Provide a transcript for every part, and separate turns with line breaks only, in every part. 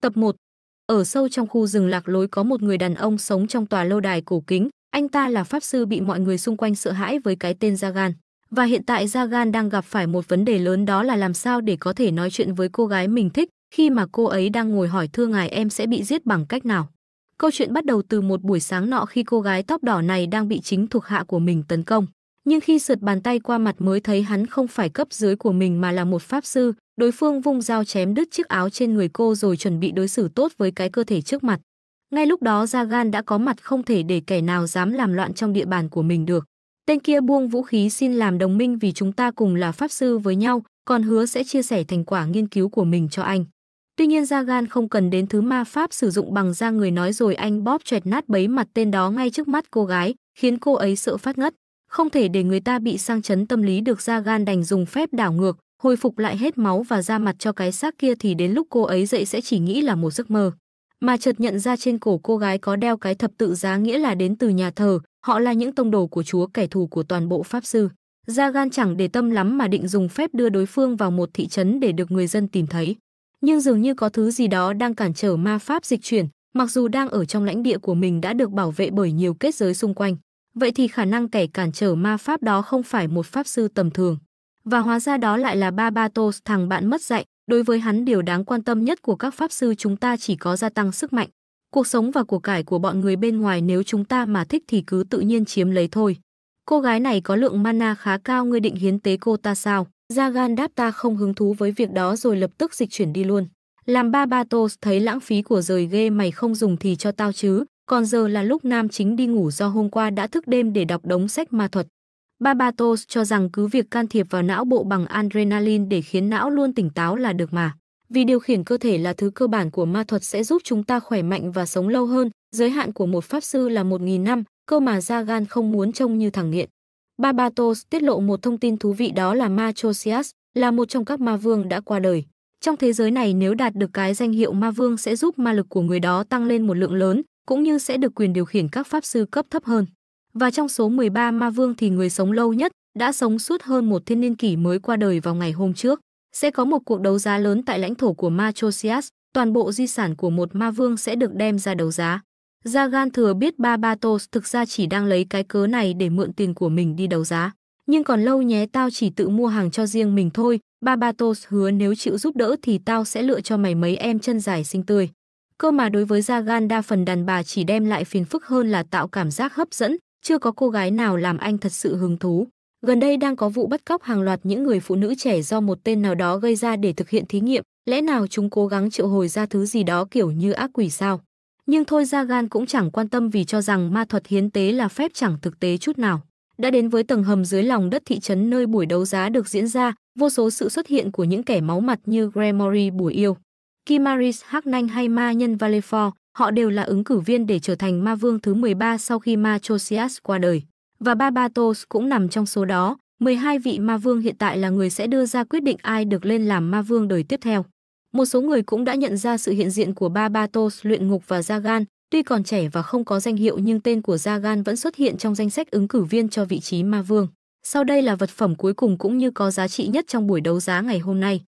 Tập 1 Ở sâu trong khu rừng lạc lối có một người đàn ông sống trong tòa lâu đài cổ kính. Anh ta là pháp sư bị mọi người xung quanh sợ hãi với cái tên Jagan. Và hiện tại Jagan đang gặp phải một vấn đề lớn đó là làm sao để có thể nói chuyện với cô gái mình thích khi mà cô ấy đang ngồi hỏi thưa ngài em sẽ bị giết bằng cách nào. Câu chuyện bắt đầu từ một buổi sáng nọ khi cô gái tóc đỏ này đang bị chính thuộc hạ của mình tấn công nhưng khi sượt bàn tay qua mặt mới thấy hắn không phải cấp dưới của mình mà là một pháp sư, đối phương vung dao chém đứt chiếc áo trên người cô rồi chuẩn bị đối xử tốt với cái cơ thể trước mặt. Ngay lúc đó Zagan đã có mặt không thể để kẻ nào dám làm loạn trong địa bàn của mình được. Tên kia buông vũ khí xin làm đồng minh vì chúng ta cùng là pháp sư với nhau, còn hứa sẽ chia sẻ thành quả nghiên cứu của mình cho anh. Tuy nhiên Zagan không cần đến thứ ma pháp sử dụng bằng da người nói rồi anh bóp chẹt nát bấy mặt tên đó ngay trước mắt cô gái, khiến cô ấy sợ phát ngất không thể để người ta bị sang chấn tâm lý được ra gan đành dùng phép đảo ngược, hồi phục lại hết máu và ra mặt cho cái xác kia thì đến lúc cô ấy dậy sẽ chỉ nghĩ là một giấc mơ. Mà chợt nhận ra trên cổ cô gái có đeo cái thập tự giá nghĩa là đến từ nhà thờ, họ là những tông đồ của chúa kẻ thù của toàn bộ Pháp Sư. Ra gan chẳng để tâm lắm mà định dùng phép đưa đối phương vào một thị trấn để được người dân tìm thấy. Nhưng dường như có thứ gì đó đang cản trở ma Pháp dịch chuyển, mặc dù đang ở trong lãnh địa của mình đã được bảo vệ bởi nhiều kết giới xung quanh. Vậy thì khả năng kẻ cản trở ma pháp đó không phải một pháp sư tầm thường. Và hóa ra đó lại là ba ba Babatos thằng bạn mất dạy, đối với hắn điều đáng quan tâm nhất của các pháp sư chúng ta chỉ có gia tăng sức mạnh. Cuộc sống và của cải của bọn người bên ngoài nếu chúng ta mà thích thì cứ tự nhiên chiếm lấy thôi. Cô gái này có lượng mana khá cao ngươi định hiến tế cô ta sao? Jagan đáp ta không hứng thú với việc đó rồi lập tức dịch chuyển đi luôn. Làm ba ba tô thấy lãng phí của rời ghê mày không dùng thì cho tao chứ, còn giờ là lúc nam chính đi ngủ do hôm qua đã thức đêm để đọc đống sách ma thuật. Barbatos cho rằng cứ việc can thiệp vào não bộ bằng adrenaline để khiến não luôn tỉnh táo là được mà. Vì điều khiển cơ thể là thứ cơ bản của ma thuật sẽ giúp chúng ta khỏe mạnh và sống lâu hơn, giới hạn của một pháp sư là 1.000 năm, cơ mà Zagan không muốn trông như thằng nghiện. Barbatos tiết lộ một thông tin thú vị đó là Ma Chosias là một trong các ma vương đã qua đời. Trong thế giới này nếu đạt được cái danh hiệu ma vương sẽ giúp ma lực của người đó tăng lên một lượng lớn, cũng như sẽ được quyền điều khiển các pháp sư cấp thấp hơn. Và trong số 13 ma vương thì người sống lâu nhất đã sống suốt hơn một thiên niên kỷ mới qua đời vào ngày hôm trước. Sẽ có một cuộc đấu giá lớn tại lãnh thổ của Ma Matrosias, toàn bộ di sản của một ma vương sẽ được đem ra đấu giá. Gan thừa biết Barbatos thực ra chỉ đang lấy cái cớ này để mượn tiền của mình đi đấu giá. Nhưng còn lâu nhé tao chỉ tự mua hàng cho riêng mình thôi, Barbatos hứa nếu chịu giúp đỡ thì tao sẽ lựa cho mày mấy em chân dài xinh tươi. Cơ mà đối với da gan đa phần đàn bà chỉ đem lại phiền phức hơn là tạo cảm giác hấp dẫn, chưa có cô gái nào làm anh thật sự hứng thú. Gần đây đang có vụ bắt cóc hàng loạt những người phụ nữ trẻ do một tên nào đó gây ra để thực hiện thí nghiệm, lẽ nào chúng cố gắng triệu hồi ra thứ gì đó kiểu như ác quỷ sao? Nhưng thôi ra gan cũng chẳng quan tâm vì cho rằng ma thuật hiến tế là phép chẳng thực tế chút nào. Đã đến với tầng hầm dưới lòng đất thị trấn nơi buổi đấu giá được diễn ra, vô số sự xuất hiện của những kẻ máu mặt như Gremory Bùi Yêu, Kimaris Harknanh hay ma nhân Valefor, họ đều là ứng cử viên để trở thành ma vương thứ 13 sau khi ma Chosias qua đời. Và Barbatos cũng nằm trong số đó, 12 vị ma vương hiện tại là người sẽ đưa ra quyết định ai được lên làm ma vương đời tiếp theo. Một số người cũng đã nhận ra sự hiện diện của Barbatos, Luyện Ngục và Zagan, tuy còn trẻ và không có danh hiệu nhưng tên của Zagan vẫn xuất hiện trong danh sách ứng cử viên cho vị trí ma vương. Sau đây là vật phẩm cuối cùng cũng như có giá trị nhất trong buổi đấu giá ngày hôm nay.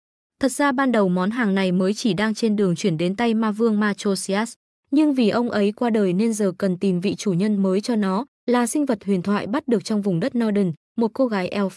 Thật ra ban đầu món hàng này mới chỉ đang trên đường chuyển đến tay ma vương Matrosias, nhưng vì ông ấy qua đời nên giờ cần tìm vị chủ nhân mới cho nó, là sinh vật huyền thoại bắt được trong vùng đất Norden, một cô gái elf.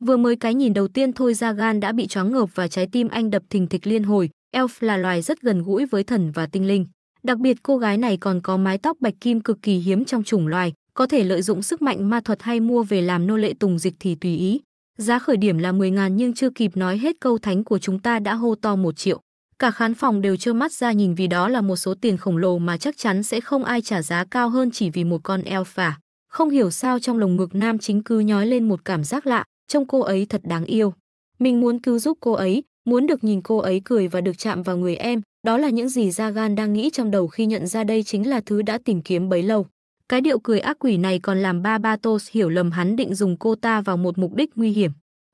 Vừa mới cái nhìn đầu tiên thôi ra gan đã bị choáng ngợp và trái tim anh đập thình thịch liên hồi, elf là loài rất gần gũi với thần và tinh linh. Đặc biệt cô gái này còn có mái tóc bạch kim cực kỳ hiếm trong chủng loài, có thể lợi dụng sức mạnh ma thuật hay mua về làm nô lệ tùng dịch thì tùy ý. Giá khởi điểm là 10 ngàn nhưng chưa kịp nói hết câu thánh của chúng ta đã hô to một triệu. Cả khán phòng đều trơ mắt ra nhìn vì đó là một số tiền khổng lồ mà chắc chắn sẽ không ai trả giá cao hơn chỉ vì một con alpha. Không hiểu sao trong lồng ngực nam chính cứ nhói lên một cảm giác lạ, trông cô ấy thật đáng yêu. Mình muốn cứu giúp cô ấy, muốn được nhìn cô ấy cười và được chạm vào người em, đó là những gì Jagan đang nghĩ trong đầu khi nhận ra đây chính là thứ đã tìm kiếm bấy lâu. Cái điệu cười ác quỷ này còn làm ba ba Tos hiểu lầm hắn định dùng cô ta vào một mục đích nguy hiểm.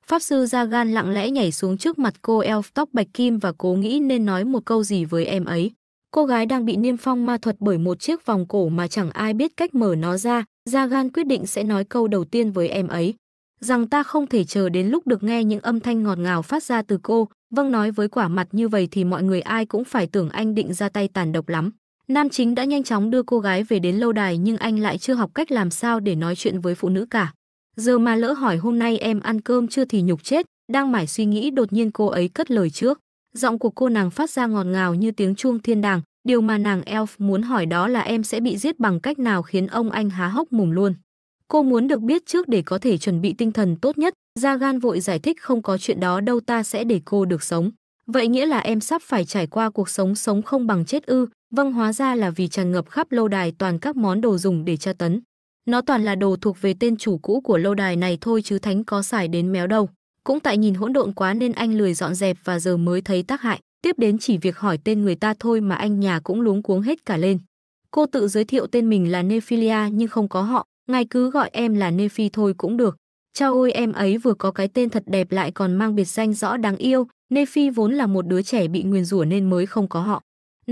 Pháp sư ra gan lặng lẽ nhảy xuống trước mặt cô elf tóc bạch kim và cố nghĩ nên nói một câu gì với em ấy. Cô gái đang bị niêm phong ma thuật bởi một chiếc vòng cổ mà chẳng ai biết cách mở nó ra. Ra gan quyết định sẽ nói câu đầu tiên với em ấy. Rằng ta không thể chờ đến lúc được nghe những âm thanh ngọt ngào phát ra từ cô. Vâng nói với quả mặt như vậy thì mọi người ai cũng phải tưởng anh định ra tay tàn độc lắm. Nam chính đã nhanh chóng đưa cô gái về đến lâu đài nhưng anh lại chưa học cách làm sao để nói chuyện với phụ nữ cả. Giờ mà lỡ hỏi hôm nay em ăn cơm chưa thì nhục chết, đang mải suy nghĩ đột nhiên cô ấy cất lời trước. Giọng của cô nàng phát ra ngọt ngào như tiếng chuông thiên đàng, điều mà nàng elf muốn hỏi đó là em sẽ bị giết bằng cách nào khiến ông anh há hốc mồm luôn. Cô muốn được biết trước để có thể chuẩn bị tinh thần tốt nhất, Gia Gan vội giải thích không có chuyện đó đâu ta sẽ để cô được sống. Vậy nghĩa là em sắp phải trải qua cuộc sống sống không bằng chết ư, Vâng hóa ra là vì tràn ngập khắp lâu đài toàn các món đồ dùng để tra tấn. Nó toàn là đồ thuộc về tên chủ cũ của lâu đài này thôi chứ thánh có xài đến méo đâu. Cũng tại nhìn hỗn độn quá nên anh lười dọn dẹp và giờ mới thấy tác hại. Tiếp đến chỉ việc hỏi tên người ta thôi mà anh nhà cũng luống cuống hết cả lên. Cô tự giới thiệu tên mình là Nephilia nhưng không có họ, ngài cứ gọi em là Nephi thôi cũng được. Chao ôi em ấy vừa có cái tên thật đẹp lại còn mang biệt danh rõ đáng yêu, Nephi vốn là một đứa trẻ bị nguyền rủa nên mới không có họ.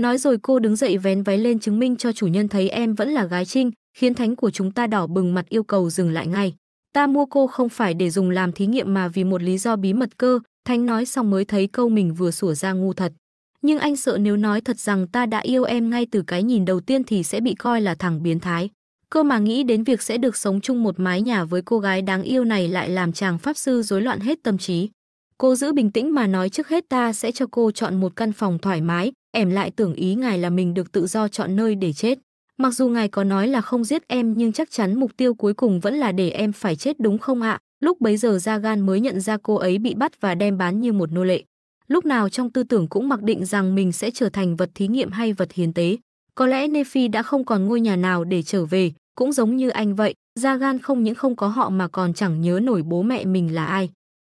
Nói rồi cô đứng dậy vén váy lên chứng minh cho chủ nhân thấy em vẫn là gái trinh, khiến thánh của chúng ta đỏ bừng mặt yêu cầu dừng lại ngay. Ta mua cô không phải để dùng làm thí nghiệm mà vì một lý do bí mật cơ, thánh nói xong mới thấy câu mình vừa sủa ra ngu thật. Nhưng anh sợ nếu nói thật rằng ta đã yêu em ngay từ cái nhìn đầu tiên thì sẽ bị coi là thằng biến thái. Cơ mà nghĩ đến việc sẽ được sống chung một mái nhà với cô gái đáng yêu này lại làm chàng pháp sư rối loạn hết tâm trí. Cô giữ bình tĩnh mà nói trước hết ta sẽ cho cô chọn một căn phòng thoải mái, em lại tưởng ý ngài là mình được tự do chọn nơi để chết. Mặc dù ngài có nói là không giết em nhưng chắc chắn mục tiêu cuối cùng vẫn là để em phải chết đúng không ạ? Lúc bấy giờ Gia Gan mới nhận ra cô ấy bị bắt và đem bán như một nô lệ. Lúc nào trong tư tưởng cũng mặc định rằng mình sẽ trở thành vật thí nghiệm hay vật hiến tế. Có lẽ Nephi đã không còn ngôi nhà nào để trở về, cũng giống như anh vậy, Gia Gan không những không có họ mà còn chẳng nhớ nổi bố mẹ mình là ai.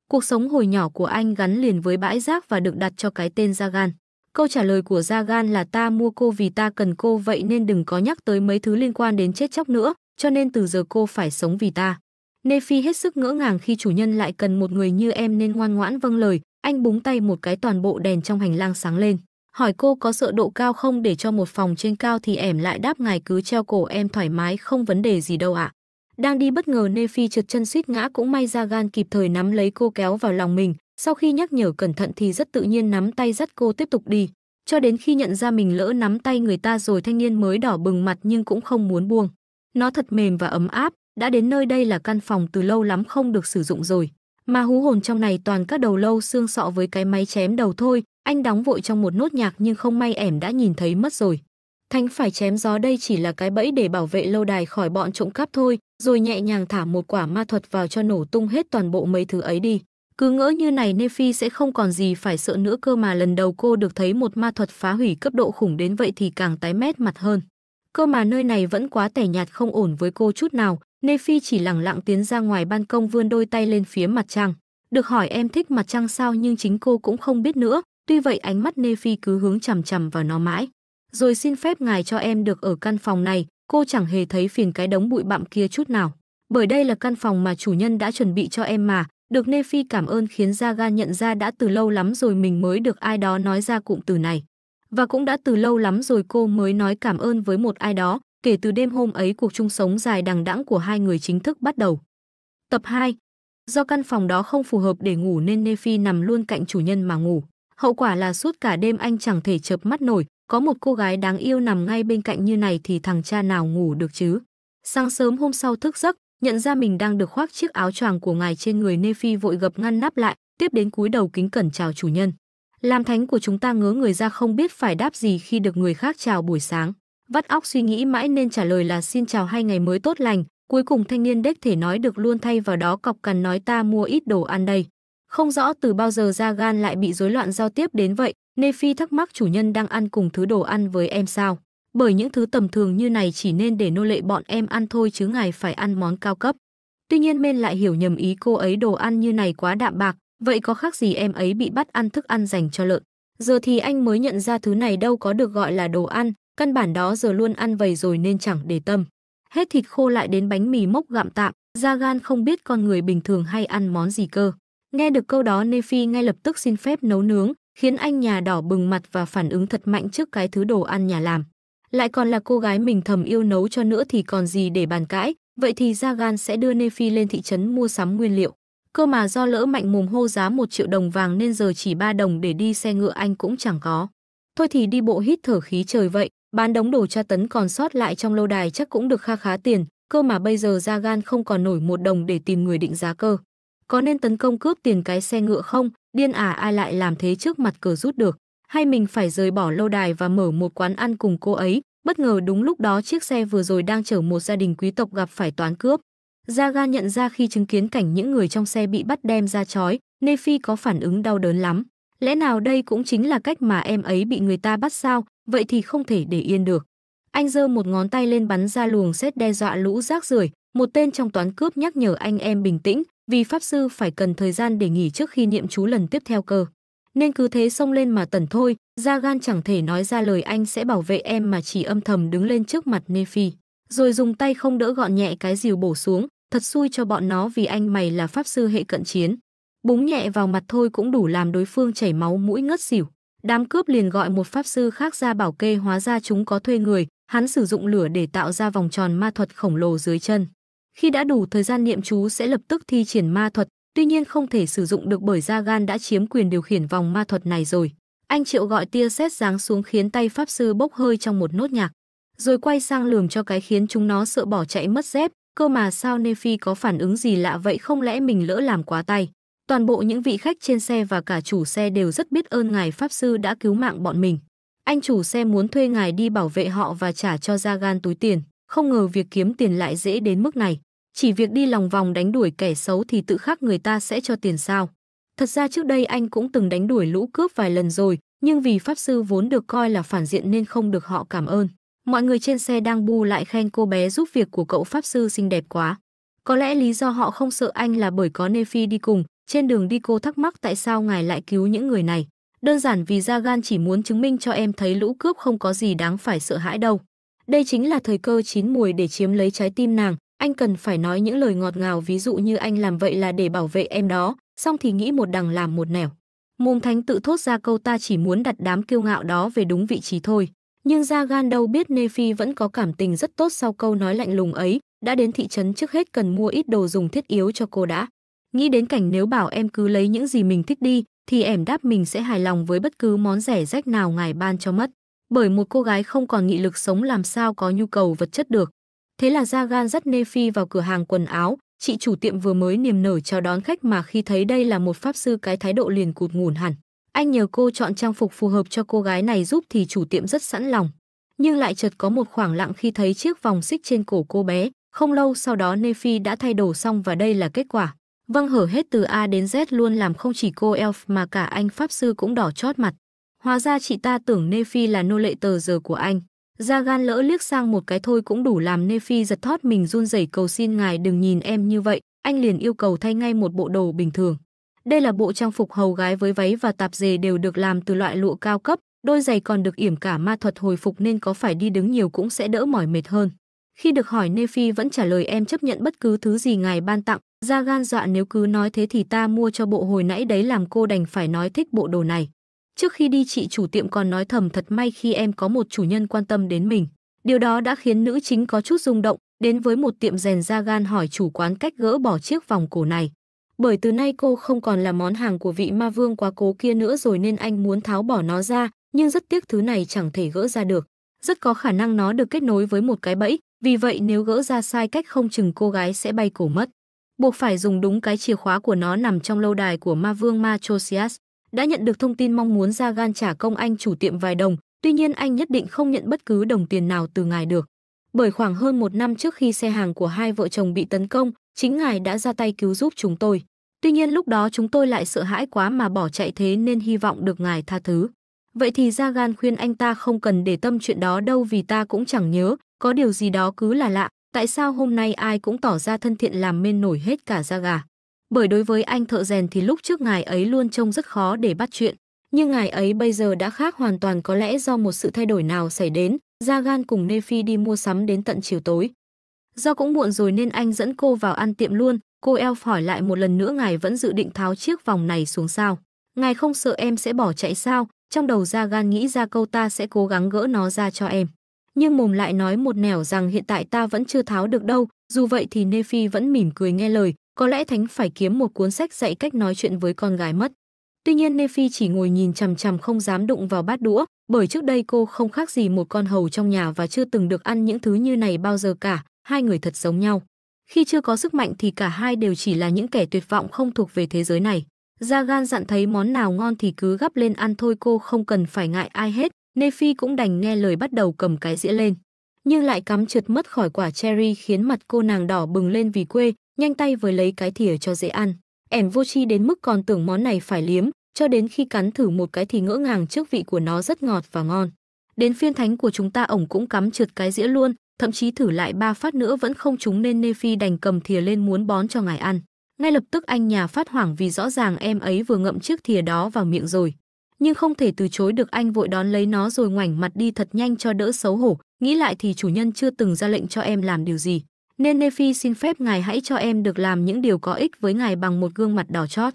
Cuộc sống hồi nhỏ của anh gắn liền với bãi rác và được đặt cho cái tên Gia Gan. Câu trả lời của Zagan là ta mua cô vì ta cần cô vậy nên đừng có nhắc tới mấy thứ liên quan đến chết chóc nữa, cho nên từ giờ cô phải sống vì ta. Nephi hết sức ngỡ ngàng khi chủ nhân lại cần một người như em nên ngoan ngoãn vâng lời, anh búng tay một cái toàn bộ đèn trong hành lang sáng lên. Hỏi cô có sợ độ cao không để cho một phòng trên cao thì ẻm lại đáp ngài cứ treo cổ em thoải mái không vấn đề gì đâu ạ. Đang đi bất ngờ Nephi trượt chân suýt ngã cũng may ra gan kịp thời nắm lấy cô kéo vào lòng mình, sau khi nhắc nhở cẩn thận thì rất tự nhiên nắm tay dắt cô tiếp tục đi, cho đến khi nhận ra mình lỡ nắm tay người ta rồi thanh niên mới đỏ bừng mặt nhưng cũng không muốn buông. Nó thật mềm và ấm áp, đã đến nơi đây là căn phòng từ lâu lắm không được sử dụng rồi. Mà hú hồn trong này toàn các đầu lâu xương sọ với cái máy chém đầu thôi, anh đóng vội trong một nốt nhạc nhưng không may ẻm đã nhìn thấy mất rồi. Thánh phải chém gió đây chỉ là cái bẫy để bảo vệ lâu đài khỏi bọn trộm cắp thôi, rồi nhẹ nhàng thả một quả ma thuật vào cho nổ tung hết toàn bộ mấy thứ ấy đi. Cứ ngỡ như này Nephi sẽ không còn gì phải sợ nữa cơ mà lần đầu cô được thấy một ma thuật phá hủy cấp độ khủng đến vậy thì càng tái mét mặt hơn. Cơ mà nơi này vẫn quá tẻ nhạt không ổn với cô chút nào, Nephi chỉ lặng lặng tiến ra ngoài ban công vươn đôi tay lên phía mặt trăng. Được hỏi em thích mặt trăng sao nhưng chính cô cũng không biết nữa, tuy vậy ánh mắt Nephi cứ hướng chằm chằm vào nó mãi. Rồi xin phép ngài cho em được ở căn phòng này, cô chẳng hề thấy phiền cái đống bụi bặm kia chút nào. Bởi đây là căn phòng mà chủ nhân đã chuẩn bị cho em mà, được Nephi cảm ơn khiến Zaga nhận ra đã từ lâu lắm rồi mình mới được ai đó nói ra cụm từ này. Và cũng đã từ lâu lắm rồi cô mới nói cảm ơn với một ai đó, kể từ đêm hôm ấy cuộc chung sống dài đằng đẵng của hai người chính thức bắt đầu. Tập 2 Do căn phòng đó không phù hợp để ngủ nên Nephi nằm luôn cạnh chủ nhân mà ngủ. Hậu quả là suốt cả đêm anh chẳng thể chợp mắt nổi, có một cô gái đáng yêu nằm ngay bên cạnh như này thì thằng cha nào ngủ được chứ. Sáng sớm hôm sau thức giấc, nhận ra mình đang được khoác chiếc áo choàng của ngài trên người nên vội gập ngăn nắp lại tiếp đến cúi đầu kính cẩn chào chủ nhân làm thánh của chúng ta ngớ người ra không biết phải đáp gì khi được người khác chào buổi sáng vắt óc suy nghĩ mãi nên trả lời là xin chào hai ngày mới tốt lành cuối cùng thanh niên đếch thể nói được luôn thay vào đó cọc cằn nói ta mua ít đồ ăn đây không rõ từ bao giờ ra gan lại bị rối loạn giao tiếp đến vậy nê thắc mắc chủ nhân đang ăn cùng thứ đồ ăn với em sao bởi những thứ tầm thường như này chỉ nên để nô lệ bọn em ăn thôi chứ ngài phải ăn món cao cấp. Tuy nhiên Men lại hiểu nhầm ý cô ấy đồ ăn như này quá đạm bạc, vậy có khác gì em ấy bị bắt ăn thức ăn dành cho lợn. Giờ thì anh mới nhận ra thứ này đâu có được gọi là đồ ăn, căn bản đó giờ luôn ăn vầy rồi nên chẳng để tâm. Hết thịt khô lại đến bánh mì mốc gạm tạm, da gan không biết con người bình thường hay ăn món gì cơ. Nghe được câu đó Nephi ngay lập tức xin phép nấu nướng, khiến anh nhà đỏ bừng mặt và phản ứng thật mạnh trước cái thứ đồ ăn nhà làm lại còn là cô gái mình thầm yêu nấu cho nữa thì còn gì để bàn cãi, vậy thì Zagan sẽ đưa Nephi lên thị trấn mua sắm nguyên liệu. Cơ mà do lỡ mạnh mồm hô giá một triệu đồng vàng nên giờ chỉ 3 đồng để đi xe ngựa anh cũng chẳng có. Thôi thì đi bộ hít thở khí trời vậy, bán đống đồ cho tấn còn sót lại trong lâu đài chắc cũng được kha khá tiền, cơ mà bây giờ ra gan không còn nổi một đồng để tìm người định giá cơ. Có nên tấn công cướp tiền cái xe ngựa không, điên à ai lại làm thế trước mặt cờ rút được hay mình phải rời bỏ lâu đài và mở một quán ăn cùng cô ấy. Bất ngờ đúng lúc đó chiếc xe vừa rồi đang chở một gia đình quý tộc gặp phải toán cướp. Gaga nhận ra khi chứng kiến cảnh những người trong xe bị bắt đem ra trói, Nephi có phản ứng đau đớn lắm. Lẽ nào đây cũng chính là cách mà em ấy bị người ta bắt sao, vậy thì không thể để yên được. Anh giơ một ngón tay lên bắn ra luồng xét đe dọa lũ rác rưởi, một tên trong toán cướp nhắc nhở anh em bình tĩnh, vì pháp sư phải cần thời gian để nghỉ trước khi niệm chú lần tiếp theo cơ nên cứ thế xông lên mà tần thôi, ra gan chẳng thể nói ra lời anh sẽ bảo vệ em mà chỉ âm thầm đứng lên trước mặt Nephi, rồi dùng tay không đỡ gọn nhẹ cái rìu bổ xuống, thật xui cho bọn nó vì anh mày là pháp sư hệ cận chiến. Búng nhẹ vào mặt thôi cũng đủ làm đối phương chảy máu mũi ngất xỉu. Đám cướp liền gọi một pháp sư khác ra bảo kê hóa ra chúng có thuê người, hắn sử dụng lửa để tạo ra vòng tròn ma thuật khổng lồ dưới chân. Khi đã đủ thời gian niệm chú sẽ lập tức thi triển ma thuật, tuy nhiên không thể sử dụng được bởi Gan đã chiếm quyền điều khiển vòng ma thuật này rồi. Anh Triệu gọi tia sét giáng xuống khiến tay pháp sư bốc hơi trong một nốt nhạc, rồi quay sang lườm cho cái khiến chúng nó sợ bỏ chạy mất dép, cơ mà sao Nephi có phản ứng gì lạ vậy không lẽ mình lỡ làm quá tay. Toàn bộ những vị khách trên xe và cả chủ xe đều rất biết ơn ngài pháp sư đã cứu mạng bọn mình. Anh chủ xe muốn thuê ngài đi bảo vệ họ và trả cho Ra Gan túi tiền, không ngờ việc kiếm tiền lại dễ đến mức này. Chỉ việc đi lòng vòng đánh đuổi kẻ xấu thì tự khắc người ta sẽ cho tiền sao. Thật ra trước đây anh cũng từng đánh đuổi lũ cướp vài lần rồi, nhưng vì pháp sư vốn được coi là phản diện nên không được họ cảm ơn. Mọi người trên xe đang bu lại khen cô bé giúp việc của cậu pháp sư xinh đẹp quá. Có lẽ lý do họ không sợ anh là bởi có Nephi đi cùng, trên đường đi cô thắc mắc tại sao ngài lại cứu những người này. Đơn giản vì ra gan chỉ muốn chứng minh cho em thấy lũ cướp không có gì đáng phải sợ hãi đâu. Đây chính là thời cơ chín mùi để chiếm lấy trái tim nàng, anh cần phải nói những lời ngọt ngào ví dụ như anh làm vậy là để bảo vệ em đó, xong thì nghĩ một đằng làm một nẻo. Mồm thánh tự thốt ra câu ta chỉ muốn đặt đám kiêu ngạo đó về đúng vị trí thôi. Nhưng ra gan đâu biết Nephi vẫn có cảm tình rất tốt sau câu nói lạnh lùng ấy, đã đến thị trấn trước hết cần mua ít đồ dùng thiết yếu cho cô đã. Nghĩ đến cảnh nếu bảo em cứ lấy những gì mình thích đi, thì ẻm đáp mình sẽ hài lòng với bất cứ món rẻ rách nào ngài ban cho mất. Bởi một cô gái không còn nghị lực sống làm sao có nhu cầu vật chất được, Thế là ra gan dắt Nê Phi vào cửa hàng quần áo, chị chủ tiệm vừa mới niềm nở chào đón khách mà khi thấy đây là một pháp sư cái thái độ liền cụt ngủn hẳn. Anh nhờ cô chọn trang phục phù hợp cho cô gái này giúp thì chủ tiệm rất sẵn lòng. Nhưng lại chợt có một khoảng lặng khi thấy chiếc vòng xích trên cổ cô bé. Không lâu sau đó Nephi đã thay đồ xong và đây là kết quả. Vâng hở hết từ A đến Z luôn làm không chỉ cô Elf mà cả anh Pháp Sư cũng đỏ chót mặt. Hóa ra chị ta tưởng Nephi là nô lệ tờ giờ của anh. Ra gan lỡ liếc sang một cái thôi cũng đủ làm Nephi giật thót mình run rẩy cầu xin ngài đừng nhìn em như vậy, anh liền yêu cầu thay ngay một bộ đồ bình thường. Đây là bộ trang phục hầu gái với váy và tạp dề đều được làm từ loại lụa cao cấp, đôi giày còn được yểm cả ma thuật hồi phục nên có phải đi đứng nhiều cũng sẽ đỡ mỏi mệt hơn. Khi được hỏi Nephi vẫn trả lời em chấp nhận bất cứ thứ gì ngài ban tặng, ra gan dọa nếu cứ nói thế thì ta mua cho bộ hồi nãy đấy làm cô đành phải nói thích bộ đồ này. Trước khi đi chị chủ tiệm còn nói thầm thật may khi em có một chủ nhân quan tâm đến mình. Điều đó đã khiến nữ chính có chút rung động, đến với một tiệm rèn da gan hỏi chủ quán cách gỡ bỏ chiếc vòng cổ này. Bởi từ nay cô không còn là món hàng của vị ma vương quá cố kia nữa rồi nên anh muốn tháo bỏ nó ra, nhưng rất tiếc thứ này chẳng thể gỡ ra được. Rất có khả năng nó được kết nối với một cái bẫy, vì vậy nếu gỡ ra sai cách không chừng cô gái sẽ bay cổ mất. Buộc phải dùng đúng cái chìa khóa của nó nằm trong lâu đài của ma vương Matrosias đã nhận được thông tin mong muốn ra gan trả công anh chủ tiệm vài đồng, tuy nhiên anh nhất định không nhận bất cứ đồng tiền nào từ ngài được. Bởi khoảng hơn một năm trước khi xe hàng của hai vợ chồng bị tấn công, chính ngài đã ra tay cứu giúp chúng tôi. Tuy nhiên lúc đó chúng tôi lại sợ hãi quá mà bỏ chạy thế nên hy vọng được ngài tha thứ. Vậy thì ra gan khuyên anh ta không cần để tâm chuyện đó đâu vì ta cũng chẳng nhớ, có điều gì đó cứ là lạ, tại sao hôm nay ai cũng tỏ ra thân thiện làm mên nổi hết cả da gà bởi đối với anh thợ rèn thì lúc trước ngài ấy luôn trông rất khó để bắt chuyện, nhưng ngài ấy bây giờ đã khác hoàn toàn có lẽ do một sự thay đổi nào xảy đến, ra gan cùng Nephi đi mua sắm đến tận chiều tối. Do cũng muộn rồi nên anh dẫn cô vào ăn tiệm luôn, cô eo hỏi lại một lần nữa ngài vẫn dự định tháo chiếc vòng này xuống sao. Ngài không sợ em sẽ bỏ chạy sao, trong đầu ra gan nghĩ ra câu ta sẽ cố gắng gỡ nó ra cho em. Nhưng mồm lại nói một nẻo rằng hiện tại ta vẫn chưa tháo được đâu, dù vậy thì Nephi vẫn mỉm cười nghe lời, có lẽ Thánh phải kiếm một cuốn sách dạy cách nói chuyện với con gái mất. Tuy nhiên Nephi chỉ ngồi nhìn chằm chằm không dám đụng vào bát đũa, bởi trước đây cô không khác gì một con hầu trong nhà và chưa từng được ăn những thứ như này bao giờ cả, hai người thật giống nhau. Khi chưa có sức mạnh thì cả hai đều chỉ là những kẻ tuyệt vọng không thuộc về thế giới này. Gia Gan dặn thấy món nào ngon thì cứ gắp lên ăn thôi cô không cần phải ngại ai hết, Nephi cũng đành nghe lời bắt đầu cầm cái dĩa lên. Nhưng lại cắm trượt mất khỏi quả cherry khiến mặt cô nàng đỏ bừng lên vì quê, nhanh tay với lấy cái thìa cho dễ ăn. Ẻm vô chi đến mức còn tưởng món này phải liếm, cho đến khi cắn thử một cái thì ngỡ ngàng trước vị của nó rất ngọt và ngon. Đến phiên thánh của chúng ta ổng cũng cắm trượt cái dĩa luôn, thậm chí thử lại ba phát nữa vẫn không trúng nên Nephi đành cầm thìa lên muốn bón cho ngài ăn. Ngay lập tức anh nhà phát hoảng vì rõ ràng em ấy vừa ngậm chiếc thìa đó vào miệng rồi. Nhưng không thể từ chối được anh vội đón lấy nó rồi ngoảnh mặt đi thật nhanh cho đỡ xấu hổ, nghĩ lại thì chủ nhân chưa từng ra lệnh cho em làm điều gì. Nên Nephi xin phép ngài hãy cho em được làm những điều có ích với ngài bằng một gương mặt đỏ chót.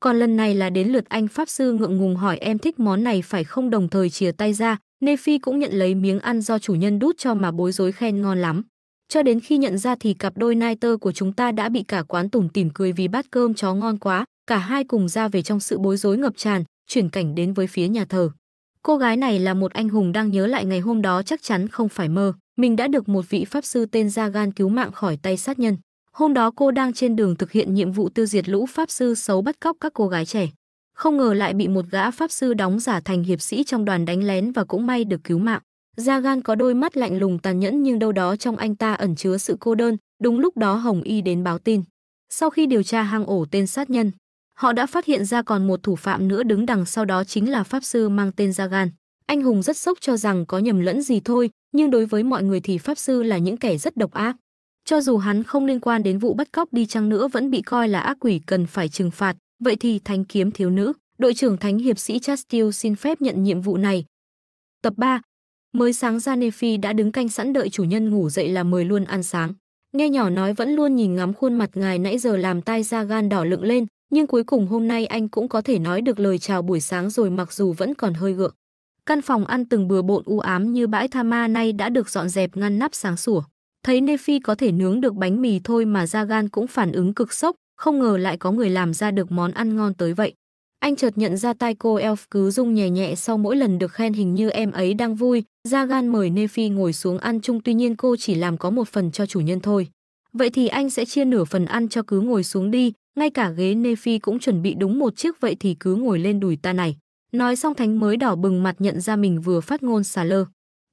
Còn lần này là đến lượt anh Pháp Sư ngượng ngùng hỏi em thích món này phải không đồng thời chìa tay ra, Nephi cũng nhận lấy miếng ăn do chủ nhân đút cho mà bối rối khen ngon lắm. Cho đến khi nhận ra thì cặp đôi Niter của chúng ta đã bị cả quán tùng tìm cười vì bát cơm chó ngon quá, cả hai cùng ra về trong sự bối rối ngập tràn, chuyển cảnh đến với phía nhà thờ. Cô gái này là một anh hùng đang nhớ lại ngày hôm đó chắc chắn không phải mơ. Mình đã được một vị pháp sư tên Jagan cứu mạng khỏi tay sát nhân. Hôm đó cô đang trên đường thực hiện nhiệm vụ tiêu diệt lũ pháp sư xấu bắt cóc các cô gái trẻ. Không ngờ lại bị một gã pháp sư đóng giả thành hiệp sĩ trong đoàn đánh lén và cũng may được cứu mạng. Jagan có đôi mắt lạnh lùng tàn nhẫn nhưng đâu đó trong anh ta ẩn chứa sự cô đơn. Đúng lúc đó Hồng Y đến báo tin. Sau khi điều tra hang ổ tên sát nhân, họ đã phát hiện ra còn một thủ phạm nữa đứng đằng sau đó chính là pháp sư mang tên Jagan. Anh hùng rất sốc cho rằng có nhầm lẫn gì thôi, nhưng đối với mọi người thì pháp sư là những kẻ rất độc ác. Cho dù hắn không liên quan đến vụ bắt cóc đi chăng nữa vẫn bị coi là ác quỷ cần phải trừng phạt, vậy thì Thánh kiếm thiếu nữ, đội trưởng Thánh hiệp sĩ Chastil xin phép nhận nhiệm vụ này. Tập 3. Mới sáng ra Nephi đã đứng canh sẵn đợi chủ nhân ngủ dậy là mời luôn ăn sáng. Nghe nhỏ nói vẫn luôn nhìn ngắm khuôn mặt ngài nãy giờ làm tai da gan đỏ lượng lên, nhưng cuối cùng hôm nay anh cũng có thể nói được lời chào buổi sáng rồi mặc dù vẫn còn hơi gượng. Căn phòng ăn từng bừa bộn u ám như bãi tha ma nay đã được dọn dẹp ngăn nắp sáng sủa. Thấy Nephi có thể nướng được bánh mì thôi mà ra gan cũng phản ứng cực sốc, không ngờ lại có người làm ra được món ăn ngon tới vậy. Anh chợt nhận ra tai cô Elf cứ rung nhẹ nhẹ sau mỗi lần được khen hình như em ấy đang vui, ra gan mời Nephi ngồi xuống ăn chung tuy nhiên cô chỉ làm có một phần cho chủ nhân thôi. Vậy thì anh sẽ chia nửa phần ăn cho cứ ngồi xuống đi, ngay cả ghế Nephi cũng chuẩn bị đúng một chiếc vậy thì cứ ngồi lên đùi ta này. Nói xong thánh mới đỏ bừng mặt nhận ra mình vừa phát ngôn xà lơ.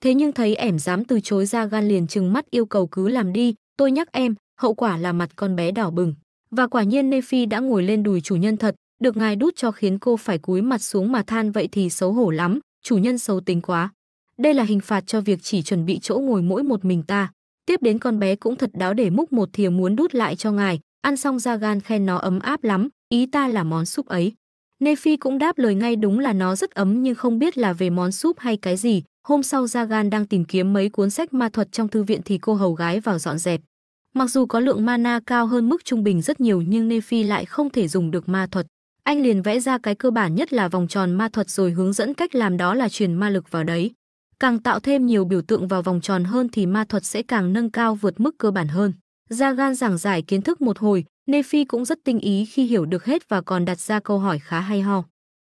Thế nhưng thấy ẻm dám từ chối ra gan liền chừng mắt yêu cầu cứ làm đi, tôi nhắc em, hậu quả là mặt con bé đỏ bừng. Và quả nhiên Nephi đã ngồi lên đùi chủ nhân thật, được ngài đút cho khiến cô phải cúi mặt xuống mà than vậy thì xấu hổ lắm, chủ nhân xấu tính quá. Đây là hình phạt cho việc chỉ chuẩn bị chỗ ngồi mỗi một mình ta. Tiếp đến con bé cũng thật đáo để múc một thìa muốn đút lại cho ngài, ăn xong ra gan khen nó ấm áp lắm, ý ta là món súp ấy. Nê Phi cũng đáp lời ngay đúng là nó rất ấm nhưng không biết là về món súp hay cái gì. Hôm sau Gia Gan đang tìm kiếm mấy cuốn sách ma thuật trong thư viện thì cô hầu gái vào dọn dẹp. Mặc dù có lượng mana cao hơn mức trung bình rất nhiều nhưng Nê Phi lại không thể dùng được ma thuật. Anh liền vẽ ra cái cơ bản nhất là vòng tròn ma thuật rồi hướng dẫn cách làm đó là truyền ma lực vào đấy. Càng tạo thêm nhiều biểu tượng vào vòng tròn hơn thì ma thuật sẽ càng nâng cao vượt mức cơ bản hơn. Gia Gan giảng giải kiến thức một hồi, Nephi cũng rất tinh ý khi hiểu được hết và còn đặt ra câu hỏi khá hay ho.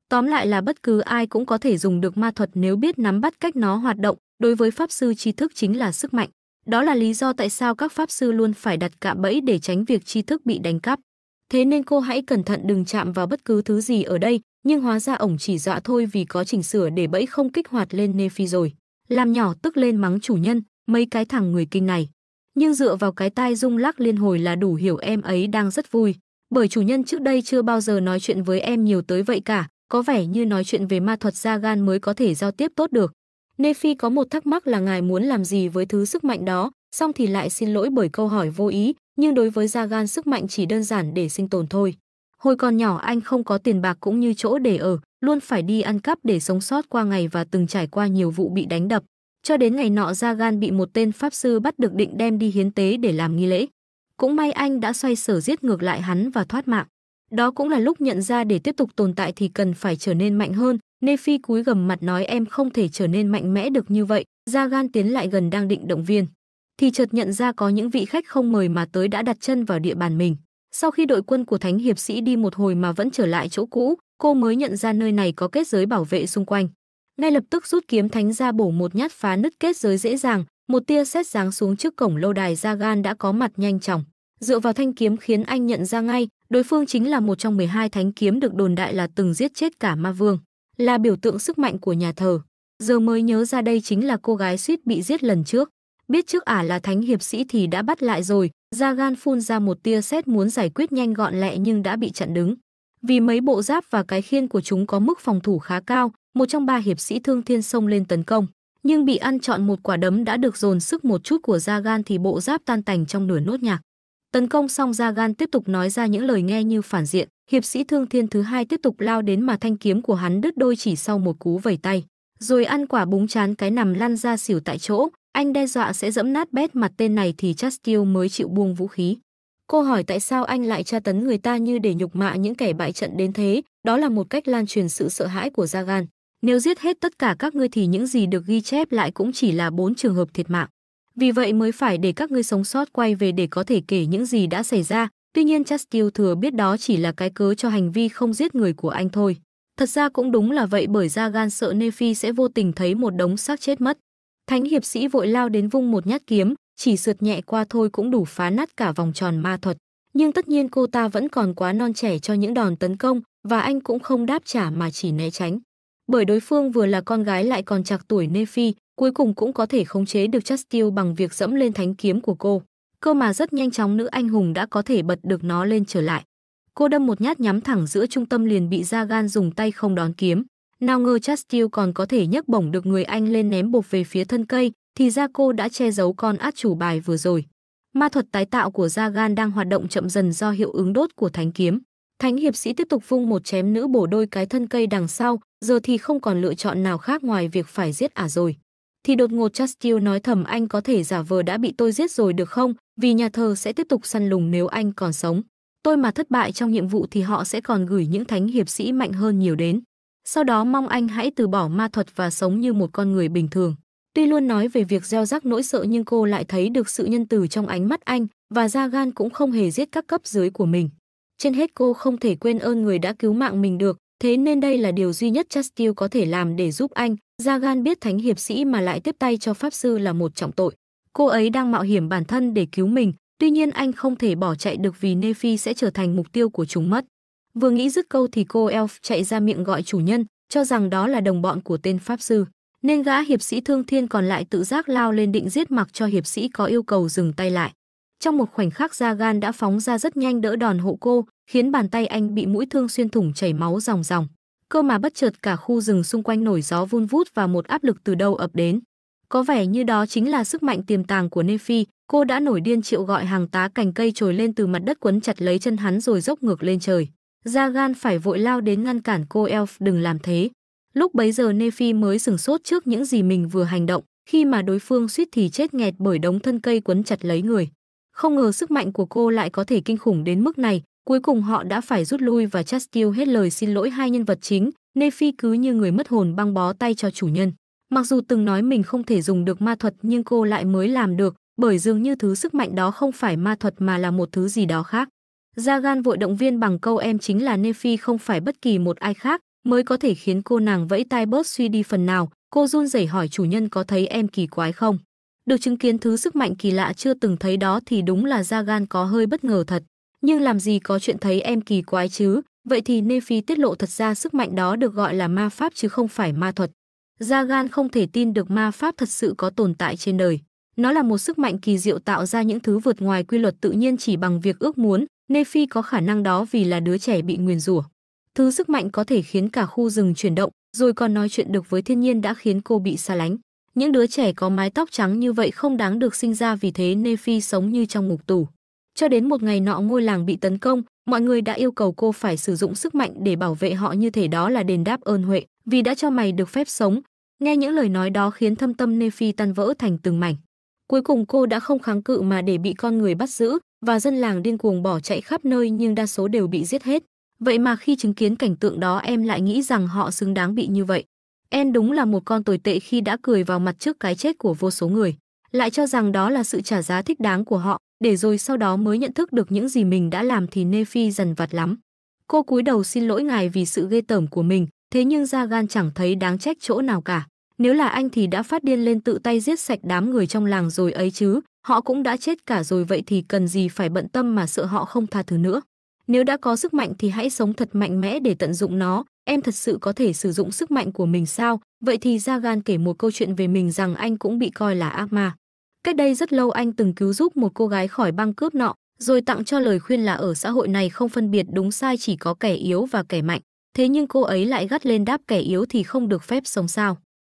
Tóm lại là bất cứ ai cũng có thể dùng được ma thuật nếu biết nắm bắt cách nó hoạt động, đối với pháp sư tri thức chính là sức mạnh. Đó là lý do tại sao các pháp sư luôn phải đặt cạm bẫy để tránh việc tri thức bị đánh cắp. Thế nên cô hãy cẩn thận đừng chạm vào bất cứ thứ gì ở đây, nhưng hóa ra ổng chỉ dọa thôi vì có chỉnh sửa để bẫy không kích hoạt lên Nephi rồi. Làm nhỏ tức lên mắng chủ nhân, mấy cái thằng người kinh này nhưng dựa vào cái tai rung lắc liên hồi là đủ hiểu em ấy đang rất vui. Bởi chủ nhân trước đây chưa bao giờ nói chuyện với em nhiều tới vậy cả, có vẻ như nói chuyện về ma thuật da gan mới có thể giao tiếp tốt được. Nephi có một thắc mắc là ngài muốn làm gì với thứ sức mạnh đó, xong thì lại xin lỗi bởi câu hỏi vô ý, nhưng đối với da gan sức mạnh chỉ đơn giản để sinh tồn thôi. Hồi còn nhỏ anh không có tiền bạc cũng như chỗ để ở, luôn phải đi ăn cắp để sống sót qua ngày và từng trải qua nhiều vụ bị đánh đập. Cho đến ngày nọ ra gan bị một tên pháp sư bắt được định đem đi hiến tế để làm nghi lễ. Cũng may anh đã xoay sở giết ngược lại hắn và thoát mạng. Đó cũng là lúc nhận ra để tiếp tục tồn tại thì cần phải trở nên mạnh hơn, Nephi cúi gầm mặt nói em không thể trở nên mạnh mẽ được như vậy, ra gan tiến lại gần đang định động viên. Thì chợt nhận ra có những vị khách không mời mà tới đã đặt chân vào địa bàn mình. Sau khi đội quân của Thánh Hiệp Sĩ đi một hồi mà vẫn trở lại chỗ cũ, cô mới nhận ra nơi này có kết giới bảo vệ xung quanh ngay lập tức rút kiếm thánh ra bổ một nhát phá nứt kết giới dễ dàng, một tia xét giáng xuống trước cổng lâu đài Zagan đã có mặt nhanh chóng. Dựa vào thanh kiếm khiến anh nhận ra ngay, đối phương chính là một trong 12 thánh kiếm được đồn đại là từng giết chết cả ma vương, là biểu tượng sức mạnh của nhà thờ. Giờ mới nhớ ra đây chính là cô gái suýt bị giết lần trước. Biết trước ả à là thánh hiệp sĩ thì đã bắt lại rồi, Zagan phun ra một tia xét muốn giải quyết nhanh gọn lẹ nhưng đã bị chặn đứng. Vì mấy bộ giáp và cái khiên của chúng có mức phòng thủ khá cao, một trong ba hiệp sĩ thương thiên xông lên tấn công, nhưng bị ăn trọn một quả đấm đã được dồn sức một chút của Gia Gan thì bộ giáp tan tành trong nửa nốt nhạc. Tấn công xong Gia Gan tiếp tục nói ra những lời nghe như phản diện, hiệp sĩ thương thiên thứ hai tiếp tục lao đến mà thanh kiếm của hắn đứt đôi chỉ sau một cú vẩy tay, rồi ăn quả búng chán cái nằm lăn ra xỉu tại chỗ, anh đe dọa sẽ dẫm nát bét mặt tên này thì Chastil mới chịu buông vũ khí. Cô hỏi tại sao anh lại tra tấn người ta như để nhục mạ những kẻ bại trận đến thế, đó là một cách lan truyền sự sợ hãi của gia gan nếu giết hết tất cả các ngươi thì những gì được ghi chép lại cũng chỉ là bốn trường hợp thiệt mạng. Vì vậy mới phải để các ngươi sống sót quay về để có thể kể những gì đã xảy ra. Tuy nhiên Chastil thừa biết đó chỉ là cái cớ cho hành vi không giết người của anh thôi. Thật ra cũng đúng là vậy bởi ra gan sợ Nephi sẽ vô tình thấy một đống xác chết mất. Thánh hiệp sĩ vội lao đến vung một nhát kiếm, chỉ sượt nhẹ qua thôi cũng đủ phá nát cả vòng tròn ma thuật. Nhưng tất nhiên cô ta vẫn còn quá non trẻ cho những đòn tấn công và anh cũng không đáp trả mà chỉ né tránh bởi đối phương vừa là con gái lại còn chạc tuổi Nephi cuối cùng cũng có thể khống chế được Chastil bằng việc dẫm lên thánh kiếm của cô. Cơ mà rất nhanh chóng nữ anh hùng đã có thể bật được nó lên trở lại. Cô đâm một nhát nhắm thẳng giữa trung tâm liền bị Ra Gan dùng tay không đón kiếm. Nào ngờ Chastil còn có thể nhấc bổng được người anh lên ném bột về phía thân cây, thì ra cô đã che giấu con át chủ bài vừa rồi. Ma thuật tái tạo của Gan đang hoạt động chậm dần do hiệu ứng đốt của thánh kiếm. Thánh hiệp sĩ tiếp tục vung một chém nữ bổ đôi cái thân cây đằng sau, giờ thì không còn lựa chọn nào khác ngoài việc phải giết ả rồi. Thì đột ngột Chastil nói thầm anh có thể giả vờ đã bị tôi giết rồi được không, vì nhà thờ sẽ tiếp tục săn lùng nếu anh còn sống. Tôi mà thất bại trong nhiệm vụ thì họ sẽ còn gửi những thánh hiệp sĩ mạnh hơn nhiều đến. Sau đó mong anh hãy từ bỏ ma thuật và sống như một con người bình thường. Tuy luôn nói về việc gieo rắc nỗi sợ nhưng cô lại thấy được sự nhân từ trong ánh mắt anh và ra gan cũng không hề giết các cấp dưới của mình. Trên hết cô không thể quên ơn người đã cứu mạng mình được, Thế nên đây là điều duy nhất Chastil có thể làm để giúp anh. Jagan biết thánh hiệp sĩ mà lại tiếp tay cho pháp sư là một trọng tội. Cô ấy đang mạo hiểm bản thân để cứu mình, tuy nhiên anh không thể bỏ chạy được vì Nephi sẽ trở thành mục tiêu của chúng mất. Vừa nghĩ dứt câu thì cô Elf chạy ra miệng gọi chủ nhân, cho rằng đó là đồng bọn của tên pháp sư. Nên gã hiệp sĩ thương thiên còn lại tự giác lao lên định giết mặc cho hiệp sĩ có yêu cầu dừng tay lại. Trong một khoảnh khắc Jagan đã phóng ra rất nhanh đỡ đòn hộ cô, khiến bàn tay anh bị mũi thương xuyên thủng chảy máu ròng ròng. Cơ mà bất chợt cả khu rừng xung quanh nổi gió vun vút và một áp lực từ đâu ập đến. Có vẻ như đó chính là sức mạnh tiềm tàng của Nephi, cô đã nổi điên triệu gọi hàng tá cành cây trồi lên từ mặt đất quấn chặt lấy chân hắn rồi dốc ngược lên trời. Ra gan phải vội lao đến ngăn cản cô Elf đừng làm thế. Lúc bấy giờ Nephi mới sừng sốt trước những gì mình vừa hành động, khi mà đối phương suýt thì chết nghẹt bởi đống thân cây quấn chặt lấy người. Không ngờ sức mạnh của cô lại có thể kinh khủng đến mức này, Cuối cùng họ đã phải rút lui và Chastil hết lời xin lỗi hai nhân vật chính, Nephi cứ như người mất hồn băng bó tay cho chủ nhân. Mặc dù từng nói mình không thể dùng được ma thuật nhưng cô lại mới làm được, bởi dường như thứ sức mạnh đó không phải ma thuật mà là một thứ gì đó khác. Jagan vội động viên bằng câu em chính là Nephi không phải bất kỳ một ai khác, mới có thể khiến cô nàng vẫy tai bớt suy đi phần nào. Cô run rẩy hỏi chủ nhân có thấy em kỳ quái không? Được chứng kiến thứ sức mạnh kỳ lạ chưa từng thấy đó thì đúng là Jagan có hơi bất ngờ thật nhưng làm gì có chuyện thấy em kỳ quái chứ, vậy thì Nephi tiết lộ thật ra sức mạnh đó được gọi là ma pháp chứ không phải ma thuật. Zagan không thể tin được ma pháp thật sự có tồn tại trên đời. Nó là một sức mạnh kỳ diệu tạo ra những thứ vượt ngoài quy luật tự nhiên chỉ bằng việc ước muốn, Nephi có khả năng đó vì là đứa trẻ bị nguyền rủa. Thứ sức mạnh có thể khiến cả khu rừng chuyển động, rồi còn nói chuyện được với thiên nhiên đã khiến cô bị xa lánh. Những đứa trẻ có mái tóc trắng như vậy không đáng được sinh ra vì thế Nephi sống như trong ngục tù. Cho đến một ngày nọ ngôi làng bị tấn công, mọi người đã yêu cầu cô phải sử dụng sức mạnh để bảo vệ họ như thể đó là đền đáp ơn huệ, vì đã cho mày được phép sống. Nghe những lời nói đó khiến thâm tâm Nephi tan vỡ thành từng mảnh. Cuối cùng cô đã không kháng cự mà để bị con người bắt giữ, và dân làng điên cuồng bỏ chạy khắp nơi nhưng đa số đều bị giết hết. Vậy mà khi chứng kiến cảnh tượng đó em lại nghĩ rằng họ xứng đáng bị như vậy. Em đúng là một con tồi tệ khi đã cười vào mặt trước cái chết của vô số người, lại cho rằng đó là sự trả giá thích đáng của họ, để rồi sau đó mới nhận thức được những gì mình đã làm thì Nephi dần vặt lắm. Cô cúi đầu xin lỗi ngài vì sự ghê tởm của mình, thế nhưng ra gan chẳng thấy đáng trách chỗ nào cả. Nếu là anh thì đã phát điên lên tự tay giết sạch đám người trong làng rồi ấy chứ, họ cũng đã chết cả rồi vậy thì cần gì phải bận tâm mà sợ họ không tha thứ nữa. Nếu đã có sức mạnh thì hãy sống thật mạnh mẽ để tận dụng nó, em thật sự có thể sử dụng sức mạnh của mình sao? Vậy thì Ra Gan kể một câu chuyện về mình rằng anh cũng bị coi là ác ma. Cách đây rất lâu anh từng cứu giúp một cô gái khỏi băng cướp nọ, rồi tặng cho lời khuyên là ở xã hội này không phân biệt đúng sai chỉ có kẻ yếu và kẻ mạnh. Thế nhưng cô ấy lại gắt lên đáp kẻ yếu thì không được phép sống sao.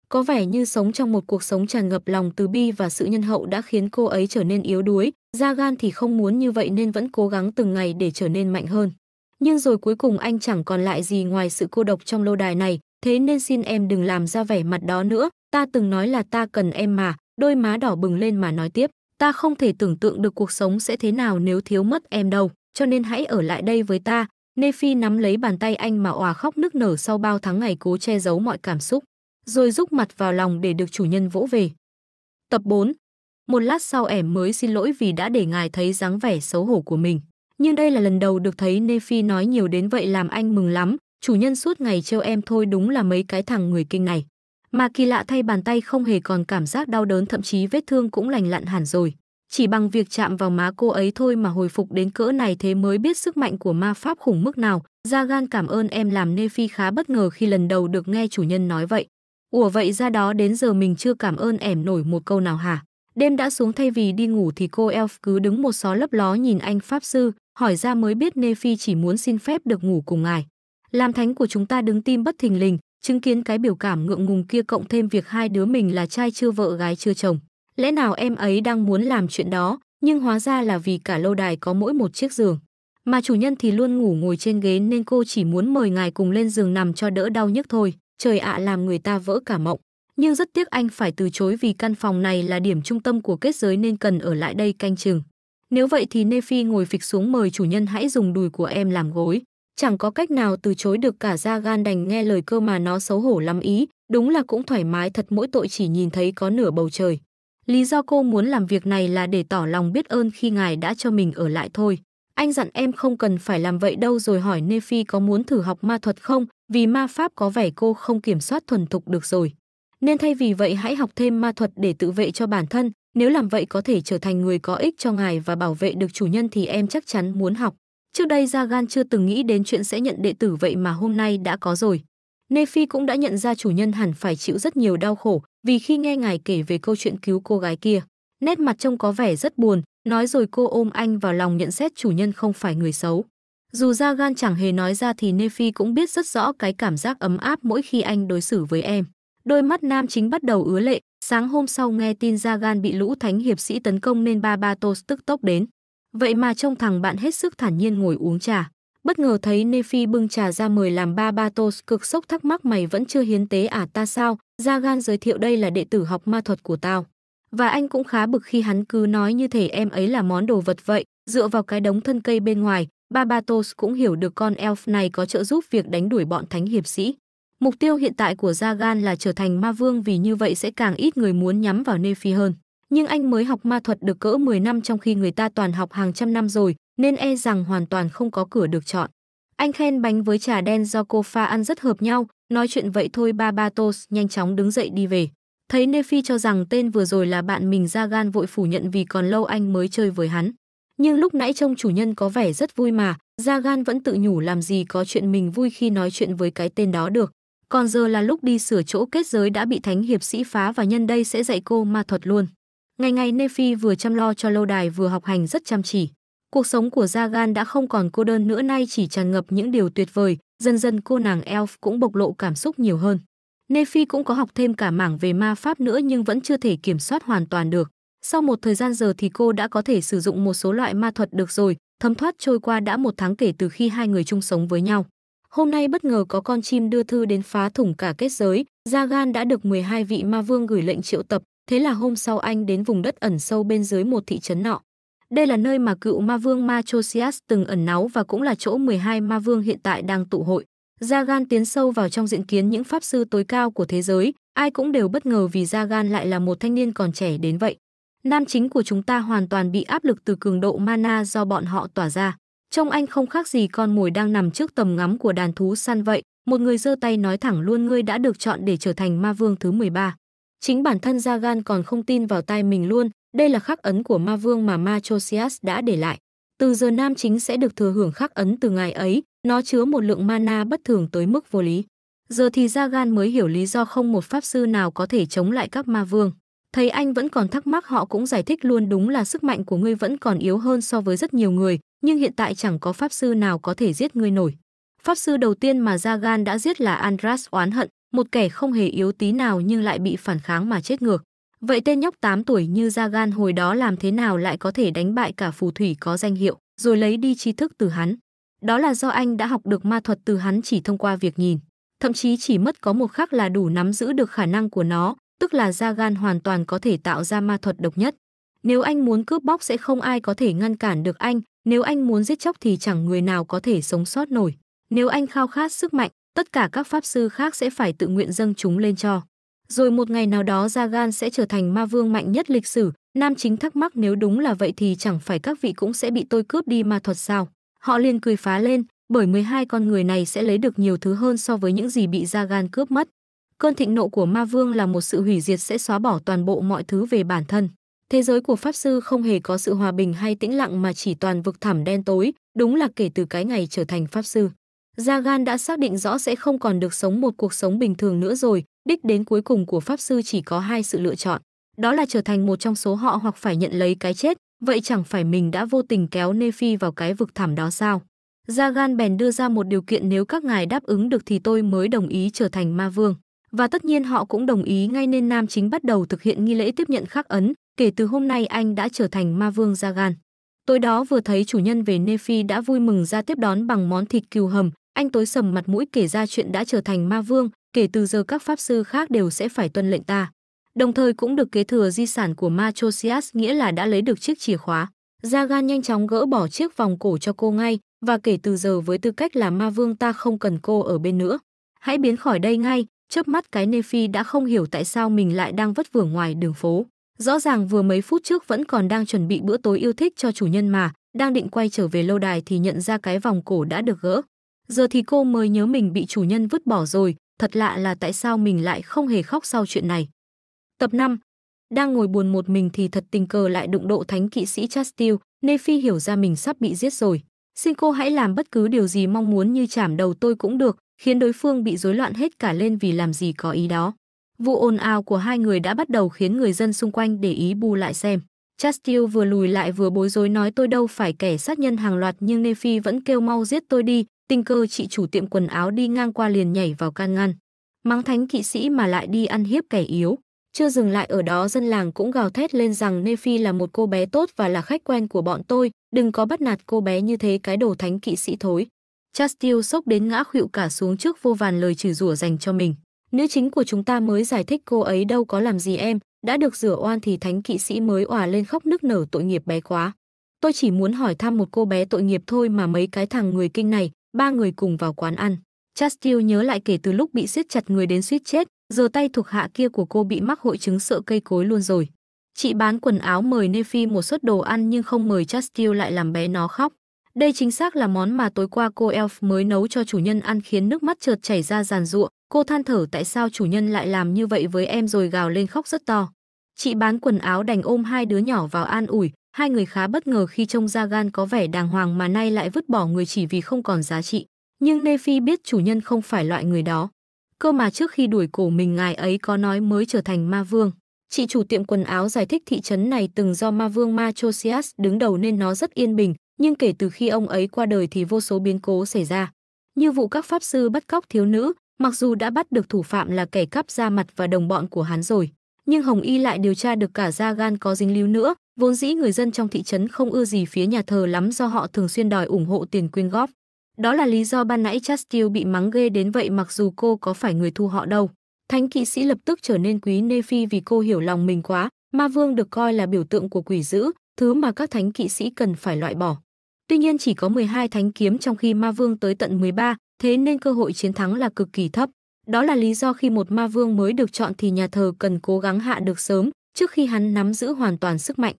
Có vẻ như sống trong một cuộc sống tràn ngập lòng từ bi và sự nhân hậu đã khiến cô ấy trở nên yếu đuối, da gan thì không muốn như vậy nên vẫn cố gắng từng ngày để trở nên mạnh hơn. Nhưng rồi cuối cùng anh chẳng còn lại gì ngoài sự cô độc trong lâu đài này, thế nên xin em đừng làm ra vẻ mặt đó nữa, ta từng nói là ta cần em mà, đôi má đỏ bừng lên mà nói tiếp, ta không thể tưởng tượng được cuộc sống sẽ thế nào nếu thiếu mất em đâu, cho nên hãy ở lại đây với ta. Nephi nắm lấy bàn tay anh mà òa khóc nức nở sau bao tháng ngày cố che giấu mọi cảm xúc, rồi rúc mặt vào lòng để được chủ nhân vỗ về. Tập 4 Một lát sau ẻm mới xin lỗi vì đã để ngài thấy dáng vẻ xấu hổ của mình. Nhưng đây là lần đầu được thấy Nephi nói nhiều đến vậy làm anh mừng lắm, chủ nhân suốt ngày trêu em thôi đúng là mấy cái thằng người kinh này. Mà kỳ lạ thay bàn tay không hề còn cảm giác đau đớn thậm chí vết thương cũng lành lặn hẳn rồi. Chỉ bằng việc chạm vào má cô ấy thôi mà hồi phục đến cỡ này thế mới biết sức mạnh của ma pháp khủng mức nào. Ra Gan cảm ơn em làm nê phi khá bất ngờ khi lần đầu được nghe chủ nhân nói vậy. Ủa vậy ra đó đến giờ mình chưa cảm ơn ẻm nổi một câu nào hả? Đêm đã xuống thay vì đi ngủ thì cô Elf cứ đứng một xó lấp ló nhìn anh Pháp Sư, hỏi ra mới biết Nê Phi chỉ muốn xin phép được ngủ cùng ngài. Làm thánh của chúng ta đứng tim bất thình lình, Chứng kiến cái biểu cảm ngượng ngùng kia cộng thêm việc hai đứa mình là trai chưa vợ gái chưa chồng. Lẽ nào em ấy đang muốn làm chuyện đó, nhưng hóa ra là vì cả lâu đài có mỗi một chiếc giường. Mà chủ nhân thì luôn ngủ ngồi trên ghế nên cô chỉ muốn mời ngài cùng lên giường nằm cho đỡ đau nhức thôi. Trời ạ làm người ta vỡ cả mộng. Nhưng rất tiếc anh phải từ chối vì căn phòng này là điểm trung tâm của kết giới nên cần ở lại đây canh chừng. Nếu vậy thì Nephi ngồi phịch xuống mời chủ nhân hãy dùng đùi của em làm gối chẳng có cách nào từ chối được cả ra gan đành nghe lời cơ mà nó xấu hổ lắm ý, đúng là cũng thoải mái thật mỗi tội chỉ nhìn thấy có nửa bầu trời. Lý do cô muốn làm việc này là để tỏ lòng biết ơn khi ngài đã cho mình ở lại thôi. Anh dặn em không cần phải làm vậy đâu rồi hỏi Nephi có muốn thử học ma thuật không, vì ma pháp có vẻ cô không kiểm soát thuần thục được rồi. Nên thay vì vậy hãy học thêm ma thuật để tự vệ cho bản thân, nếu làm vậy có thể trở thành người có ích cho ngài và bảo vệ được chủ nhân thì em chắc chắn muốn học. Trước đây Gia Gan chưa từng nghĩ đến chuyện sẽ nhận đệ tử vậy mà hôm nay đã có rồi. Nephi cũng đã nhận ra chủ nhân hẳn phải chịu rất nhiều đau khổ vì khi nghe ngài kể về câu chuyện cứu cô gái kia, nét mặt trông có vẻ rất buồn, nói rồi cô ôm anh vào lòng nhận xét chủ nhân không phải người xấu. Dù Gia Gan chẳng hề nói ra thì Nephi cũng biết rất rõ cái cảm giác ấm áp mỗi khi anh đối xử với em. Đôi mắt nam chính bắt đầu ứa lệ, sáng hôm sau nghe tin Gia Gan bị lũ thánh hiệp sĩ tấn công nên Ba Barbatos tức tốc đến. Vậy mà trông thằng bạn hết sức thản nhiên ngồi uống trà. Bất ngờ thấy Nephi bưng trà ra mời làm ba ba tô cực sốc thắc mắc mày vẫn chưa hiến tế à ta sao, ra gan giới thiệu đây là đệ tử học ma thuật của tao. Và anh cũng khá bực khi hắn cứ nói như thể em ấy là món đồ vật vậy, dựa vào cái đống thân cây bên ngoài, ba ba Tos cũng hiểu được con elf này có trợ giúp việc đánh đuổi bọn thánh hiệp sĩ. Mục tiêu hiện tại của Zagan là trở thành ma vương vì như vậy sẽ càng ít người muốn nhắm vào Nephi hơn nhưng anh mới học ma thuật được cỡ 10 năm trong khi người ta toàn học hàng trăm năm rồi, nên e rằng hoàn toàn không có cửa được chọn. Anh khen bánh với trà đen do cô pha ăn rất hợp nhau, nói chuyện vậy thôi ba ba Tos nhanh chóng đứng dậy đi về. Thấy Nephi cho rằng tên vừa rồi là bạn mình ra gan vội phủ nhận vì còn lâu anh mới chơi với hắn. Nhưng lúc nãy trông chủ nhân có vẻ rất vui mà, ra gan vẫn tự nhủ làm gì có chuyện mình vui khi nói chuyện với cái tên đó được. Còn giờ là lúc đi sửa chỗ kết giới đã bị thánh hiệp sĩ phá và nhân đây sẽ dạy cô ma thuật luôn. Ngày ngày Nephi vừa chăm lo cho lâu đài vừa học hành rất chăm chỉ. Cuộc sống của Jagan đã không còn cô đơn nữa nay chỉ tràn ngập những điều tuyệt vời, dần dần cô nàng Elf cũng bộc lộ cảm xúc nhiều hơn. Nephi cũng có học thêm cả mảng về ma pháp nữa nhưng vẫn chưa thể kiểm soát hoàn toàn được. Sau một thời gian giờ thì cô đã có thể sử dụng một số loại ma thuật được rồi, thấm thoát trôi qua đã một tháng kể từ khi hai người chung sống với nhau. Hôm nay bất ngờ có con chim đưa thư đến phá thủng cả kết giới, Jagan đã được 12 vị ma vương gửi lệnh triệu tập, Thế là hôm sau anh đến vùng đất ẩn sâu bên dưới một thị trấn nọ. Đây là nơi mà cựu ma vương Matrosias từng ẩn náu và cũng là chỗ 12 ma vương hiện tại đang tụ hội. Jagan tiến sâu vào trong diện kiến những pháp sư tối cao của thế giới, ai cũng đều bất ngờ vì Jagan lại là một thanh niên còn trẻ đến vậy. Nam chính của chúng ta hoàn toàn bị áp lực từ cường độ mana do bọn họ tỏa ra. Trông anh không khác gì con mồi đang nằm trước tầm ngắm của đàn thú săn vậy. Một người giơ tay nói thẳng luôn ngươi đã được chọn để trở thành ma vương thứ 13. Chính bản thân Ragan còn không tin vào tai mình luôn, đây là khắc ấn của ma vương mà Ma Chosias đã để lại. Từ giờ nam chính sẽ được thừa hưởng khắc ấn từ ngày ấy, nó chứa một lượng mana bất thường tới mức vô lý. Giờ thì Ragan mới hiểu lý do không một pháp sư nào có thể chống lại các ma vương. Thấy anh vẫn còn thắc mắc họ cũng giải thích luôn đúng là sức mạnh của ngươi vẫn còn yếu hơn so với rất nhiều người, nhưng hiện tại chẳng có pháp sư nào có thể giết ngươi nổi. Pháp sư đầu tiên mà Zagan đã giết là Andras oán hận, một kẻ không hề yếu tí nào nhưng lại bị phản kháng mà chết ngược. Vậy tên nhóc 8 tuổi như ra gan hồi đó làm thế nào lại có thể đánh bại cả phù thủy có danh hiệu, rồi lấy đi tri thức từ hắn? Đó là do anh đã học được ma thuật từ hắn chỉ thông qua việc nhìn. Thậm chí chỉ mất có một khắc là đủ nắm giữ được khả năng của nó, tức là ra gan hoàn toàn có thể tạo ra ma thuật độc nhất. Nếu anh muốn cướp bóc sẽ không ai có thể ngăn cản được anh, nếu anh muốn giết chóc thì chẳng người nào có thể sống sót nổi. Nếu anh khao khát sức mạnh, tất cả các pháp sư khác sẽ phải tự nguyện dâng chúng lên cho. Rồi một ngày nào đó gia gan sẽ trở thành ma vương mạnh nhất lịch sử, Nam chính thắc mắc nếu đúng là vậy thì chẳng phải các vị cũng sẽ bị tôi cướp đi ma thuật sao. Họ liền cười phá lên, bởi 12 con người này sẽ lấy được nhiều thứ hơn so với những gì bị gia gan cướp mất. Cơn thịnh nộ của ma vương là một sự hủy diệt sẽ xóa bỏ toàn bộ mọi thứ về bản thân. Thế giới của Pháp Sư không hề có sự hòa bình hay tĩnh lặng mà chỉ toàn vực thẳm đen tối, đúng là kể từ cái ngày trở thành Pháp Sư. Zagan đã xác định rõ sẽ không còn được sống một cuộc sống bình thường nữa rồi, đích đến cuối cùng của Pháp Sư chỉ có hai sự lựa chọn. Đó là trở thành một trong số họ hoặc phải nhận lấy cái chết, vậy chẳng phải mình đã vô tình kéo Nephi vào cái vực thẳm đó sao? Zagan bèn đưa ra một điều kiện nếu các ngài đáp ứng được thì tôi mới đồng ý trở thành ma vương. Và tất nhiên họ cũng đồng ý ngay nên nam chính bắt đầu thực hiện nghi lễ tiếp nhận khắc ấn, kể từ hôm nay anh đã trở thành ma vương Zagan. Tối đó vừa thấy chủ nhân về Nephi đã vui mừng ra tiếp đón bằng món thịt cừu hầm, anh tối sầm mặt mũi kể ra chuyện đã trở thành ma vương, kể từ giờ các pháp sư khác đều sẽ phải tuân lệnh ta. Đồng thời cũng được kế thừa di sản của Ma Matrosias nghĩa là đã lấy được chiếc chìa khóa. Jagan nhanh chóng gỡ bỏ chiếc vòng cổ cho cô ngay và kể từ giờ với tư cách là ma vương ta không cần cô ở bên nữa. Hãy biến khỏi đây ngay, chớp mắt cái Nephi đã không hiểu tại sao mình lại đang vất vưởng ngoài đường phố. Rõ ràng vừa mấy phút trước vẫn còn đang chuẩn bị bữa tối yêu thích cho chủ nhân mà, đang định quay trở về lâu đài thì nhận ra cái vòng cổ đã được gỡ. Giờ thì cô mới nhớ mình bị chủ nhân vứt bỏ rồi, thật lạ là tại sao mình lại không hề khóc sau chuyện này. Tập 5 Đang ngồi buồn một mình thì thật tình cờ lại đụng độ thánh kỵ sĩ Chastil, Nephi hiểu ra mình sắp bị giết rồi. Xin cô hãy làm bất cứ điều gì mong muốn như chảm đầu tôi cũng được, khiến đối phương bị rối loạn hết cả lên vì làm gì có ý đó. Vụ ồn ào của hai người đã bắt đầu khiến người dân xung quanh để ý bù lại xem. Chastil vừa lùi lại vừa bối rối nói tôi đâu phải kẻ sát nhân hàng loạt nhưng Nephi vẫn kêu mau giết tôi đi, Tình cờ chị chủ tiệm quần áo đi ngang qua liền nhảy vào can ngăn. Mắng thánh kỵ sĩ mà lại đi ăn hiếp kẻ yếu. Chưa dừng lại ở đó dân làng cũng gào thét lên rằng Nephi là một cô bé tốt và là khách quen của bọn tôi, đừng có bắt nạt cô bé như thế cái đồ thánh kỵ sĩ thối. Chastil sốc đến ngã khuỵu cả xuống trước vô vàn lời chửi rủa dành cho mình. Nữ chính của chúng ta mới giải thích cô ấy đâu có làm gì em, đã được rửa oan thì thánh kỵ sĩ mới òa lên khóc nức nở tội nghiệp bé quá. Tôi chỉ muốn hỏi thăm một cô bé tội nghiệp thôi mà mấy cái thằng người kinh này, ba người cùng vào quán ăn. Chastil nhớ lại kể từ lúc bị siết chặt người đến suýt chết, giờ tay thuộc hạ kia của cô bị mắc hội chứng sợ cây cối luôn rồi. Chị bán quần áo mời Nephi một suất đồ ăn nhưng không mời Chastil lại làm bé nó khóc. Đây chính xác là món mà tối qua cô Elf mới nấu cho chủ nhân ăn khiến nước mắt chợt chảy ra giàn ruộng. Cô than thở tại sao chủ nhân lại làm như vậy với em rồi gào lên khóc rất to. Chị bán quần áo đành ôm hai đứa nhỏ vào an ủi, Hai người khá bất ngờ khi trông ra gan có vẻ đàng hoàng mà nay lại vứt bỏ người chỉ vì không còn giá trị. Nhưng Nephi biết chủ nhân không phải loại người đó. Cơ mà trước khi đuổi cổ mình ngài ấy có nói mới trở thành ma vương. Chị chủ tiệm quần áo giải thích thị trấn này từng do ma vương Ma Chosias đứng đầu nên nó rất yên bình, nhưng kể từ khi ông ấy qua đời thì vô số biến cố xảy ra. Như vụ các pháp sư bắt cóc thiếu nữ, mặc dù đã bắt được thủ phạm là kẻ cắp da mặt và đồng bọn của hắn rồi, nhưng Hồng Y lại điều tra được cả da gan có dính líu nữa, Vốn dĩ người dân trong thị trấn không ưa gì phía nhà thờ lắm do họ thường xuyên đòi ủng hộ tiền quyên góp. Đó là lý do ban nãy Chastil bị mắng ghê đến vậy mặc dù cô có phải người thu họ đâu. Thánh kỵ sĩ lập tức trở nên quý nephi vì cô hiểu lòng mình quá, ma vương được coi là biểu tượng của quỷ dữ, thứ mà các thánh kỵ sĩ cần phải loại bỏ. Tuy nhiên chỉ có 12 thánh kiếm trong khi ma vương tới tận 13, thế nên cơ hội chiến thắng là cực kỳ thấp. Đó là lý do khi một ma vương mới được chọn thì nhà thờ cần cố gắng hạ được sớm, trước khi hắn nắm giữ hoàn toàn sức mạnh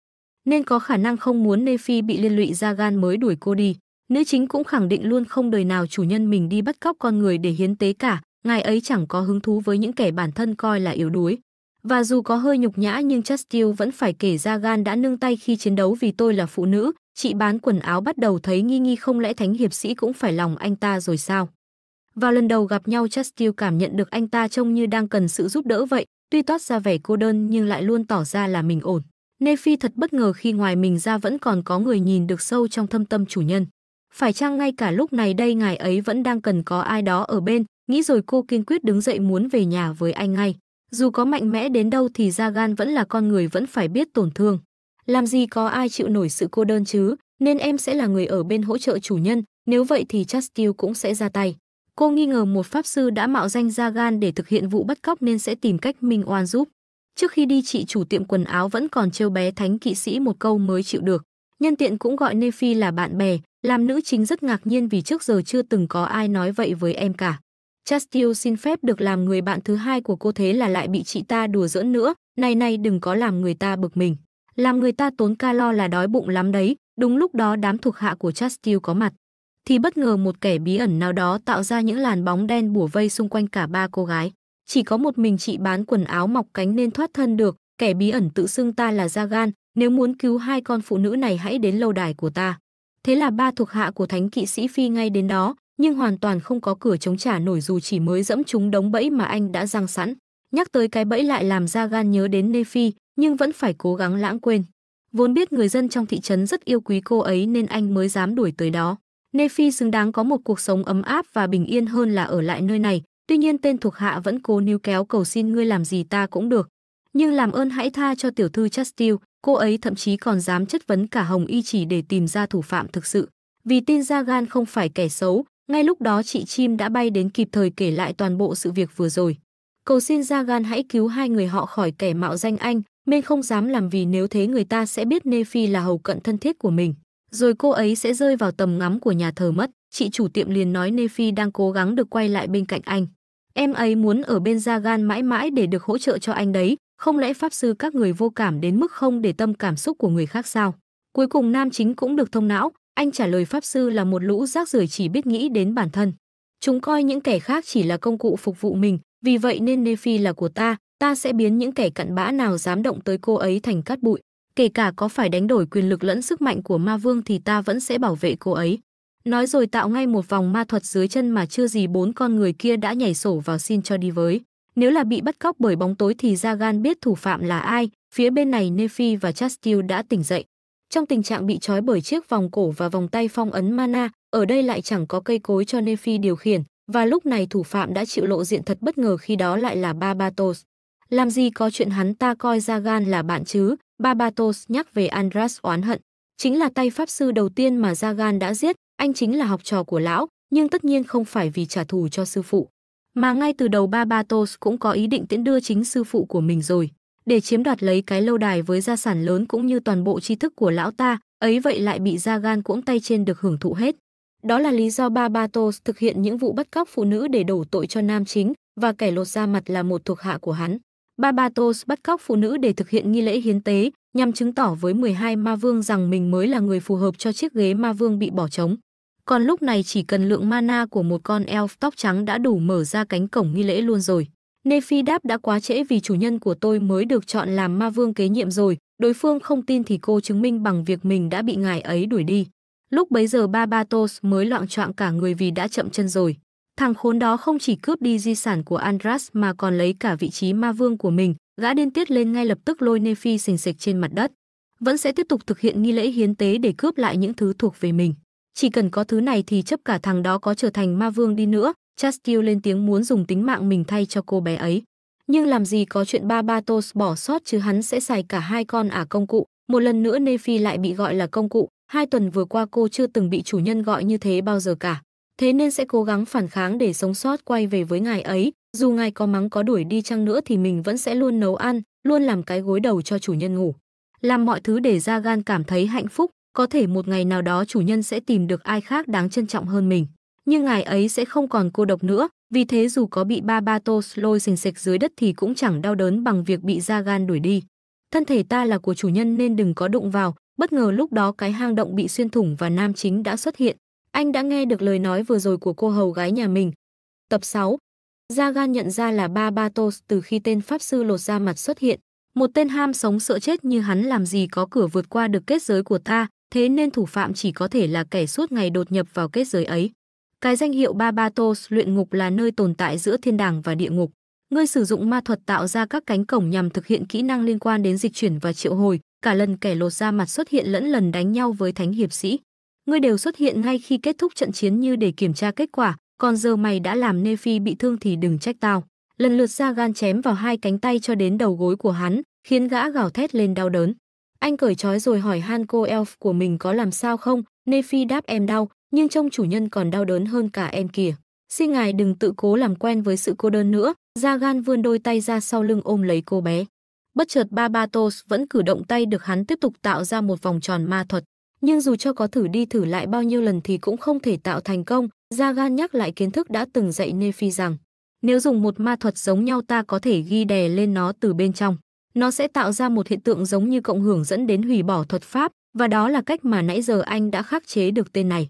nên có khả năng không muốn Nephi bị liên lụy ra gan mới đuổi cô đi. Nữ chính cũng khẳng định luôn không đời nào chủ nhân mình đi bắt cóc con người để hiến tế cả, ngài ấy chẳng có hứng thú với những kẻ bản thân coi là yếu đuối. Và dù có hơi nhục nhã nhưng Chastil vẫn phải kể ra gan đã nương tay khi chiến đấu vì tôi là phụ nữ, chị bán quần áo bắt đầu thấy nghi nghi không lẽ thánh hiệp sĩ cũng phải lòng anh ta rồi sao. Vào lần đầu gặp nhau Chastil cảm nhận được anh ta trông như đang cần sự giúp đỡ vậy, tuy toát ra vẻ cô đơn nhưng lại luôn tỏ ra là mình ổn. Nê Phi thật bất ngờ khi ngoài mình ra vẫn còn có người nhìn được sâu trong thâm tâm chủ nhân. Phải chăng ngay cả lúc này đây ngài ấy vẫn đang cần có ai đó ở bên, nghĩ rồi cô kiên quyết đứng dậy muốn về nhà với anh ngay. Dù có mạnh mẽ đến đâu thì ra gan vẫn là con người vẫn phải biết tổn thương. Làm gì có ai chịu nổi sự cô đơn chứ, nên em sẽ là người ở bên hỗ trợ chủ nhân, nếu vậy thì Chastil cũng sẽ ra tay. Cô nghi ngờ một pháp sư đã mạo danh Ra Gan để thực hiện vụ bắt cóc nên sẽ tìm cách minh oan giúp. Trước khi đi chị chủ tiệm quần áo vẫn còn trêu bé thánh kỵ sĩ một câu mới chịu được. Nhân tiện cũng gọi Nephi là bạn bè, làm nữ chính rất ngạc nhiên vì trước giờ chưa từng có ai nói vậy với em cả. Chastil xin phép được làm người bạn thứ hai của cô thế là lại bị chị ta đùa giỡn nữa, này này đừng có làm người ta bực mình. Làm người ta tốn calo là đói bụng lắm đấy, đúng lúc đó đám thuộc hạ của Chastil có mặt. Thì bất ngờ một kẻ bí ẩn nào đó tạo ra những làn bóng đen bủa vây xung quanh cả ba cô gái chỉ có một mình chị bán quần áo mọc cánh nên thoát thân được, kẻ bí ẩn tự xưng ta là Gia Gan, nếu muốn cứu hai con phụ nữ này hãy đến lâu đài của ta. Thế là ba thuộc hạ của thánh kỵ sĩ phi ngay đến đó, nhưng hoàn toàn không có cửa chống trả nổi dù chỉ mới dẫm chúng đống bẫy mà anh đã giăng sẵn. Nhắc tới cái bẫy lại làm Gia Gan nhớ đến Nephi, nhưng vẫn phải cố gắng lãng quên. Vốn biết người dân trong thị trấn rất yêu quý cô ấy nên anh mới dám đuổi tới đó. Nephi xứng đáng có một cuộc sống ấm áp và bình yên hơn là ở lại nơi này, Tuy nhiên tên thuộc hạ vẫn cố níu kéo cầu xin ngươi làm gì ta cũng được. Nhưng làm ơn hãy tha cho tiểu thư Chastil, cô ấy thậm chí còn dám chất vấn cả Hồng Y chỉ để tìm ra thủ phạm thực sự. Vì tin ra gan không phải kẻ xấu, ngay lúc đó chị chim đã bay đến kịp thời kể lại toàn bộ sự việc vừa rồi. Cầu xin ra gan hãy cứu hai người họ khỏi kẻ mạo danh anh, nên không dám làm vì nếu thế người ta sẽ biết Nephi là hầu cận thân thiết của mình. Rồi cô ấy sẽ rơi vào tầm ngắm của nhà thờ mất, chị chủ tiệm liền nói Nephi đang cố gắng được quay lại bên cạnh anh. Em ấy muốn ở bên Gia Gan mãi mãi để được hỗ trợ cho anh đấy, không lẽ pháp sư các người vô cảm đến mức không để tâm cảm xúc của người khác sao? Cuối cùng nam chính cũng được thông não, anh trả lời pháp sư là một lũ rác rưởi chỉ biết nghĩ đến bản thân. Chúng coi những kẻ khác chỉ là công cụ phục vụ mình, vì vậy nên Nephi là của ta, ta sẽ biến những kẻ cặn bã nào dám động tới cô ấy thành cát bụi. Kể cả có phải đánh đổi quyền lực lẫn sức mạnh của ma vương thì ta vẫn sẽ bảo vệ cô ấy. Nói rồi tạo ngay một vòng ma thuật dưới chân mà chưa gì bốn con người kia đã nhảy sổ vào xin cho đi với. Nếu là bị bắt cóc bởi bóng tối thì Zagan biết thủ phạm là ai, phía bên này Nephi và Chastil đã tỉnh dậy. Trong tình trạng bị trói bởi chiếc vòng cổ và vòng tay phong ấn mana, ở đây lại chẳng có cây cối cho Nephi điều khiển, và lúc này thủ phạm đã chịu lộ diện thật bất ngờ khi đó lại là Barbatos. Làm gì có chuyện hắn ta coi Zagan là bạn chứ, Barbatos nhắc về Andras oán hận. Chính là tay pháp sư đầu tiên mà Zagan đã giết, anh chính là học trò của lão, nhưng tất nhiên không phải vì trả thù cho sư phụ. Mà ngay từ đầu ba Batos cũng có ý định tiễn đưa chính sư phụ của mình rồi, để chiếm đoạt lấy cái lâu đài với gia sản lớn cũng như toàn bộ tri thức của lão ta, ấy vậy lại bị ra gan cuỗng tay trên được hưởng thụ hết. Đó là lý do ba Batos thực hiện những vụ bắt cóc phụ nữ để đổ tội cho nam chính và kẻ lột da mặt là một thuộc hạ của hắn. Ba Batos bắt cóc phụ nữ để thực hiện nghi lễ hiến tế, nhằm chứng tỏ với 12 ma vương rằng mình mới là người phù hợp cho chiếc ghế ma vương bị bỏ trống còn lúc này chỉ cần lượng mana của một con elf tóc trắng đã đủ mở ra cánh cổng nghi lễ luôn rồi. Nephi đáp đã quá trễ vì chủ nhân của tôi mới được chọn làm ma vương kế nhiệm rồi, đối phương không tin thì cô chứng minh bằng việc mình đã bị ngài ấy đuổi đi. Lúc bấy giờ Barbatos mới loạn choạng cả người vì đã chậm chân rồi. Thằng khốn đó không chỉ cướp đi di sản của Andras mà còn lấy cả vị trí ma vương của mình, gã điên tiết lên ngay lập tức lôi Nephi sình sịch trên mặt đất. Vẫn sẽ tiếp tục thực hiện nghi lễ hiến tế để cướp lại những thứ thuộc về mình chỉ cần có thứ này thì chấp cả thằng đó có trở thành ma vương đi nữa, Chastil lên tiếng muốn dùng tính mạng mình thay cho cô bé ấy. Nhưng làm gì có chuyện ba ba Tos bỏ sót chứ hắn sẽ xài cả hai con ả à công cụ, một lần nữa Nephi lại bị gọi là công cụ, hai tuần vừa qua cô chưa từng bị chủ nhân gọi như thế bao giờ cả. Thế nên sẽ cố gắng phản kháng để sống sót quay về với ngài ấy, dù ngài có mắng có đuổi đi chăng nữa thì mình vẫn sẽ luôn nấu ăn, luôn làm cái gối đầu cho chủ nhân ngủ. Làm mọi thứ để ra gan cảm thấy hạnh phúc, có thể một ngày nào đó chủ nhân sẽ tìm được ai khác đáng trân trọng hơn mình. Nhưng ngài ấy sẽ không còn cô độc nữa, vì thế dù có bị ba ba tô lôi sình sạch dưới đất thì cũng chẳng đau đớn bằng việc bị da gan đuổi đi. Thân thể ta là của chủ nhân nên đừng có đụng vào, bất ngờ lúc đó cái hang động bị xuyên thủng và nam chính đã xuất hiện. Anh đã nghe được lời nói vừa rồi của cô hầu gái nhà mình. Tập 6 Zagan nhận ra là ba ba Tos từ khi tên Pháp Sư lột ra mặt xuất hiện. Một tên ham sống sợ chết như hắn làm gì có cửa vượt qua được kết giới của ta, thế nên thủ phạm chỉ có thể là kẻ suốt ngày đột nhập vào kết giới ấy. Cái danh hiệu Babatos luyện ngục là nơi tồn tại giữa thiên đàng và địa ngục. Ngươi sử dụng ma thuật tạo ra các cánh cổng nhằm thực hiện kỹ năng liên quan đến dịch chuyển và triệu hồi, cả lần kẻ lột ra mặt xuất hiện lẫn lần đánh nhau với thánh hiệp sĩ. Ngươi đều xuất hiện ngay khi kết thúc trận chiến như để kiểm tra kết quả, còn giờ mày đã làm Nephi bị thương thì đừng trách tao. Lần lượt ra gan chém vào hai cánh tay cho đến đầu gối của hắn, khiến gã gào thét lên đau đớn. Anh cởi trói rồi hỏi han cô elf của mình có làm sao không, Nephi đáp em đau, nhưng trông chủ nhân còn đau đớn hơn cả em kìa. Xin ngài đừng tự cố làm quen với sự cô đơn nữa, ra gan vươn đôi tay ra sau lưng ôm lấy cô bé. Bất chợt Babatos vẫn cử động tay được hắn tiếp tục tạo ra một vòng tròn ma thuật. Nhưng dù cho có thử đi thử lại bao nhiêu lần thì cũng không thể tạo thành công, Zagan nhắc lại kiến thức đã từng dạy Nephi rằng nếu dùng một ma thuật giống nhau ta có thể ghi đè lên nó từ bên trong nó sẽ tạo ra một hiện tượng giống như cộng hưởng dẫn đến hủy bỏ thuật pháp và đó là cách mà nãy giờ anh đã khắc chế được tên này.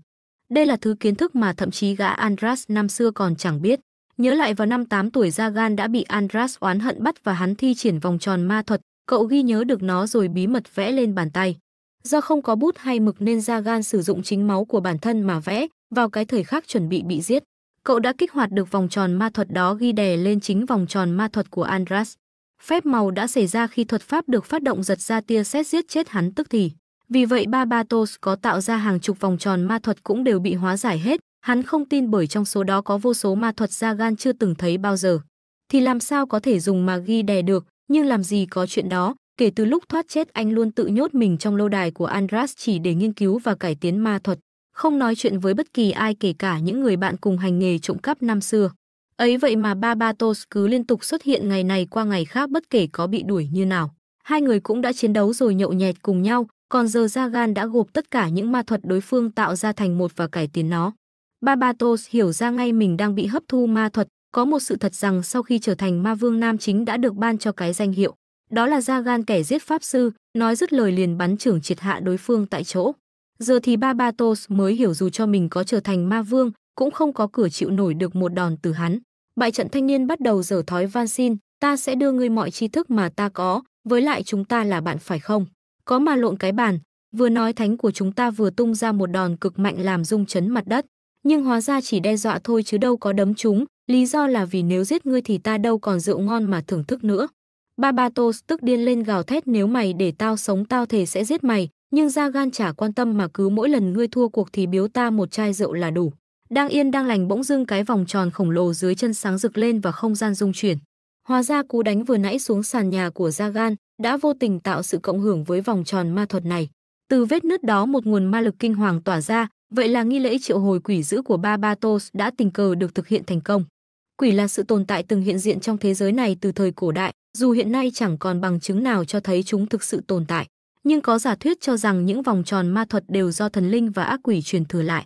Đây là thứ kiến thức mà thậm chí gã Andras năm xưa còn chẳng biết. Nhớ lại vào năm 8 tuổi Zagan đã bị Andras oán hận bắt và hắn thi triển vòng tròn ma thuật, cậu ghi nhớ được nó rồi bí mật vẽ lên bàn tay. Do không có bút hay mực nên Zagan sử dụng chính máu của bản thân mà vẽ, vào cái thời khắc chuẩn bị bị giết. Cậu đã kích hoạt được vòng tròn ma thuật đó ghi đè lên chính vòng tròn ma thuật của Andras. Phép màu đã xảy ra khi thuật pháp được phát động giật ra tia xét giết chết hắn tức thì. Vì vậy ba Batos có tạo ra hàng chục vòng tròn ma thuật cũng đều bị hóa giải hết, hắn không tin bởi trong số đó có vô số ma thuật ra gan chưa từng thấy bao giờ. Thì làm sao có thể dùng mà ghi đè được, nhưng làm gì có chuyện đó, kể từ lúc thoát chết anh luôn tự nhốt mình trong lâu đài của Andras chỉ để nghiên cứu và cải tiến ma thuật, không nói chuyện với bất kỳ ai kể cả những người bạn cùng hành nghề trộm cắp năm xưa. Ấy vậy mà Barbatos cứ liên tục xuất hiện ngày này qua ngày khác bất kể có bị đuổi như nào. Hai người cũng đã chiến đấu rồi nhậu nhẹt cùng nhau, còn giờ Zagan đã gộp tất cả những ma thuật đối phương tạo ra thành một và cải tiến nó. Barbatos hiểu ra ngay mình đang bị hấp thu ma thuật, có một sự thật rằng sau khi trở thành ma vương nam chính đã được ban cho cái danh hiệu. Đó là Zagan kẻ giết pháp sư, nói dứt lời liền bắn trưởng triệt hạ đối phương tại chỗ. Giờ thì Barbatos mới hiểu dù cho mình có trở thành ma vương, cũng không có cửa chịu nổi được một đòn từ hắn. Bại trận thanh niên bắt đầu dở thói van xin, ta sẽ đưa ngươi mọi tri thức mà ta có, với lại chúng ta là bạn phải không? Có mà lộn cái bàn, vừa nói thánh của chúng ta vừa tung ra một đòn cực mạnh làm rung chấn mặt đất. Nhưng hóa ra chỉ đe dọa thôi chứ đâu có đấm chúng, lý do là vì nếu giết ngươi thì ta đâu còn rượu ngon mà thưởng thức nữa. Babatos tức điên lên gào thét nếu mày để tao sống tao thề sẽ giết mày, nhưng ra gan chả quan tâm mà cứ mỗi lần ngươi thua cuộc thì biếu ta một chai rượu là đủ. Đang yên đang lành bỗng dưng cái vòng tròn khổng lồ dưới chân sáng rực lên và không gian rung chuyển. Hóa ra cú đánh vừa nãy xuống sàn nhà của Zagan đã vô tình tạo sự cộng hưởng với vòng tròn ma thuật này. Từ vết nứt đó một nguồn ma lực kinh hoàng tỏa ra, vậy là nghi lễ triệu hồi quỷ dữ của Ba Batos đã tình cờ được thực hiện thành công. Quỷ là sự tồn tại từng hiện diện trong thế giới này từ thời cổ đại, dù hiện nay chẳng còn bằng chứng nào cho thấy chúng thực sự tồn tại, nhưng có giả thuyết cho rằng những vòng tròn ma thuật đều do thần linh và ác quỷ truyền thừa lại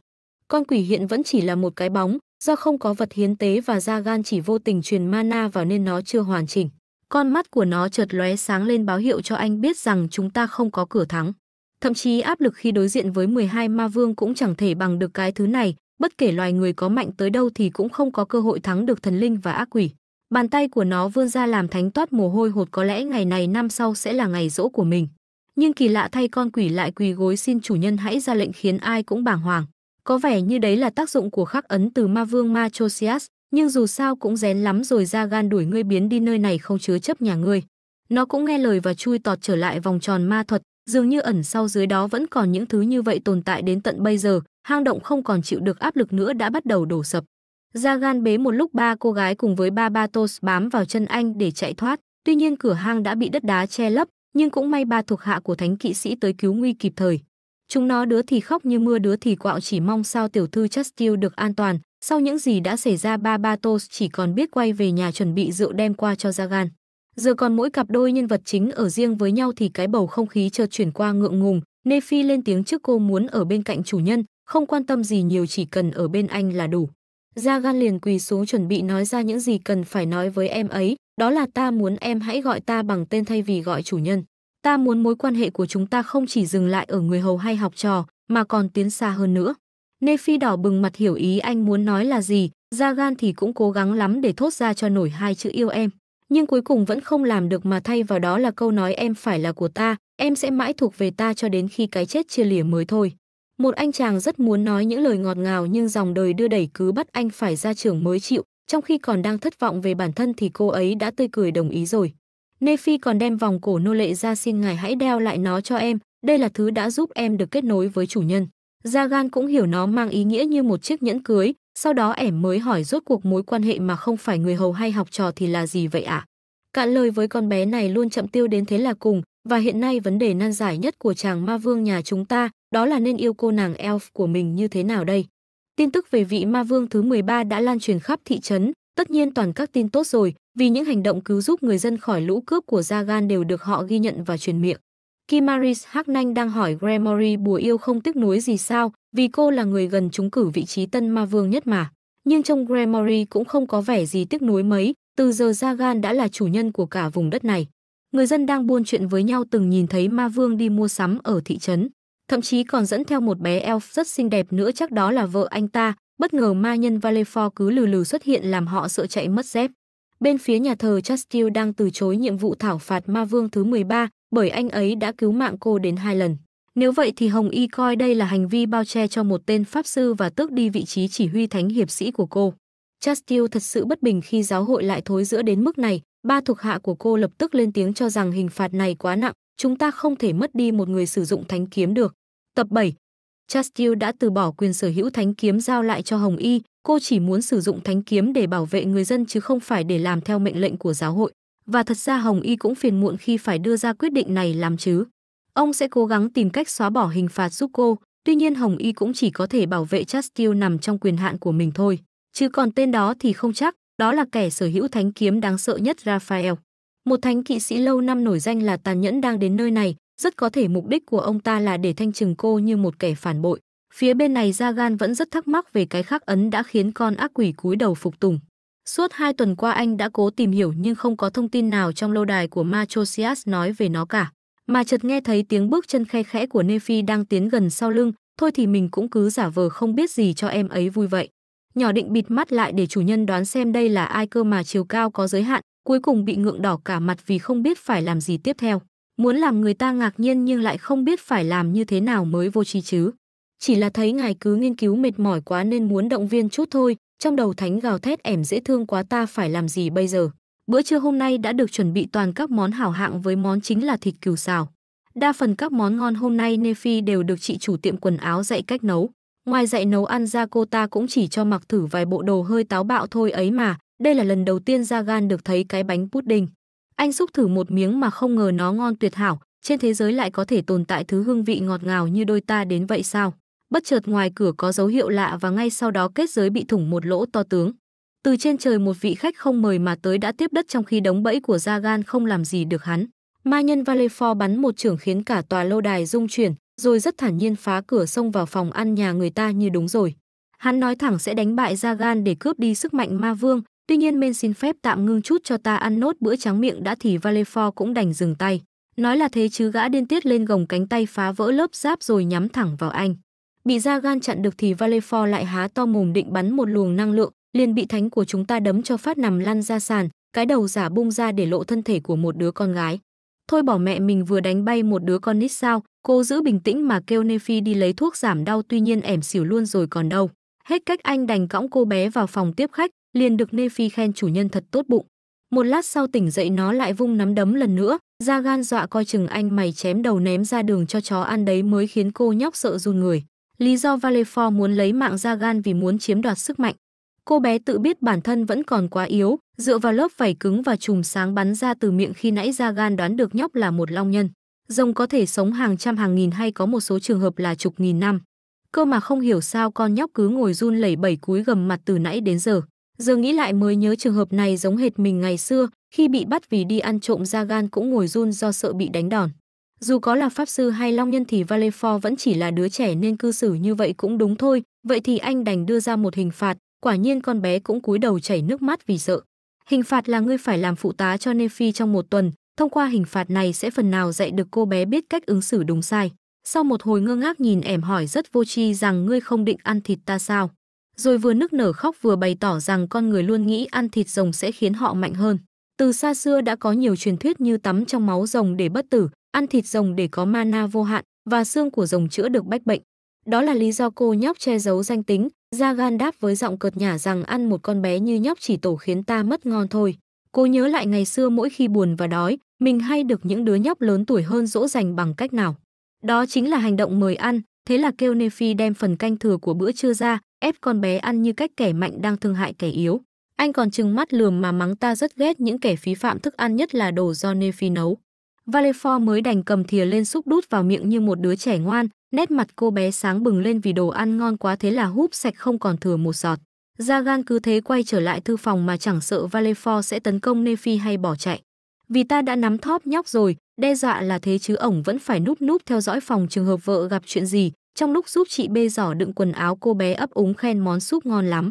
con quỷ hiện vẫn chỉ là một cái bóng, do không có vật hiến tế và da gan chỉ vô tình truyền mana vào nên nó chưa hoàn chỉnh. Con mắt của nó chợt lóe sáng lên báo hiệu cho anh biết rằng chúng ta không có cửa thắng. Thậm chí áp lực khi đối diện với 12 ma vương cũng chẳng thể bằng được cái thứ này, bất kể loài người có mạnh tới đâu thì cũng không có cơ hội thắng được thần linh và ác quỷ. Bàn tay của nó vươn ra làm thánh toát mồ hôi hột có lẽ ngày này năm sau sẽ là ngày rỗ của mình. Nhưng kỳ lạ thay con quỷ lại quỳ gối xin chủ nhân hãy ra lệnh khiến ai cũng bàng hoàng. Có vẻ như đấy là tác dụng của khắc ấn từ ma vương Matrosias, nhưng dù sao cũng rén lắm rồi ra gan đuổi ngươi biến đi nơi này không chứa chấp nhà ngươi. Nó cũng nghe lời và chui tọt trở lại vòng tròn ma thuật, dường như ẩn sau dưới đó vẫn còn những thứ như vậy tồn tại đến tận bây giờ, hang động không còn chịu được áp lực nữa đã bắt đầu đổ sập. Ra gan bế một lúc ba cô gái cùng với ba Batos bám vào chân anh để chạy thoát, tuy nhiên cửa hang đã bị đất đá che lấp, nhưng cũng may ba thuộc hạ của thánh kỵ sĩ tới cứu nguy kịp thời. Chúng nó đứa thì khóc như mưa đứa thì quạo chỉ mong sao tiểu thư Chastil được an toàn. Sau những gì đã xảy ra ba Bartos chỉ còn biết quay về nhà chuẩn bị rượu đem qua cho Zagan. Giờ còn mỗi cặp đôi nhân vật chính ở riêng với nhau thì cái bầu không khí chợt chuyển qua ngượng ngùng. Nephi lên tiếng trước cô muốn ở bên cạnh chủ nhân, không quan tâm gì nhiều chỉ cần ở bên anh là đủ. Zagan liền quỳ xuống chuẩn bị nói ra những gì cần phải nói với em ấy, đó là ta muốn em hãy gọi ta bằng tên thay vì gọi chủ nhân. Ta muốn mối quan hệ của chúng ta không chỉ dừng lại ở người hầu hay học trò, mà còn tiến xa hơn nữa. Nê Phi đỏ bừng mặt hiểu ý anh muốn nói là gì, ra gan thì cũng cố gắng lắm để thốt ra cho nổi hai chữ yêu em. Nhưng cuối cùng vẫn không làm được mà thay vào đó là câu nói em phải là của ta, em sẽ mãi thuộc về ta cho đến khi cái chết chia lìa mới thôi. Một anh chàng rất muốn nói những lời ngọt ngào nhưng dòng đời đưa đẩy cứ bắt anh phải ra trường mới chịu, trong khi còn đang thất vọng về bản thân thì cô ấy đã tươi cười đồng ý rồi. Nephi còn đem vòng cổ nô lệ ra xin ngài hãy đeo lại nó cho em, đây là thứ đã giúp em được kết nối với chủ nhân. Jagan cũng hiểu nó mang ý nghĩa như một chiếc nhẫn cưới, sau đó ẻm mới hỏi rốt cuộc mối quan hệ mà không phải người hầu hay học trò thì là gì vậy ạ? À? Cạn lời với con bé này luôn chậm tiêu đến thế là cùng, và hiện nay vấn đề nan giải nhất của chàng ma vương nhà chúng ta đó là nên yêu cô nàng elf của mình như thế nào đây. Tin tức về vị ma vương thứ 13 đã lan truyền khắp thị trấn, tất nhiên toàn các tin tốt rồi, vì những hành động cứu giúp người dân khỏi lũ cướp của Zagan đều được họ ghi nhận và truyền miệng. Kimaris Hacknanh đang hỏi Gremory bùa yêu không tiếc nuối gì sao, vì cô là người gần trúng cử vị trí tân ma vương nhất mà. Nhưng trong Gremory cũng không có vẻ gì tiếc nuối mấy, từ giờ Zagan đã là chủ nhân của cả vùng đất này. Người dân đang buôn chuyện với nhau từng nhìn thấy ma vương đi mua sắm ở thị trấn. Thậm chí còn dẫn theo một bé elf rất xinh đẹp nữa chắc đó là vợ anh ta, bất ngờ ma nhân Valefor cứ lừ lừ xuất hiện làm họ sợ chạy mất dép bên phía nhà thờ Chastil đang từ chối nhiệm vụ thảo phạt ma vương thứ 13 bởi anh ấy đã cứu mạng cô đến hai lần. Nếu vậy thì Hồng Y coi đây là hành vi bao che cho một tên pháp sư và tước đi vị trí chỉ huy thánh hiệp sĩ của cô. Chastil thật sự bất bình khi giáo hội lại thối giữa đến mức này, ba thuộc hạ của cô lập tức lên tiếng cho rằng hình phạt này quá nặng, chúng ta không thể mất đi một người sử dụng thánh kiếm được. Tập 7 Chastil đã từ bỏ quyền sở hữu thánh kiếm giao lại cho Hồng Y, Cô chỉ muốn sử dụng thánh kiếm để bảo vệ người dân chứ không phải để làm theo mệnh lệnh của giáo hội. Và thật ra Hồng Y cũng phiền muộn khi phải đưa ra quyết định này làm chứ. Ông sẽ cố gắng tìm cách xóa bỏ hình phạt giúp cô, tuy nhiên Hồng Y cũng chỉ có thể bảo vệ Chastil nằm trong quyền hạn của mình thôi. Chứ còn tên đó thì không chắc, đó là kẻ sở hữu thánh kiếm đáng sợ nhất Raphael. Một thánh kỵ sĩ lâu năm nổi danh là tàn nhẫn đang đến nơi này, rất có thể mục đích của ông ta là để thanh trừng cô như một kẻ phản bội. Phía bên này Gia Gan vẫn rất thắc mắc về cái khắc ấn đã khiến con ác quỷ cúi đầu phục tùng. Suốt hai tuần qua anh đã cố tìm hiểu nhưng không có thông tin nào trong lâu đài của Matrosias nói về nó cả. Mà chợt nghe thấy tiếng bước chân khe khẽ của Nephi đang tiến gần sau lưng, thôi thì mình cũng cứ giả vờ không biết gì cho em ấy vui vậy. Nhỏ định bịt mắt lại để chủ nhân đoán xem đây là ai cơ mà chiều cao có giới hạn, cuối cùng bị ngượng đỏ cả mặt vì không biết phải làm gì tiếp theo. Muốn làm người ta ngạc nhiên nhưng lại không biết phải làm như thế nào mới vô tri chứ chỉ là thấy ngài cứ nghiên cứu mệt mỏi quá nên muốn động viên chút thôi, trong đầu thánh gào thét ẻm dễ thương quá ta phải làm gì bây giờ. Bữa trưa hôm nay đã được chuẩn bị toàn các món hảo hạng với món chính là thịt cừu xào. Đa phần các món ngon hôm nay Nephi đều được chị chủ tiệm quần áo dạy cách nấu. Ngoài dạy nấu ăn ra cô ta cũng chỉ cho mặc thử vài bộ đồ hơi táo bạo thôi ấy mà, đây là lần đầu tiên ra gan được thấy cái bánh pudding. Anh xúc thử một miếng mà không ngờ nó ngon tuyệt hảo, trên thế giới lại có thể tồn tại thứ hương vị ngọt ngào như đôi ta đến vậy sao? Bất chợt ngoài cửa có dấu hiệu lạ và ngay sau đó kết giới bị thủng một lỗ to tướng. Từ trên trời một vị khách không mời mà tới đã tiếp đất trong khi đống bẫy của Zagan không làm gì được hắn. Ma nhân Valefor bắn một trưởng khiến cả tòa lâu đài rung chuyển, rồi rất thản nhiên phá cửa xông vào phòng ăn nhà người ta như đúng rồi. Hắn nói thẳng sẽ đánh bại Zagan để cướp đi sức mạnh ma vương, tuy nhiên men xin phép tạm ngưng chút cho ta ăn nốt bữa trắng miệng đã thì Valefor cũng đành dừng tay. Nói là thế chứ gã điên tiết lên gồng cánh tay phá vỡ lớp giáp rồi nhắm thẳng vào anh. Bị ra gan chặn được thì Valefor lại há to mồm định bắn một luồng năng lượng, liền bị thánh của chúng ta đấm cho phát nằm lăn ra sàn, cái đầu giả bung ra để lộ thân thể của một đứa con gái. Thôi bỏ mẹ mình vừa đánh bay một đứa con nít sao, cô giữ bình tĩnh mà kêu Nephi đi lấy thuốc giảm đau tuy nhiên ẻm xỉu luôn rồi còn đâu. Hết cách anh đành cõng cô bé vào phòng tiếp khách, liền được Nephi khen chủ nhân thật tốt bụng. Một lát sau tỉnh dậy nó lại vung nắm đấm lần nữa, ra gan dọa coi chừng anh mày chém đầu ném ra đường cho chó ăn đấy mới khiến cô nhóc sợ run người. Lý do Valefor muốn lấy mạng Ragan vì muốn chiếm đoạt sức mạnh. Cô bé tự biết bản thân vẫn còn quá yếu, dựa vào lớp vảy cứng và chùm sáng bắn ra từ miệng khi nãy Ragan đoán được nhóc là một long nhân. Rồng có thể sống hàng trăm hàng nghìn hay có một số trường hợp là chục nghìn năm. Cơ mà không hiểu sao con nhóc cứ ngồi run lẩy bẩy cúi gầm mặt từ nãy đến giờ. Giờ nghĩ lại mới nhớ trường hợp này giống hệt mình ngày xưa, khi bị bắt vì đi ăn trộm Ragan cũng ngồi run do sợ bị đánh đòn. Dù có là pháp sư hay long nhân thì Valefort vẫn chỉ là đứa trẻ nên cư xử như vậy cũng đúng thôi, vậy thì anh đành đưa ra một hình phạt, quả nhiên con bé cũng cúi đầu chảy nước mắt vì sợ. Hình phạt là ngươi phải làm phụ tá cho Nephi trong một tuần, thông qua hình phạt này sẽ phần nào dạy được cô bé biết cách ứng xử đúng sai. Sau một hồi ngơ ngác nhìn ẻm hỏi rất vô tri rằng ngươi không định ăn thịt ta sao? Rồi vừa nức nở khóc vừa bày tỏ rằng con người luôn nghĩ ăn thịt rồng sẽ khiến họ mạnh hơn. Từ xa xưa đã có nhiều truyền thuyết như tắm trong máu rồng để bất tử, Ăn thịt rồng để có mana vô hạn và xương của rồng chữa được bách bệnh. Đó là lý do cô nhóc che giấu danh tính, ra gan đáp với giọng cợt nhả rằng ăn một con bé như nhóc chỉ tổ khiến ta mất ngon thôi. Cô nhớ lại ngày xưa mỗi khi buồn và đói, mình hay được những đứa nhóc lớn tuổi hơn dỗ dành bằng cách nào. Đó chính là hành động mời ăn, thế là kêu Nephi đem phần canh thừa của bữa trưa ra, ép con bé ăn như cách kẻ mạnh đang thương hại kẻ yếu. Anh còn trừng mắt lườm mà mắng ta rất ghét những kẻ phí phạm thức ăn nhất là đồ do Nephi nấu. Valefor mới đành cầm thìa lên xúc đút vào miệng như một đứa trẻ ngoan, nét mặt cô bé sáng bừng lên vì đồ ăn ngon quá thế là húp sạch không còn thừa một giọt. Ra gan cứ thế quay trở lại thư phòng mà chẳng sợ Valefor sẽ tấn công Nephi hay bỏ chạy. Vì ta đã nắm thóp nhóc rồi, đe dọa là thế chứ ổng vẫn phải núp núp theo dõi phòng trường hợp vợ gặp chuyện gì, trong lúc giúp chị bê giỏ đựng quần áo cô bé ấp úng khen món súp ngon lắm.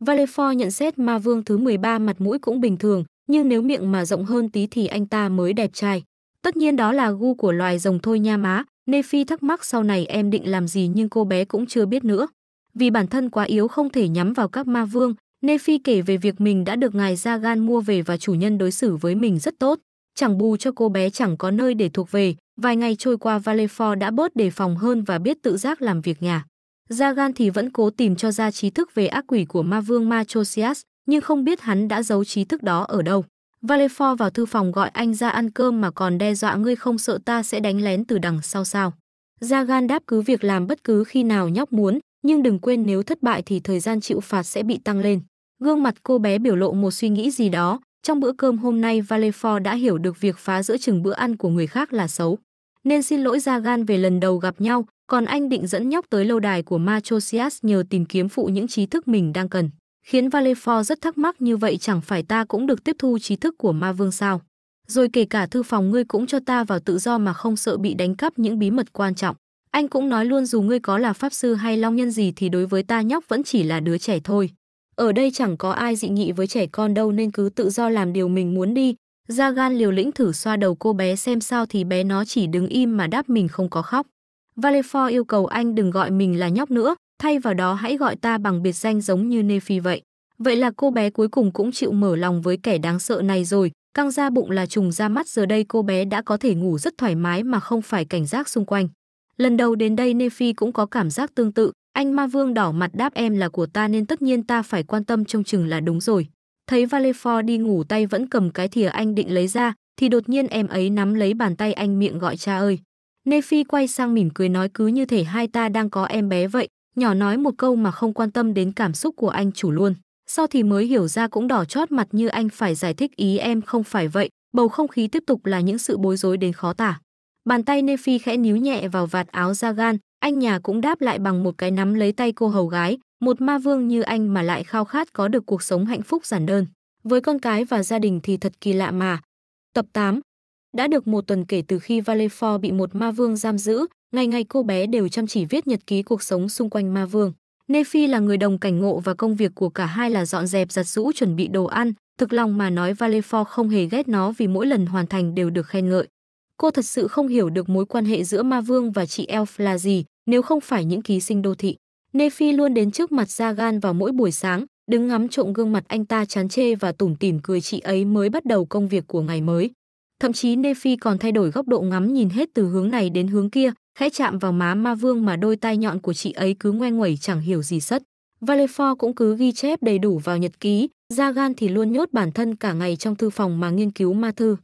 Valefor nhận xét ma vương thứ 13 mặt mũi cũng bình thường, nhưng nếu miệng mà rộng hơn tí thì anh ta mới đẹp trai. Tất nhiên đó là gu của loài rồng thôi nha má, Nephi thắc mắc sau này em định làm gì nhưng cô bé cũng chưa biết nữa. Vì bản thân quá yếu không thể nhắm vào các ma vương, Nephi kể về việc mình đã được ngài Zagan mua về và chủ nhân đối xử với mình rất tốt. Chẳng bù cho cô bé chẳng có nơi để thuộc về, vài ngày trôi qua Valefor đã bớt đề phòng hơn và biết tự giác làm việc nhà. Zagan thì vẫn cố tìm cho ra trí thức về ác quỷ của ma vương Matrosias, nhưng không biết hắn đã giấu trí thức đó ở đâu. Valefor vào thư phòng gọi anh ra ăn cơm mà còn đe dọa ngươi không sợ ta sẽ đánh lén từ đằng sau sao. Zagan đáp cứ việc làm bất cứ khi nào nhóc muốn, nhưng đừng quên nếu thất bại thì thời gian chịu phạt sẽ bị tăng lên. Gương mặt cô bé biểu lộ một suy nghĩ gì đó, trong bữa cơm hôm nay Valefor đã hiểu được việc phá giữa chừng bữa ăn của người khác là xấu. Nên xin lỗi Zagan về lần đầu gặp nhau, còn anh định dẫn nhóc tới lâu đài của Matrosias nhờ tìm kiếm phụ những trí thức mình đang cần. Khiến Valefor rất thắc mắc như vậy chẳng phải ta cũng được tiếp thu trí thức của ma vương sao? Rồi kể cả thư phòng ngươi cũng cho ta vào tự do mà không sợ bị đánh cắp những bí mật quan trọng. Anh cũng nói luôn dù ngươi có là pháp sư hay long nhân gì thì đối với ta nhóc vẫn chỉ là đứa trẻ thôi. Ở đây chẳng có ai dị nghị với trẻ con đâu nên cứ tự do làm điều mình muốn đi. Ra gan liều lĩnh thử xoa đầu cô bé xem sao thì bé nó chỉ đứng im mà đáp mình không có khóc. Valefor yêu cầu anh đừng gọi mình là nhóc nữa, thay vào đó hãy gọi ta bằng biệt danh giống như Nephi vậy. Vậy là cô bé cuối cùng cũng chịu mở lòng với kẻ đáng sợ này rồi, căng ra bụng là trùng ra mắt giờ đây cô bé đã có thể ngủ rất thoải mái mà không phải cảnh giác xung quanh. Lần đầu đến đây Nephi cũng có cảm giác tương tự, anh ma vương đỏ mặt đáp em là của ta nên tất nhiên ta phải quan tâm trông chừng là đúng rồi. Thấy Valefor đi ngủ tay vẫn cầm cái thìa anh định lấy ra, thì đột nhiên em ấy nắm lấy bàn tay anh miệng gọi cha ơi. Nephi quay sang mỉm cười nói cứ như thể hai ta đang có em bé vậy, nhỏ nói một câu mà không quan tâm đến cảm xúc của anh chủ luôn. Sau thì mới hiểu ra cũng đỏ chót mặt như anh phải giải thích ý em không phải vậy, bầu không khí tiếp tục là những sự bối rối đến khó tả. Bàn tay Nephi khẽ níu nhẹ vào vạt áo da gan, anh nhà cũng đáp lại bằng một cái nắm lấy tay cô hầu gái, một ma vương như anh mà lại khao khát có được cuộc sống hạnh phúc giản đơn. Với con cái và gia đình thì thật kỳ lạ mà. Tập 8, đã được một tuần kể từ khi Valefor bị một ma vương giam giữ, ngày ngày cô bé đều chăm chỉ viết nhật ký cuộc sống xung quanh ma vương. Nephi là người đồng cảnh ngộ và công việc của cả hai là dọn dẹp giặt rũ chuẩn bị đồ ăn, thực lòng mà nói Valefor không hề ghét nó vì mỗi lần hoàn thành đều được khen ngợi. Cô thật sự không hiểu được mối quan hệ giữa ma vương và chị Elf là gì nếu không phải những ký sinh đô thị. Nephi luôn đến trước mặt Ra Gan vào mỗi buổi sáng, đứng ngắm trộm gương mặt anh ta chán chê và tủm tỉm cười chị ấy mới bắt đầu công việc của ngày mới. Thậm chí Nephi còn thay đổi góc độ ngắm nhìn hết từ hướng này đến hướng kia, khẽ chạm vào má ma vương mà đôi tai nhọn của chị ấy cứ ngoe nguẩy chẳng hiểu gì sất. Valefor cũng cứ ghi chép đầy đủ vào nhật ký, ra gan thì luôn nhốt bản thân cả ngày trong thư phòng mà nghiên cứu ma thư.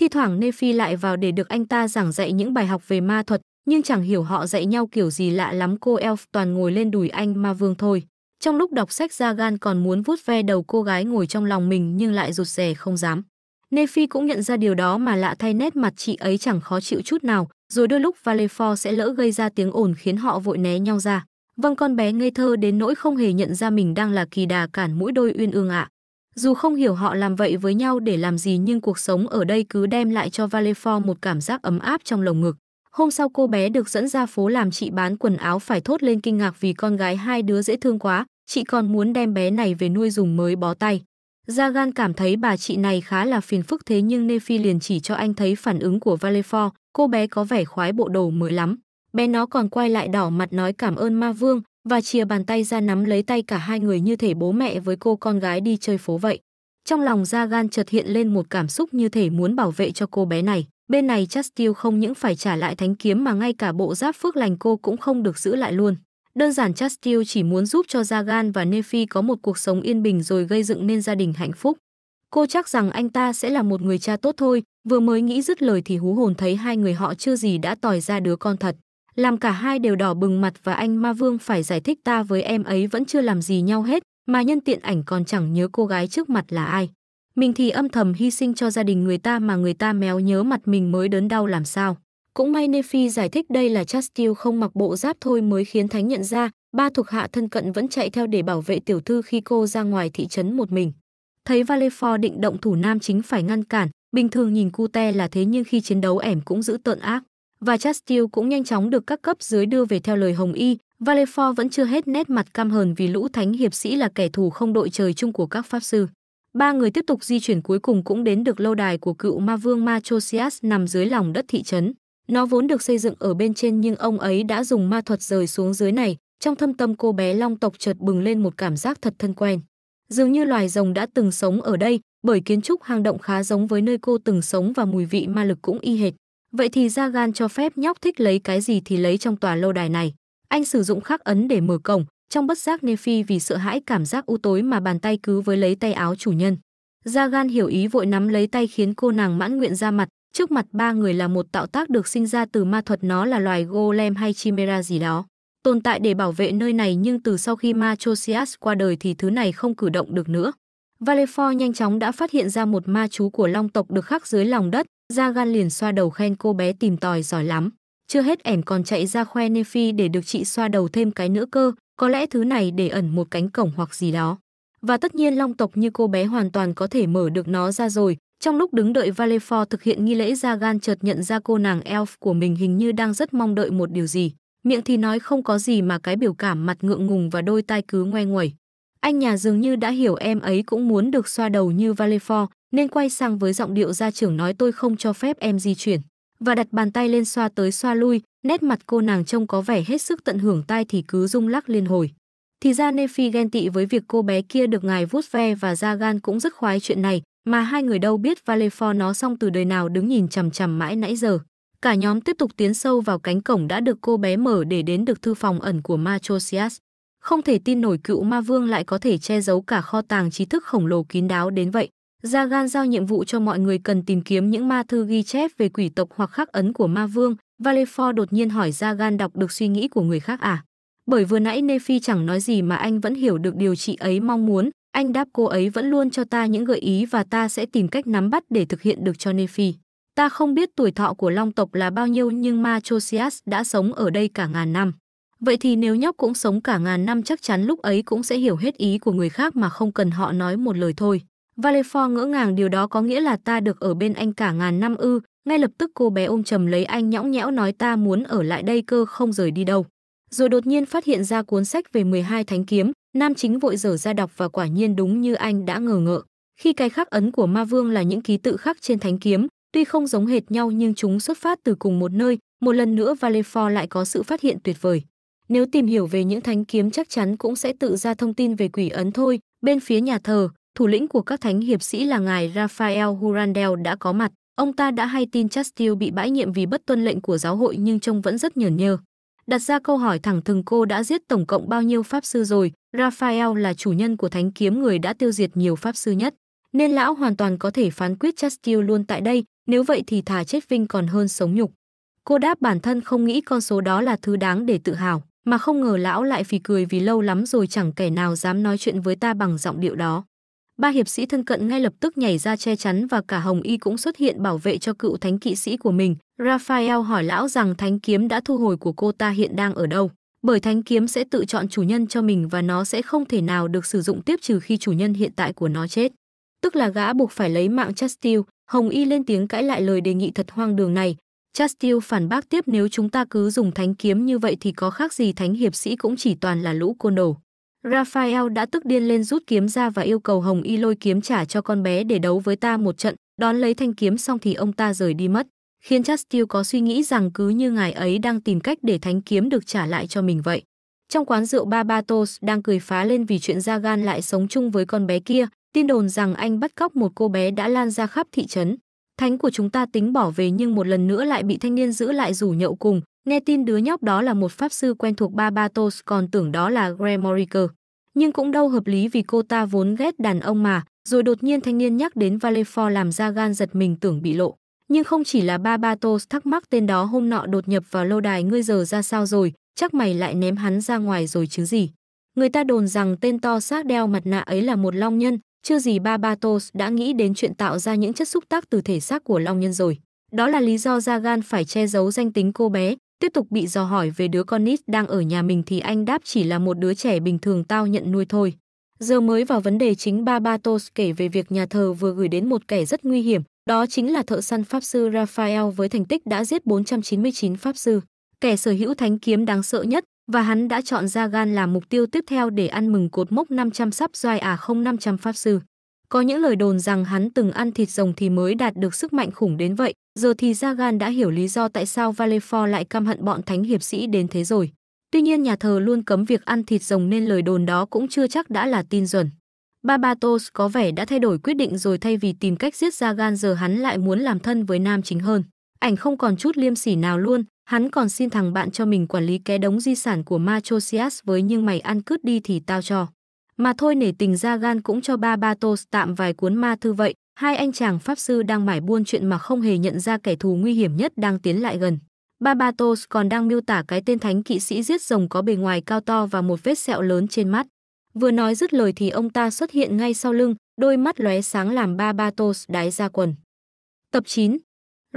Thi thoảng Nephi lại vào để được anh ta giảng dạy những bài học về ma thuật, nhưng chẳng hiểu họ dạy nhau kiểu gì lạ lắm cô elf toàn ngồi lên đùi anh ma vương thôi. Trong lúc đọc sách Zagan còn muốn vuốt ve đầu cô gái ngồi trong lòng mình nhưng lại rụt rè không dám. Nephi cũng nhận ra điều đó mà lạ thay nét mặt chị ấy chẳng khó chịu chút nào, rồi đôi lúc Valefor sẽ lỡ gây ra tiếng ồn khiến họ vội né nhau ra. Vâng con bé ngây thơ đến nỗi không hề nhận ra mình đang là kỳ đà cản mũi đôi uyên ương ạ. Dù không hiểu họ làm vậy với nhau để làm gì nhưng cuộc sống ở đây cứ đem lại cho Valefor một cảm giác ấm áp trong lồng ngực. Hôm sau cô bé được dẫn ra phố làm chị bán quần áo phải thốt lên kinh ngạc vì con gái hai đứa dễ thương quá, chị còn muốn đem bé này về nuôi dùng mới bó tay. Zagan cảm thấy bà chị này khá là phiền phức thế nhưng Nephi liền chỉ cho anh thấy phản ứng của Valefor, cô bé có vẻ khoái bộ đồ mới lắm. Bé nó còn quay lại đỏ mặt nói cảm ơn ma vương và chìa bàn tay ra nắm lấy tay cả hai người như thể bố mẹ với cô con gái đi chơi phố vậy. Trong lòng Zagan chợt hiện lên một cảm xúc như thể muốn bảo vệ cho cô bé này. Bên này Chastil không những phải trả lại thánh kiếm mà ngay cả bộ giáp phước lành cô cũng không được giữ lại luôn. Đơn giản Chastil chỉ muốn giúp cho Jagan và Nephi có một cuộc sống yên bình rồi gây dựng nên gia đình hạnh phúc. Cô chắc rằng anh ta sẽ là một người cha tốt thôi, vừa mới nghĩ dứt lời thì hú hồn thấy hai người họ chưa gì đã tỏi ra đứa con thật. Làm cả hai đều đỏ bừng mặt và anh Ma Vương phải giải thích ta với em ấy vẫn chưa làm gì nhau hết, mà nhân tiện ảnh còn chẳng nhớ cô gái trước mặt là ai. Mình thì âm thầm hy sinh cho gia đình người ta mà người ta méo nhớ mặt mình mới đớn đau làm sao. Cũng may Nephi giải thích đây là Chastil không mặc bộ giáp thôi mới khiến Thánh nhận ra, ba thuộc hạ thân cận vẫn chạy theo để bảo vệ tiểu thư khi cô ra ngoài thị trấn một mình. Thấy Valefor định động thủ nam chính phải ngăn cản, bình thường nhìn Cute là thế nhưng khi chiến đấu ẻm cũng giữ tợn ác. Và Chastil cũng nhanh chóng được các cấp dưới đưa về theo lời Hồng Y, Valefor vẫn chưa hết nét mặt cam hờn vì lũ thánh hiệp sĩ là kẻ thù không đội trời chung của các pháp sư. Ba người tiếp tục di chuyển cuối cùng cũng đến được lâu đài của cựu ma vương Matrosias nằm dưới lòng đất thị trấn. Nó vốn được xây dựng ở bên trên nhưng ông ấy đã dùng ma thuật rời xuống dưới này, trong thâm tâm cô bé long tộc chợt bừng lên một cảm giác thật thân quen. Dường như loài rồng đã từng sống ở đây, bởi kiến trúc hang động khá giống với nơi cô từng sống và mùi vị ma lực cũng y hệt. Vậy thì ra gan cho phép nhóc thích lấy cái gì thì lấy trong tòa lâu đài này. Anh sử dụng khắc ấn để mở cổng, trong bất giác Nephi vì sợ hãi cảm giác u tối mà bàn tay cứ với lấy tay áo chủ nhân. Gia gan hiểu ý vội nắm lấy tay khiến cô nàng mãn nguyện ra mặt, Trước mặt ba người là một tạo tác được sinh ra từ ma thuật nó là loài golem hay chimera gì đó. Tồn tại để bảo vệ nơi này nhưng từ sau khi ma Chosias qua đời thì thứ này không cử động được nữa. Valefor nhanh chóng đã phát hiện ra một ma chú của long tộc được khắc dưới lòng đất. Zagan liền xoa đầu khen cô bé tìm tòi giỏi lắm. Chưa hết ẻn còn chạy ra khoe Nephi để được chị xoa đầu thêm cái nữa cơ. Có lẽ thứ này để ẩn một cánh cổng hoặc gì đó. Và tất nhiên long tộc như cô bé hoàn toàn có thể mở được nó ra rồi, trong lúc đứng đợi Valefort thực hiện nghi lễ ra gan chợt nhận ra cô nàng elf của mình hình như đang rất mong đợi một điều gì. Miệng thì nói không có gì mà cái biểu cảm mặt ngượng ngùng và đôi tai cứ ngoe nguẩy. Anh nhà dường như đã hiểu em ấy cũng muốn được xoa đầu như Valefort, nên quay sang với giọng điệu gia trưởng nói tôi không cho phép em di chuyển. Và đặt bàn tay lên xoa tới xoa lui, nét mặt cô nàng trông có vẻ hết sức tận hưởng tai thì cứ rung lắc liên hồi. Thì ra Nephi ghen tị với việc cô bé kia được ngài vuốt ve và ra gan cũng rất khoái chuyện này, mà hai người đâu biết Valefor nó xong từ đời nào đứng nhìn chằm chằm mãi nãy giờ. Cả nhóm tiếp tục tiến sâu vào cánh cổng đã được cô bé mở để đến được thư phòng ẩn của Matrosias. Không thể tin nổi cựu ma vương lại có thể che giấu cả kho tàng trí thức khổng lồ kín đáo đến vậy. Jagan giao nhiệm vụ cho mọi người cần tìm kiếm những ma thư ghi chép về quỷ tộc hoặc khắc ấn của ma vương. Valefor đột nhiên hỏi Jagan đọc được suy nghĩ của người khác à? Bởi vừa nãy Nephi chẳng nói gì mà anh vẫn hiểu được điều chị ấy mong muốn, anh đáp cô ấy vẫn luôn cho ta những gợi ý và ta sẽ tìm cách nắm bắt để thực hiện được cho Nephi. Ta không biết tuổi thọ của long tộc là bao nhiêu nhưng Ma Chosias đã sống ở đây cả ngàn năm. Vậy thì nếu nhóc cũng sống cả ngàn năm chắc chắn lúc ấy cũng sẽ hiểu hết ý của người khác mà không cần họ nói một lời thôi. Valefor ngỡ ngàng điều đó có nghĩa là ta được ở bên anh cả ngàn năm ư. Ngay lập tức cô bé ôm chầm lấy anh nhõng nhẽo nói ta muốn ở lại đây cơ không rời đi đâu. Rồi đột nhiên phát hiện ra cuốn sách về 12 thánh kiếm, Nam chính vội dở ra đọc và quả nhiên đúng như anh đã ngờ ngợ. Khi cái khắc ấn của ma vương là những ký tự khắc trên thánh kiếm, tuy không giống hệt nhau nhưng chúng xuất phát từ cùng một nơi, một lần nữa Valefor lại có sự phát hiện tuyệt vời. Nếu tìm hiểu về những thánh kiếm chắc chắn cũng sẽ tự ra thông tin về quỷ ấn thôi. Bên phía nhà thờ, thủ lĩnh của các thánh hiệp sĩ là ngài Raphael Hurandel đã có mặt. Ông ta đã hay tin Chastil bị bãi nhiệm vì bất tuân lệnh của giáo hội nhưng trông vẫn rất nhởn nhơ đặt ra câu hỏi thẳng thừng cô đã giết tổng cộng bao nhiêu pháp sư rồi, Raphael là chủ nhân của thánh kiếm người đã tiêu diệt nhiều pháp sư nhất, nên lão hoàn toàn có thể phán quyết Chastil luôn tại đây, nếu vậy thì thà chết vinh còn hơn sống nhục. Cô đáp bản thân không nghĩ con số đó là thứ đáng để tự hào, mà không ngờ lão lại phì cười vì lâu lắm rồi chẳng kẻ nào dám nói chuyện với ta bằng giọng điệu đó ba hiệp sĩ thân cận ngay lập tức nhảy ra che chắn và cả Hồng Y cũng xuất hiện bảo vệ cho cựu thánh kỵ sĩ của mình. Raphael hỏi lão rằng thánh kiếm đã thu hồi của cô ta hiện đang ở đâu, bởi thánh kiếm sẽ tự chọn chủ nhân cho mình và nó sẽ không thể nào được sử dụng tiếp trừ khi chủ nhân hiện tại của nó chết. Tức là gã buộc phải lấy mạng Chastil, Hồng Y lên tiếng cãi lại lời đề nghị thật hoang đường này. Chastil phản bác tiếp nếu chúng ta cứ dùng thánh kiếm như vậy thì có khác gì thánh hiệp sĩ cũng chỉ toàn là lũ côn đồ. Raphael đã tức điên lên rút kiếm ra và yêu cầu Hồng Y lôi kiếm trả cho con bé để đấu với ta một trận, đón lấy thanh kiếm xong thì ông ta rời đi mất, khiến Chastil có suy nghĩ rằng cứ như ngài ấy đang tìm cách để thánh kiếm được trả lại cho mình vậy. Trong quán rượu Barbatos đang cười phá lên vì chuyện ra gan lại sống chung với con bé kia, tin đồn rằng anh bắt cóc một cô bé đã lan ra khắp thị trấn. Thánh của chúng ta tính bỏ về nhưng một lần nữa lại bị thanh niên giữ lại rủ nhậu cùng, Nghe tin đứa nhóc đó là một pháp sư quen thuộc Ba Barbatos còn tưởng đó là Gremoriker. Nhưng cũng đâu hợp lý vì cô ta vốn ghét đàn ông mà, rồi đột nhiên thanh niên nhắc đến Valefor làm ra gan giật mình tưởng bị lộ. Nhưng không chỉ là Ba Barbatos thắc mắc tên đó hôm nọ đột nhập vào lâu đài ngươi giờ ra sao rồi, chắc mày lại ném hắn ra ngoài rồi chứ gì. Người ta đồn rằng tên to xác đeo mặt nạ ấy là một long nhân, chưa gì Ba Barbatos đã nghĩ đến chuyện tạo ra những chất xúc tác từ thể xác của long nhân rồi. Đó là lý do Gan phải che giấu danh tính cô bé, Tiếp tục bị dò hỏi về đứa con nít đang ở nhà mình thì anh đáp chỉ là một đứa trẻ bình thường tao nhận nuôi thôi. Giờ mới vào vấn đề chính ba Barbatos kể về việc nhà thờ vừa gửi đến một kẻ rất nguy hiểm, đó chính là thợ săn pháp sư Raphael với thành tích đã giết 499 pháp sư, kẻ sở hữu thánh kiếm đáng sợ nhất, và hắn đã chọn Zagan làm mục tiêu tiếp theo để ăn mừng cột mốc 500 sắp doai à không 500 pháp sư. Có những lời đồn rằng hắn từng ăn thịt rồng thì mới đạt được sức mạnh khủng đến vậy, giờ thì Zagan đã hiểu lý do tại sao Valefor lại căm hận bọn thánh hiệp sĩ đến thế rồi. Tuy nhiên nhà thờ luôn cấm việc ăn thịt rồng nên lời đồn đó cũng chưa chắc đã là tin chuẩn. Barbatos có vẻ đã thay đổi quyết định rồi thay vì tìm cách giết Zagan giờ hắn lại muốn làm thân với nam chính hơn. Ảnh không còn chút liêm sỉ nào luôn, hắn còn xin thằng bạn cho mình quản lý cái đống di sản của Matrosias với nhưng mày ăn cướp đi thì tao cho. Mà thôi nể tình ra gan cũng cho ba ba tô tạm vài cuốn ma thư vậy, hai anh chàng pháp sư đang mải buôn chuyện mà không hề nhận ra kẻ thù nguy hiểm nhất đang tiến lại gần. Ba Barbatos còn đang miêu tả cái tên thánh kỵ sĩ giết rồng có bề ngoài cao to và một vết sẹo lớn trên mắt. Vừa nói dứt lời thì ông ta xuất hiện ngay sau lưng, đôi mắt lóe sáng làm Ba Barbatos đái ra quần. Tập 9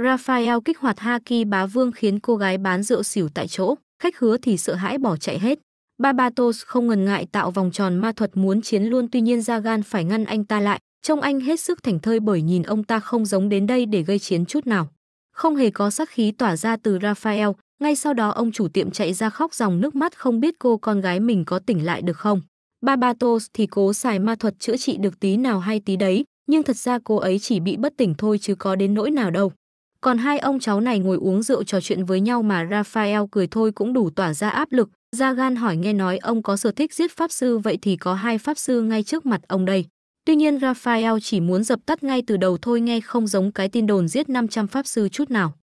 Raphael kích hoạt Haki bá vương khiến cô gái bán rượu xỉu tại chỗ, khách hứa thì sợ hãi bỏ chạy hết. Barbatos không ngần ngại tạo vòng tròn ma thuật muốn chiến luôn tuy nhiên Zagan phải ngăn anh ta lại, trông anh hết sức thảnh thơi bởi nhìn ông ta không giống đến đây để gây chiến chút nào. Không hề có sắc khí tỏa ra từ Raphael, ngay sau đó ông chủ tiệm chạy ra khóc dòng nước mắt không biết cô con gái mình có tỉnh lại được không. Barbatos thì cố xài ma thuật chữa trị được tí nào hay tí đấy, nhưng thật ra cô ấy chỉ bị bất tỉnh thôi chứ có đến nỗi nào đâu. Còn hai ông cháu này ngồi uống rượu trò chuyện với nhau mà Raphael cười thôi cũng đủ tỏa ra áp lực. Ra gan hỏi nghe nói ông có sở thích giết pháp sư vậy thì có hai pháp sư ngay trước mặt ông đây. Tuy nhiên Raphael chỉ muốn dập tắt ngay từ đầu thôi nghe không giống cái tin đồn giết 500 pháp sư chút nào.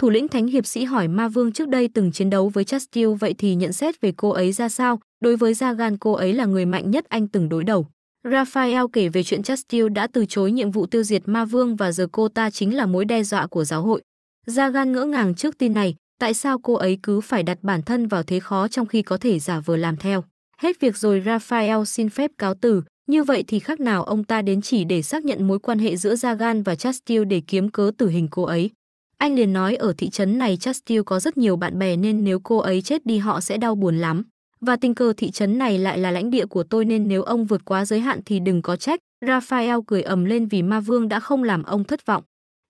Thủ lĩnh Thánh Hiệp sĩ hỏi Ma Vương trước đây từng chiến đấu với Chastil vậy thì nhận xét về cô ấy ra sao, đối với Gia Gan cô ấy là người mạnh nhất anh từng đối đầu. Raphael kể về chuyện Chastil đã từ chối nhiệm vụ tiêu diệt ma vương và giờ cô ta chính là mối đe dọa của giáo hội. Jagan ngỡ ngàng trước tin này, tại sao cô ấy cứ phải đặt bản thân vào thế khó trong khi có thể giả vờ làm theo. Hết việc rồi Raphael xin phép cáo từ, như vậy thì khác nào ông ta đến chỉ để xác nhận mối quan hệ giữa Jagan và Chastil để kiếm cớ tử hình cô ấy. Anh liền nói ở thị trấn này Chastil có rất nhiều bạn bè nên nếu cô ấy chết đi họ sẽ đau buồn lắm và tình cờ thị trấn này lại là lãnh địa của tôi nên nếu ông vượt quá giới hạn thì đừng có trách. Raphael cười ầm lên vì ma vương đã không làm ông thất vọng.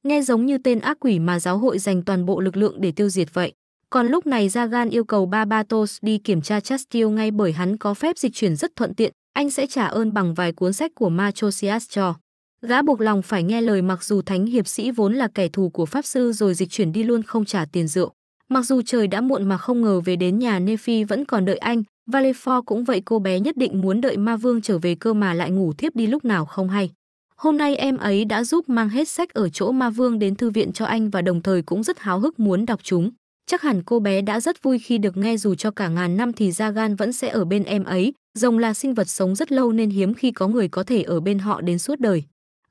Nghe giống như tên ác quỷ mà giáo hội dành toàn bộ lực lượng để tiêu diệt vậy. Còn lúc này Zagan yêu cầu Barbatos đi kiểm tra Chastio ngay bởi hắn có phép dịch chuyển rất thuận tiện, anh sẽ trả ơn bằng vài cuốn sách của Matrosias cho. Gã buộc lòng phải nghe lời mặc dù thánh hiệp sĩ vốn là kẻ thù của pháp sư rồi dịch chuyển đi luôn không trả tiền rượu. Mặc dù trời đã muộn mà không ngờ về đến nhà Nephi vẫn còn đợi anh, Valefor cũng vậy cô bé nhất định muốn đợi ma vương trở về cơ mà lại ngủ thiếp đi lúc nào không hay. Hôm nay em ấy đã giúp mang hết sách ở chỗ ma vương đến thư viện cho anh và đồng thời cũng rất háo hức muốn đọc chúng. Chắc hẳn cô bé đã rất vui khi được nghe dù cho cả ngàn năm thì da gan vẫn sẽ ở bên em ấy. Rồng là sinh vật sống rất lâu nên hiếm khi có người có thể ở bên họ đến suốt đời.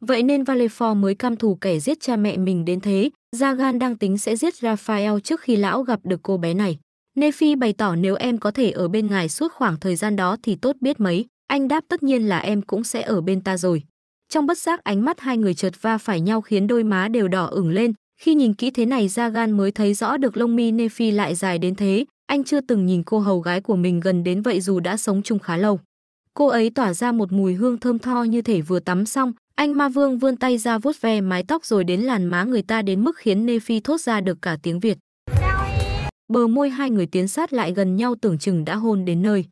Vậy nên Valefort mới cam thủ kẻ giết cha mẹ mình đến thế, Zagan đang tính sẽ giết Raphael trước khi lão gặp được cô bé này. Nephi bày tỏ nếu em có thể ở bên ngài suốt khoảng thời gian đó thì tốt biết mấy, anh đáp tất nhiên là em cũng sẽ ở bên ta rồi. Trong bất giác ánh mắt hai người chợt va phải nhau khiến đôi má đều đỏ ửng lên, khi nhìn kỹ thế này Zagan mới thấy rõ được lông mi Nephi lại dài đến thế, anh chưa từng nhìn cô hầu gái của mình gần đến vậy dù đã sống chung khá lâu. Cô ấy tỏa ra một mùi hương thơm tho như thể vừa tắm xong, anh ma vương vươn tay ra vuốt ve mái tóc rồi đến làn má người ta đến mức khiến Nephi thốt ra được cả tiếng Việt. Bờ môi hai người tiến sát lại gần nhau tưởng chừng đã hôn đến nơi.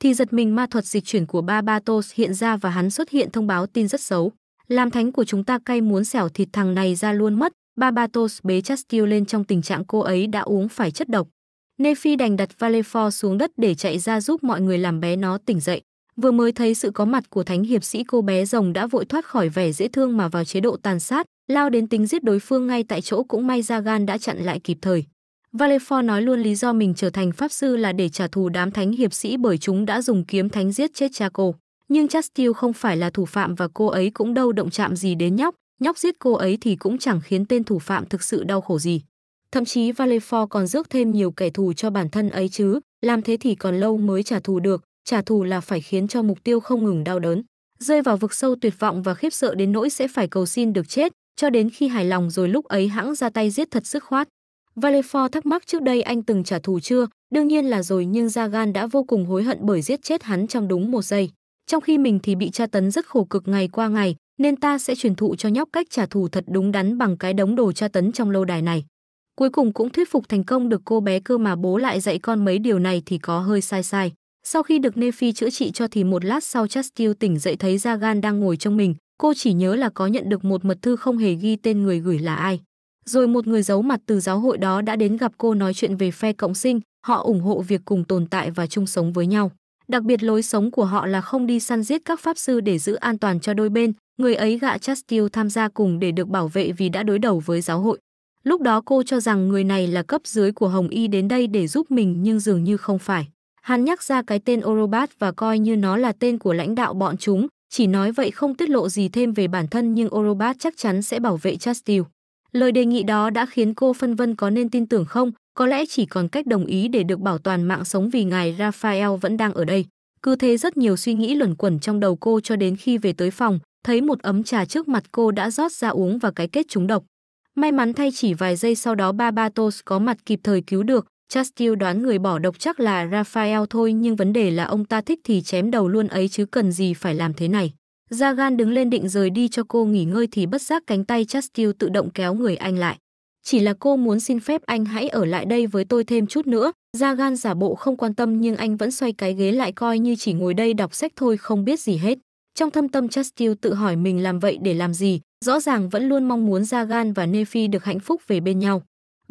Thì giật mình ma thuật dịch chuyển của Ba Barbatos hiện ra và hắn xuất hiện thông báo tin rất xấu. Làm thánh của chúng ta cay muốn xẻo thịt thằng này ra luôn mất. Ba Barbatos bế Chastil lên trong tình trạng cô ấy đã uống phải chất độc. Nephi đành đặt Valefor xuống đất để chạy ra giúp mọi người làm bé nó tỉnh dậy. Vừa mới thấy sự có mặt của thánh hiệp sĩ cô bé rồng đã vội thoát khỏi vẻ dễ thương mà vào chế độ tàn sát, lao đến tính giết đối phương ngay tại chỗ cũng may ra gan đã chặn lại kịp thời. Valefor nói luôn lý do mình trở thành pháp sư là để trả thù đám thánh hiệp sĩ bởi chúng đã dùng kiếm thánh giết chết cha cô. Nhưng Chastil không phải là thủ phạm và cô ấy cũng đâu động chạm gì đến nhóc, nhóc giết cô ấy thì cũng chẳng khiến tên thủ phạm thực sự đau khổ gì. Thậm chí Valefor còn rước thêm nhiều kẻ thù cho bản thân ấy chứ, làm thế thì còn lâu mới trả thù được, trả thù là phải khiến cho mục tiêu không ngừng đau đớn, rơi vào vực sâu tuyệt vọng và khiếp sợ đến nỗi sẽ phải cầu xin được chết, cho đến khi hài lòng rồi lúc ấy hãng ra tay giết thật sức khoát. Valefort thắc mắc trước đây anh từng trả thù chưa, đương nhiên là rồi nhưng Zagan đã vô cùng hối hận bởi giết chết hắn trong đúng một giây. Trong khi mình thì bị tra tấn rất khổ cực ngày qua ngày, nên ta sẽ truyền thụ cho nhóc cách trả thù thật đúng đắn bằng cái đống đồ tra tấn trong lâu đài này. Cuối cùng cũng thuyết phục thành công được cô bé cơ mà bố lại dạy con mấy điều này thì có hơi sai sai. Sau khi được Nephi chữa trị cho thì một lát sau Chastil tỉnh dậy thấy Ra Gan đang ngồi trong mình, cô chỉ nhớ là có nhận được một mật thư không hề ghi tên người gửi là ai. Rồi một người giấu mặt từ giáo hội đó đã đến gặp cô nói chuyện về phe cộng sinh, họ ủng hộ việc cùng tồn tại và chung sống với nhau. Đặc biệt lối sống của họ là không đi săn giết các pháp sư để giữ an toàn cho đôi bên, người ấy gạ Chastil tham gia cùng để được bảo vệ vì đã đối đầu với giáo hội. Lúc đó cô cho rằng người này là cấp dưới của Hồng Y đến đây để giúp mình nhưng dường như không phải. Hắn nhắc ra cái tên Orobat và coi như nó là tên của lãnh đạo bọn chúng, chỉ nói vậy không tiết lộ gì thêm về bản thân nhưng Orobat chắc chắn sẽ bảo vệ Chastil. Lời đề nghị đó đã khiến cô phân vân có nên tin tưởng không, có lẽ chỉ còn cách đồng ý để được bảo toàn mạng sống vì ngài Raphael vẫn đang ở đây. Cứ thế rất nhiều suy nghĩ luẩn quẩn trong đầu cô cho đến khi về tới phòng, thấy một ấm trà trước mặt cô đã rót ra uống và cái kết trúng độc. May mắn thay chỉ vài giây sau đó Barbatos có mặt kịp thời cứu được, Chastil đoán người bỏ độc chắc là Raphael thôi nhưng vấn đề là ông ta thích thì chém đầu luôn ấy chứ cần gì phải làm thế này. Zagan đứng lên định rời đi cho cô nghỉ ngơi thì bất giác cánh tay Chastil tự động kéo người anh lại. Chỉ là cô muốn xin phép anh hãy ở lại đây với tôi thêm chút nữa. Zagan giả bộ không quan tâm nhưng anh vẫn xoay cái ghế lại coi như chỉ ngồi đây đọc sách thôi không biết gì hết. Trong thâm tâm Chastil tự hỏi mình làm vậy để làm gì, rõ ràng vẫn luôn mong muốn Zagan và Nephi được hạnh phúc về bên nhau.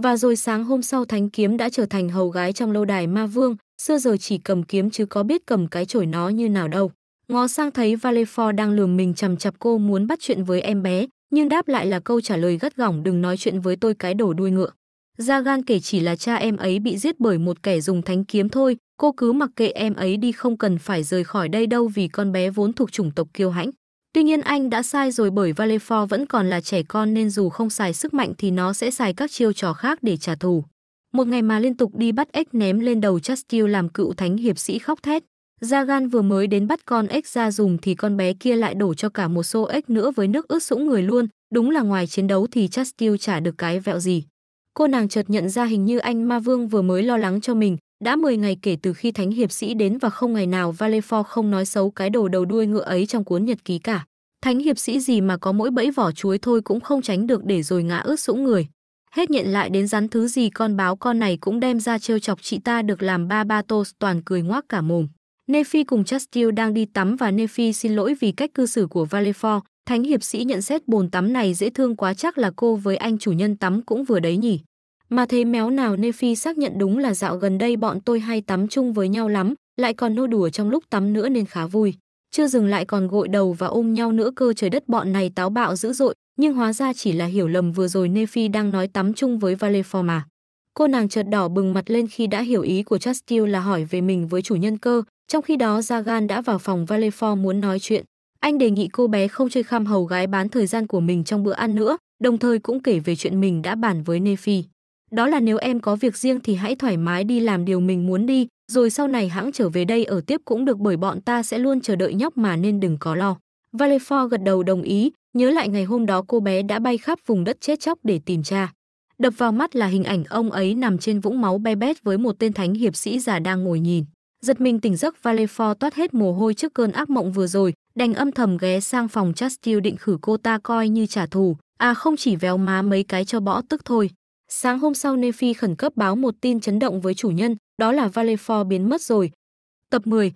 Và rồi sáng hôm sau Thánh Kiếm đã trở thành hầu gái trong lâu đài ma vương, xưa giờ chỉ cầm kiếm chứ có biết cầm cái chổi nó như nào đâu. Ngó sang thấy Valefor đang lườm mình chằm chặp cô muốn bắt chuyện với em bé, nhưng đáp lại là câu trả lời gắt gỏng đừng nói chuyện với tôi cái đổ đuôi ngựa. gia gan kể chỉ là cha em ấy bị giết bởi một kẻ dùng thánh kiếm thôi, cô cứ mặc kệ em ấy đi không cần phải rời khỏi đây đâu vì con bé vốn thuộc chủng tộc kiêu hãnh. Tuy nhiên anh đã sai rồi bởi Valefor vẫn còn là trẻ con nên dù không xài sức mạnh thì nó sẽ xài các chiêu trò khác để trả thù. Một ngày mà liên tục đi bắt ếch ném lên đầu Chastil làm cựu thánh hiệp sĩ khóc thét. Zagan vừa mới đến bắt con ếch ra dùng thì con bé kia lại đổ cho cả một xô ếch nữa với nước ướt sũng người luôn. Đúng là ngoài chiến đấu thì Chastil chả được cái vẹo gì. Cô nàng chợt nhận ra hình như anh ma vương vừa mới lo lắng cho mình, đã 10 ngày kể từ khi Thánh Hiệp Sĩ đến và không ngày nào Valefor không nói xấu cái đồ đầu đuôi ngựa ấy trong cuốn nhật ký cả. Thánh Hiệp Sĩ gì mà có mỗi bẫy vỏ chuối thôi cũng không tránh được để rồi ngã ướt sũng người. Hết nhận lại đến rắn thứ gì con báo con này cũng đem ra trêu chọc chị ta được làm ba ba tô toàn cười ngoác cả mồm. Nephi cùng Chastil đang đi tắm và Nephi xin lỗi vì cách cư xử của Valefor. Thánh hiệp sĩ nhận xét bồn tắm này dễ thương quá chắc là cô với anh chủ nhân tắm cũng vừa đấy nhỉ. Mà thế méo nào nên xác nhận đúng là dạo gần đây bọn tôi hay tắm chung với nhau lắm, lại còn nô đùa trong lúc tắm nữa nên khá vui. Chưa dừng lại còn gội đầu và ôm nhau nữa cơ trời đất bọn này táo bạo dữ dội, nhưng hóa ra chỉ là hiểu lầm vừa rồi nên đang nói tắm chung với Valefor mà. Cô nàng chợt đỏ bừng mặt lên khi đã hiểu ý của Chastil là hỏi về mình với chủ nhân cơ, trong khi đó Zagan đã vào phòng Valefor muốn nói chuyện. Anh đề nghị cô bé không chơi kham hầu gái bán thời gian của mình trong bữa ăn nữa, đồng thời cũng kể về chuyện mình đã bàn với Nephi. Đó là nếu em có việc riêng thì hãy thoải mái đi làm điều mình muốn đi, rồi sau này hãng trở về đây ở tiếp cũng được bởi bọn ta sẽ luôn chờ đợi nhóc mà nên đừng có lo. Valefor gật đầu đồng ý, nhớ lại ngày hôm đó cô bé đã bay khắp vùng đất chết chóc để tìm cha. Đập vào mắt là hình ảnh ông ấy nằm trên vũng máu be bét với một tên thánh hiệp sĩ già đang ngồi nhìn. Giật mình tỉnh giấc Valefor toát hết mồ hôi trước cơn ác mộng vừa rồi, đành âm thầm ghé sang phòng Chastil định khử cô ta coi như trả thù. À không chỉ véo má mấy cái cho bõ tức thôi. Sáng hôm sau Nephi khẩn cấp báo một tin chấn động với chủ nhân, đó là Valefor biến mất rồi. Tập 10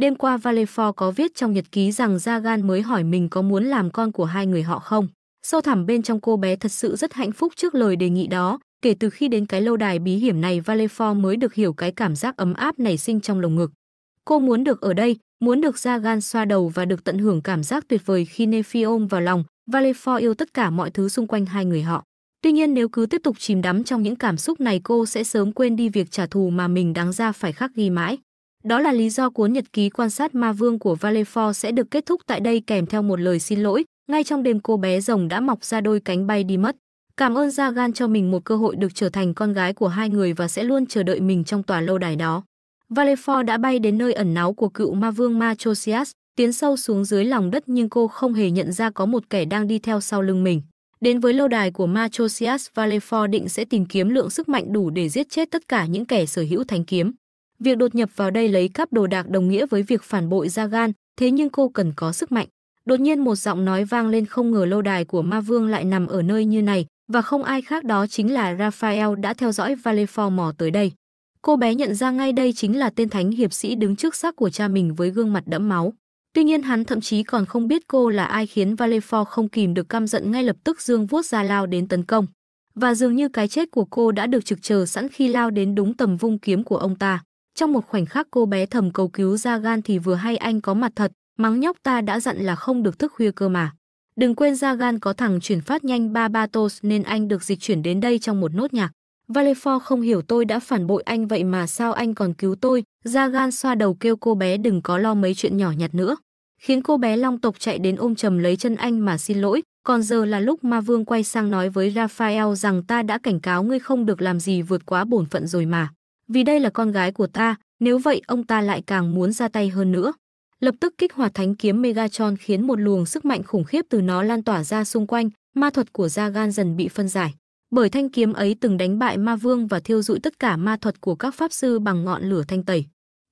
Đêm qua Valefor có viết trong nhật ký rằng Zagan mới hỏi mình có muốn làm con của hai người họ không. Sâu thẳm bên trong cô bé thật sự rất hạnh phúc trước lời đề nghị đó. Kể từ khi đến cái lâu đài bí hiểm này Valefor mới được hiểu cái cảm giác ấm áp nảy sinh trong lồng ngực. Cô muốn được ở đây, muốn được Zagan xoa đầu và được tận hưởng cảm giác tuyệt vời khi Nephi ôm vào lòng. Valefor yêu tất cả mọi thứ xung quanh hai người họ. Tuy nhiên nếu cứ tiếp tục chìm đắm trong những cảm xúc này cô sẽ sớm quên đi việc trả thù mà mình đáng ra phải khắc ghi mãi. Đó là lý do cuốn nhật ký quan sát ma vương của Valefor sẽ được kết thúc tại đây kèm theo một lời xin lỗi. Ngay trong đêm cô bé rồng đã mọc ra đôi cánh bay đi mất. Cảm ơn Zagan cho mình một cơ hội được trở thành con gái của hai người và sẽ luôn chờ đợi mình trong tòa lâu đài đó. Valefor đã bay đến nơi ẩn náu của cựu ma vương Matrosias, tiến sâu xuống dưới lòng đất nhưng cô không hề nhận ra có một kẻ đang đi theo sau lưng mình. Đến với lâu đài của Matrosias Valefor định sẽ tìm kiếm lượng sức mạnh đủ để giết chết tất cả những kẻ sở hữu thánh kiếm. Việc đột nhập vào đây lấy cắp đồ đạc đồng nghĩa với việc phản bội Zagan, thế nhưng cô cần có sức mạnh. Đột nhiên một giọng nói vang lên không ngờ lâu đài của ma vương lại nằm ở nơi như này, và không ai khác đó chính là Raphael đã theo dõi Valefor mò tới đây. Cô bé nhận ra ngay đây chính là tên thánh hiệp sĩ đứng trước xác của cha mình với gương mặt đẫm máu. Tuy nhiên hắn thậm chí còn không biết cô là ai khiến Valefor không kìm được căm giận ngay lập tức dương vuốt ra lao đến tấn công. Và dường như cái chết của cô đã được trực chờ sẵn khi lao đến đúng tầm vung kiếm của ông ta. Trong một khoảnh khắc cô bé thầm cầu cứu ra gan thì vừa hay anh có mặt thật, mắng nhóc ta đã dặn là không được thức khuya cơ mà. Đừng quên ra gan có thằng chuyển phát nhanh ba ba tos nên anh được dịch chuyển đến đây trong một nốt nhạc. Valefor không hiểu tôi đã phản bội anh vậy mà sao anh còn cứu tôi, ra gan xoa đầu kêu cô bé đừng có lo mấy chuyện nhỏ nhặt nữa. Khiến cô bé long tộc chạy đến ôm chầm lấy chân anh mà xin lỗi, còn giờ là lúc ma vương quay sang nói với Raphael rằng ta đã cảnh cáo ngươi không được làm gì vượt quá bổn phận rồi mà. Vì đây là con gái của ta, nếu vậy ông ta lại càng muốn ra tay hơn nữa. Lập tức kích hoạt thánh kiếm Megatron khiến một luồng sức mạnh khủng khiếp từ nó lan tỏa ra xung quanh, ma thuật của Gan dần bị phân giải bởi thanh kiếm ấy từng đánh bại ma vương và thiêu dụi tất cả ma thuật của các pháp sư bằng ngọn lửa thanh tẩy.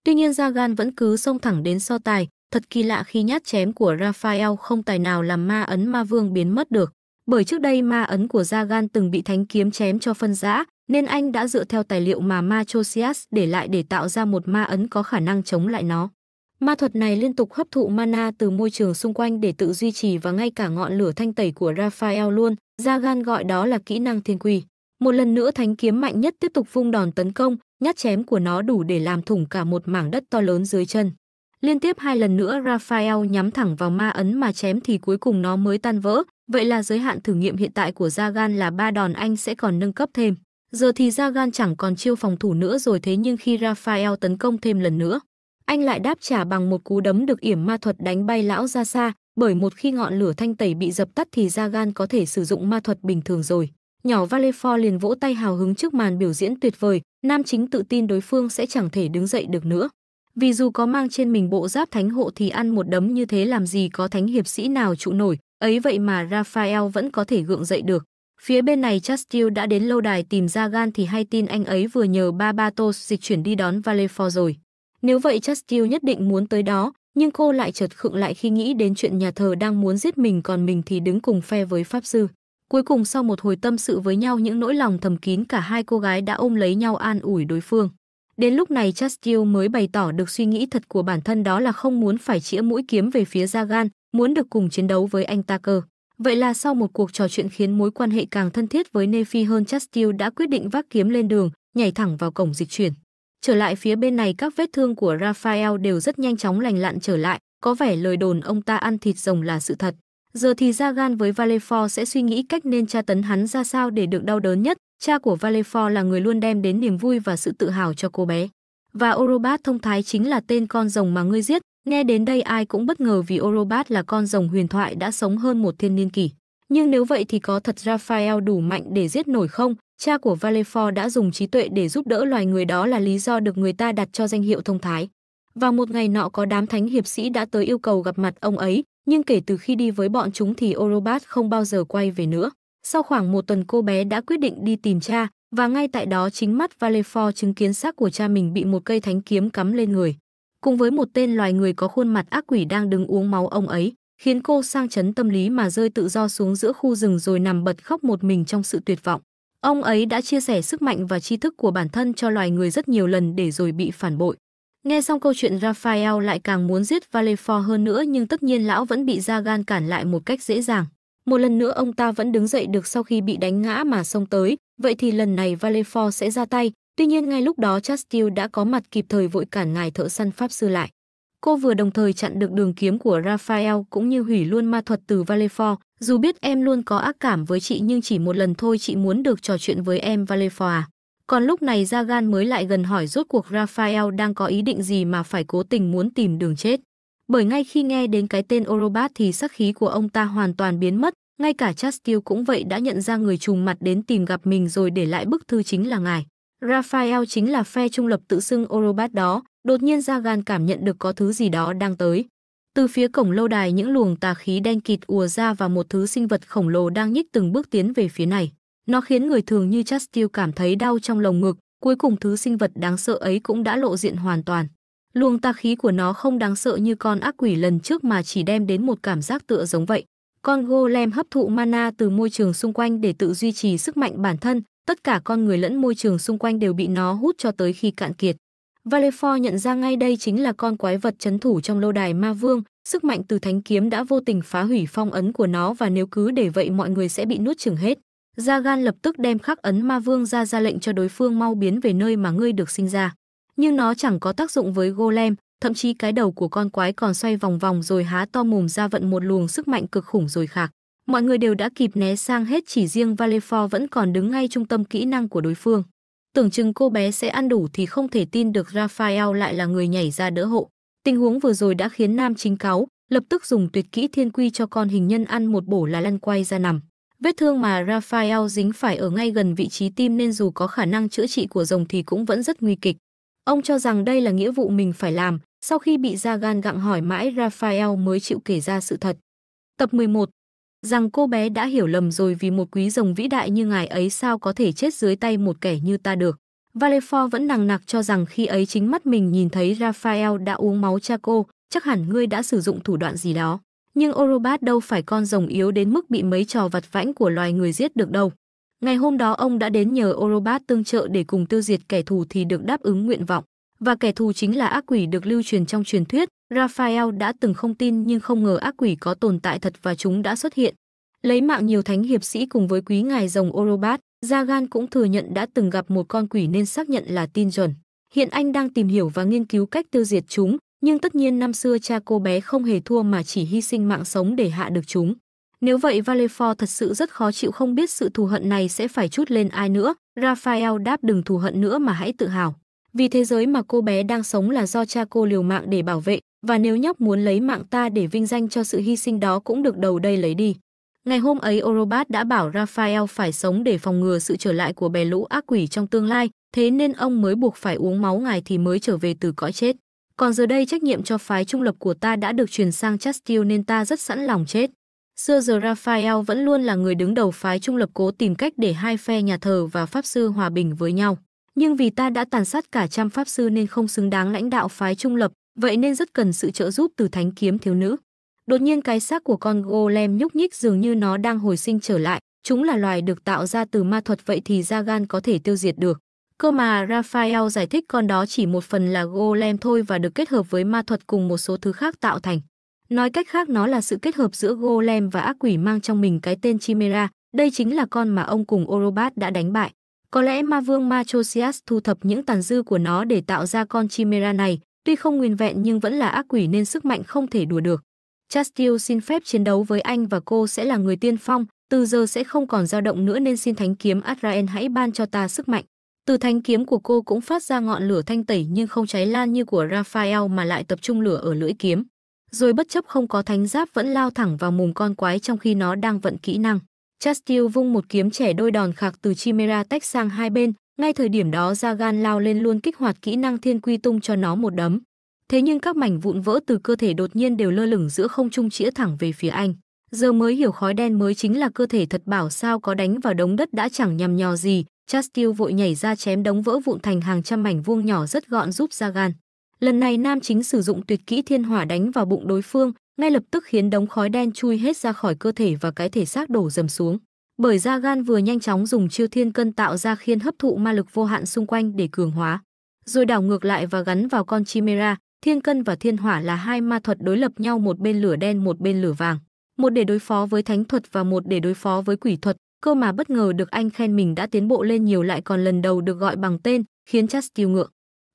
Tuy nhiên gia gan vẫn cứ xông thẳng đến so tài, thật kỳ lạ khi nhát chém của Raphael không tài nào làm ma ấn ma vương biến mất được. Bởi trước đây ma ấn của gia gan từng bị thánh kiếm chém cho phân rã, nên anh đã dựa theo tài liệu mà ma Chosias để lại để tạo ra một ma ấn có khả năng chống lại nó. Ma thuật này liên tục hấp thụ mana từ môi trường xung quanh để tự duy trì và ngay cả ngọn lửa thanh tẩy của Raphael luôn, Gia Gan gọi đó là kỹ năng thiên quy. Một lần nữa thánh kiếm mạnh nhất tiếp tục vung đòn tấn công, nhát chém của nó đủ để làm thủng cả một mảng đất to lớn dưới chân. Liên tiếp hai lần nữa Raphael nhắm thẳng vào ma ấn mà chém thì cuối cùng nó mới tan vỡ, vậy là giới hạn thử nghiệm hiện tại của Zagan là ba đòn anh sẽ còn nâng cấp thêm. Giờ thì Zagan chẳng còn chiêu phòng thủ nữa rồi thế nhưng khi Raphael tấn công thêm lần nữa, anh lại đáp trả bằng một cú đấm được yểm ma thuật đánh bay lão ra xa, bởi một khi ngọn lửa thanh tẩy bị dập tắt thì Jagan có thể sử dụng ma thuật bình thường rồi. Nhỏ Valefor liền vỗ tay hào hứng trước màn biểu diễn tuyệt vời, nam chính tự tin đối phương sẽ chẳng thể đứng dậy được nữa. Vì dù có mang trên mình bộ giáp thánh hộ thì ăn một đấm như thế làm gì có thánh hiệp sĩ nào trụ nổi, ấy vậy mà Raphael vẫn có thể gượng dậy được. Phía bên này Chastil đã đến lâu đài tìm ra gan thì hay tin anh ấy vừa nhờ Babatos dịch chuyển đi đón Valefor rồi. Nếu vậy Chastil nhất định muốn tới đó, nhưng cô lại chợt khựng lại khi nghĩ đến chuyện nhà thờ đang muốn giết mình còn mình thì đứng cùng phe với pháp sư. Cuối cùng sau một hồi tâm sự với nhau những nỗi lòng thầm kín cả hai cô gái đã ôm lấy nhau an ủi đối phương. Đến lúc này Chastil mới bày tỏ được suy nghĩ thật của bản thân đó là không muốn phải chĩa mũi kiếm về phía Zagan, muốn được cùng chiến đấu với anh ta cơ. Vậy là sau một cuộc trò chuyện khiến mối quan hệ càng thân thiết với Nephi hơn Chastil đã quyết định vác kiếm lên đường, nhảy thẳng vào cổng dịch chuyển. Trở lại phía bên này các vết thương của Raphael đều rất nhanh chóng lành lặn trở lại, có vẻ lời đồn ông ta ăn thịt rồng là sự thật. Giờ thì ra gan với Valefort sẽ suy nghĩ cách nên tra tấn hắn ra sao để được đau đớn nhất. Cha của Valefort là người luôn đem đến niềm vui và sự tự hào cho cô bé. Và Orobat thông thái chính là tên con rồng mà ngươi giết. Nghe đến đây ai cũng bất ngờ vì Orobat là con rồng huyền thoại đã sống hơn một thiên niên kỷ. Nhưng nếu vậy thì có thật Raphael đủ mạnh để giết nổi không? cha của Valefort đã dùng trí tuệ để giúp đỡ loài người đó là lý do được người ta đặt cho danh hiệu thông thái. Vào một ngày nọ có đám thánh hiệp sĩ đã tới yêu cầu gặp mặt ông ấy, nhưng kể từ khi đi với bọn chúng thì Orobat không bao giờ quay về nữa. Sau khoảng một tuần cô bé đã quyết định đi tìm cha, và ngay tại đó chính mắt Valefort chứng kiến xác của cha mình bị một cây thánh kiếm cắm lên người. Cùng với một tên loài người có khuôn mặt ác quỷ đang đứng uống máu ông ấy, khiến cô sang chấn tâm lý mà rơi tự do xuống giữa khu rừng rồi nằm bật khóc một mình trong sự tuyệt vọng. Ông ấy đã chia sẻ sức mạnh và tri thức của bản thân cho loài người rất nhiều lần để rồi bị phản bội. Nghe xong câu chuyện Raphael lại càng muốn giết Valefort hơn nữa nhưng tất nhiên lão vẫn bị ra gan cản lại một cách dễ dàng. Một lần nữa ông ta vẫn đứng dậy được sau khi bị đánh ngã mà xông tới, vậy thì lần này Valefort sẽ ra tay. Tuy nhiên ngay lúc đó Chastil đã có mặt kịp thời vội cản ngài thợ săn pháp sư lại. Cô vừa đồng thời chặn được đường kiếm của Raphael cũng như hủy luôn ma thuật từ Valefort. Dù biết em luôn có ác cảm với chị nhưng chỉ một lần thôi chị muốn được trò chuyện với em Valefort à. Còn lúc này Zagan mới lại gần hỏi rốt cuộc Raphael đang có ý định gì mà phải cố tình muốn tìm đường chết. Bởi ngay khi nghe đến cái tên Orobat thì sắc khí của ông ta hoàn toàn biến mất, ngay cả Chastil cũng vậy đã nhận ra người trùng mặt đến tìm gặp mình rồi để lại bức thư chính là ngài. Raphael chính là phe trung lập tự xưng Orobat đó, đột nhiên ra gan cảm nhận được có thứ gì đó đang tới. Từ phía cổng lâu đài những luồng tà khí đen kịt ùa ra và một thứ sinh vật khổng lồ đang nhích từng bước tiến về phía này. Nó khiến người thường như Chastil cảm thấy đau trong lồng ngực, cuối cùng thứ sinh vật đáng sợ ấy cũng đã lộ diện hoàn toàn. Luồng tà khí của nó không đáng sợ như con ác quỷ lần trước mà chỉ đem đến một cảm giác tựa giống vậy. Con golem hấp thụ mana từ môi trường xung quanh để tự duy trì sức mạnh bản thân, tất cả con người lẫn môi trường xung quanh đều bị nó hút cho tới khi cạn kiệt. Valefor nhận ra ngay đây chính là con quái vật chấn thủ trong lâu đài ma vương, sức mạnh từ thánh kiếm đã vô tình phá hủy phong ấn của nó và nếu cứ để vậy mọi người sẽ bị nuốt chửng hết. Zagan lập tức đem khắc ấn ma vương ra ra lệnh cho đối phương mau biến về nơi mà ngươi được sinh ra. Nhưng nó chẳng có tác dụng với Golem, thậm chí cái đầu của con quái còn xoay vòng vòng rồi há to mồm ra vận một luồng sức mạnh cực khủng rồi khạc. Mọi người đều đã kịp né sang hết chỉ riêng Valefor vẫn còn đứng ngay trung tâm kỹ năng của đối phương. Tưởng chừng cô bé sẽ ăn đủ thì không thể tin được Raphael lại là người nhảy ra đỡ hộ. Tình huống vừa rồi đã khiến nam chính cáo lập tức dùng tuyệt kỹ thiên quy cho con hình nhân ăn một bổ là lăn quay ra nằm. Vết thương mà Raphael dính phải ở ngay gần vị trí tim nên dù có khả năng chữa trị của rồng thì cũng vẫn rất nguy kịch. Ông cho rằng đây là nghĩa vụ mình phải làm, sau khi bị Zagan gặng hỏi mãi Raphael mới chịu kể ra sự thật. Tập 11, rằng cô bé đã hiểu lầm rồi vì một quý rồng vĩ đại như ngài ấy sao có thể chết dưới tay một kẻ như ta được. Valefort vẫn nằng nặc cho rằng khi ấy chính mắt mình nhìn thấy Raphael đã uống máu cha cô, chắc hẳn ngươi đã sử dụng thủ đoạn gì đó. Nhưng Orobat đâu phải con rồng yếu đến mức bị mấy trò vặt vãnh của loài người giết được đâu. Ngày hôm đó ông đã đến nhờ Orobat tương trợ để cùng tiêu diệt kẻ thù thì được đáp ứng nguyện vọng và kẻ thù chính là ác quỷ được lưu truyền trong truyền thuyết. Raphael đã từng không tin nhưng không ngờ ác quỷ có tồn tại thật và chúng đã xuất hiện. Lấy mạng nhiều thánh hiệp sĩ cùng với quý ngài rồng Orobat, Zagan cũng thừa nhận đã từng gặp một con quỷ nên xác nhận là tin chuẩn. Hiện anh đang tìm hiểu và nghiên cứu cách tiêu diệt chúng, nhưng tất nhiên năm xưa cha cô bé không hề thua mà chỉ hy sinh mạng sống để hạ được chúng. Nếu vậy Valefort thật sự rất khó chịu không biết sự thù hận này sẽ phải chút lên ai nữa. Raphael đáp đừng thù hận nữa mà hãy tự hào vì thế giới mà cô bé đang sống là do cha cô liều mạng để bảo vệ, và nếu nhóc muốn lấy mạng ta để vinh danh cho sự hy sinh đó cũng được đầu đây lấy đi. Ngày hôm ấy Orobat đã bảo Raphael phải sống để phòng ngừa sự trở lại của bè lũ ác quỷ trong tương lai, thế nên ông mới buộc phải uống máu ngài thì mới trở về từ cõi chết. Còn giờ đây trách nhiệm cho phái trung lập của ta đã được truyền sang Chastil nên ta rất sẵn lòng chết. Xưa giờ Raphael vẫn luôn là người đứng đầu phái trung lập cố tìm cách để hai phe nhà thờ và pháp sư hòa bình với nhau nhưng vì ta đã tàn sát cả trăm pháp sư nên không xứng đáng lãnh đạo phái trung lập, vậy nên rất cần sự trợ giúp từ thánh kiếm thiếu nữ. Đột nhiên cái xác của con golem nhúc nhích dường như nó đang hồi sinh trở lại, chúng là loài được tạo ra từ ma thuật vậy thì da gan có thể tiêu diệt được. Cơ mà Raphael giải thích con đó chỉ một phần là golem thôi và được kết hợp với ma thuật cùng một số thứ khác tạo thành. Nói cách khác nó là sự kết hợp giữa golem và ác quỷ mang trong mình cái tên Chimera, đây chính là con mà ông cùng Orobat đã đánh bại. Có lẽ ma vương Matrosias thu thập những tàn dư của nó để tạo ra con chimera này, tuy không nguyên vẹn nhưng vẫn là ác quỷ nên sức mạnh không thể đùa được. Chastil xin phép chiến đấu với anh và cô sẽ là người tiên phong, từ giờ sẽ không còn dao động nữa nên xin thánh kiếm Azrael hãy ban cho ta sức mạnh. Từ thánh kiếm của cô cũng phát ra ngọn lửa thanh tẩy nhưng không cháy lan như của Raphael mà lại tập trung lửa ở lưỡi kiếm. Rồi bất chấp không có thánh giáp vẫn lao thẳng vào mồm con quái trong khi nó đang vận kỹ năng. Chastil vung một kiếm trẻ đôi đòn khạc từ Chimera tách sang hai bên, ngay thời điểm đó Zagan lao lên luôn kích hoạt kỹ năng thiên quy tung cho nó một đấm. Thế nhưng các mảnh vụn vỡ từ cơ thể đột nhiên đều lơ lửng giữa không trung chĩa thẳng về phía anh. Giờ mới hiểu khói đen mới chính là cơ thể thật bảo sao có đánh vào đống đất đã chẳng nhằm nhò gì. Chastil vội nhảy ra chém đống vỡ vụn thành hàng trăm mảnh vuông nhỏ rất gọn giúp Zagan. Lần này nam chính sử dụng tuyệt kỹ thiên hỏa đánh vào bụng đối phương, ngay lập tức khiến đống khói đen chui hết ra khỏi cơ thể và cái thể xác đổ dầm xuống. Bởi ra gan vừa nhanh chóng dùng chiêu thiên cân tạo ra khiên hấp thụ ma lực vô hạn xung quanh để cường hóa, rồi đảo ngược lại và gắn vào con chimera, thiên cân và thiên hỏa là hai ma thuật đối lập nhau một bên lửa đen một bên lửa vàng, một để đối phó với thánh thuật và một để đối phó với quỷ thuật, cơ mà bất ngờ được anh khen mình đã tiến bộ lên nhiều lại còn lần đầu được gọi bằng tên, khiến Chas kiêu ngượng.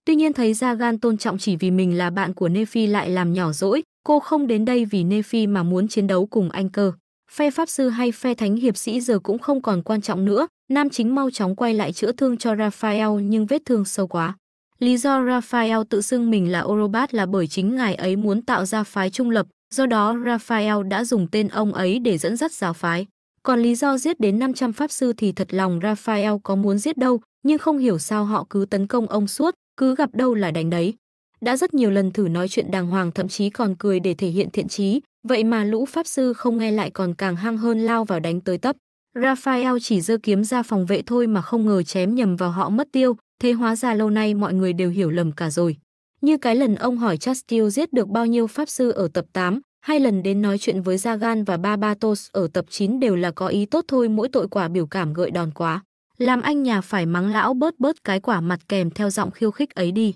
Tuy nhiên thấy ra gan tôn trọng chỉ vì mình là bạn của Nephi lại làm nhỏ dỗi, Cô không đến đây vì Nephi mà muốn chiến đấu cùng anh cơ. Phe pháp sư hay phe thánh hiệp sĩ giờ cũng không còn quan trọng nữa, nam chính mau chóng quay lại chữa thương cho Raphael nhưng vết thương sâu quá. Lý do Raphael tự xưng mình là Orobat là bởi chính ngài ấy muốn tạo ra phái trung lập, do đó Raphael đã dùng tên ông ấy để dẫn dắt giáo phái. Còn lý do giết đến 500 pháp sư thì thật lòng Raphael có muốn giết đâu, nhưng không hiểu sao họ cứ tấn công ông suốt, cứ gặp đâu là đánh đấy đã rất nhiều lần thử nói chuyện đàng hoàng thậm chí còn cười để thể hiện thiện chí, vậy mà lũ pháp sư không nghe lại còn càng hăng hơn lao vào đánh tới tấp. Raphael chỉ giơ kiếm ra phòng vệ thôi mà không ngờ chém nhầm vào họ mất tiêu, thế hóa ra lâu nay mọi người đều hiểu lầm cả rồi. Như cái lần ông hỏi Chastil giết được bao nhiêu pháp sư ở tập 8, hai lần đến nói chuyện với Zagan và Barbatos ở tập 9 đều là có ý tốt thôi mỗi tội quả biểu cảm gợi đòn quá. Làm anh nhà phải mắng lão bớt bớt cái quả mặt kèm theo giọng khiêu khích ấy đi.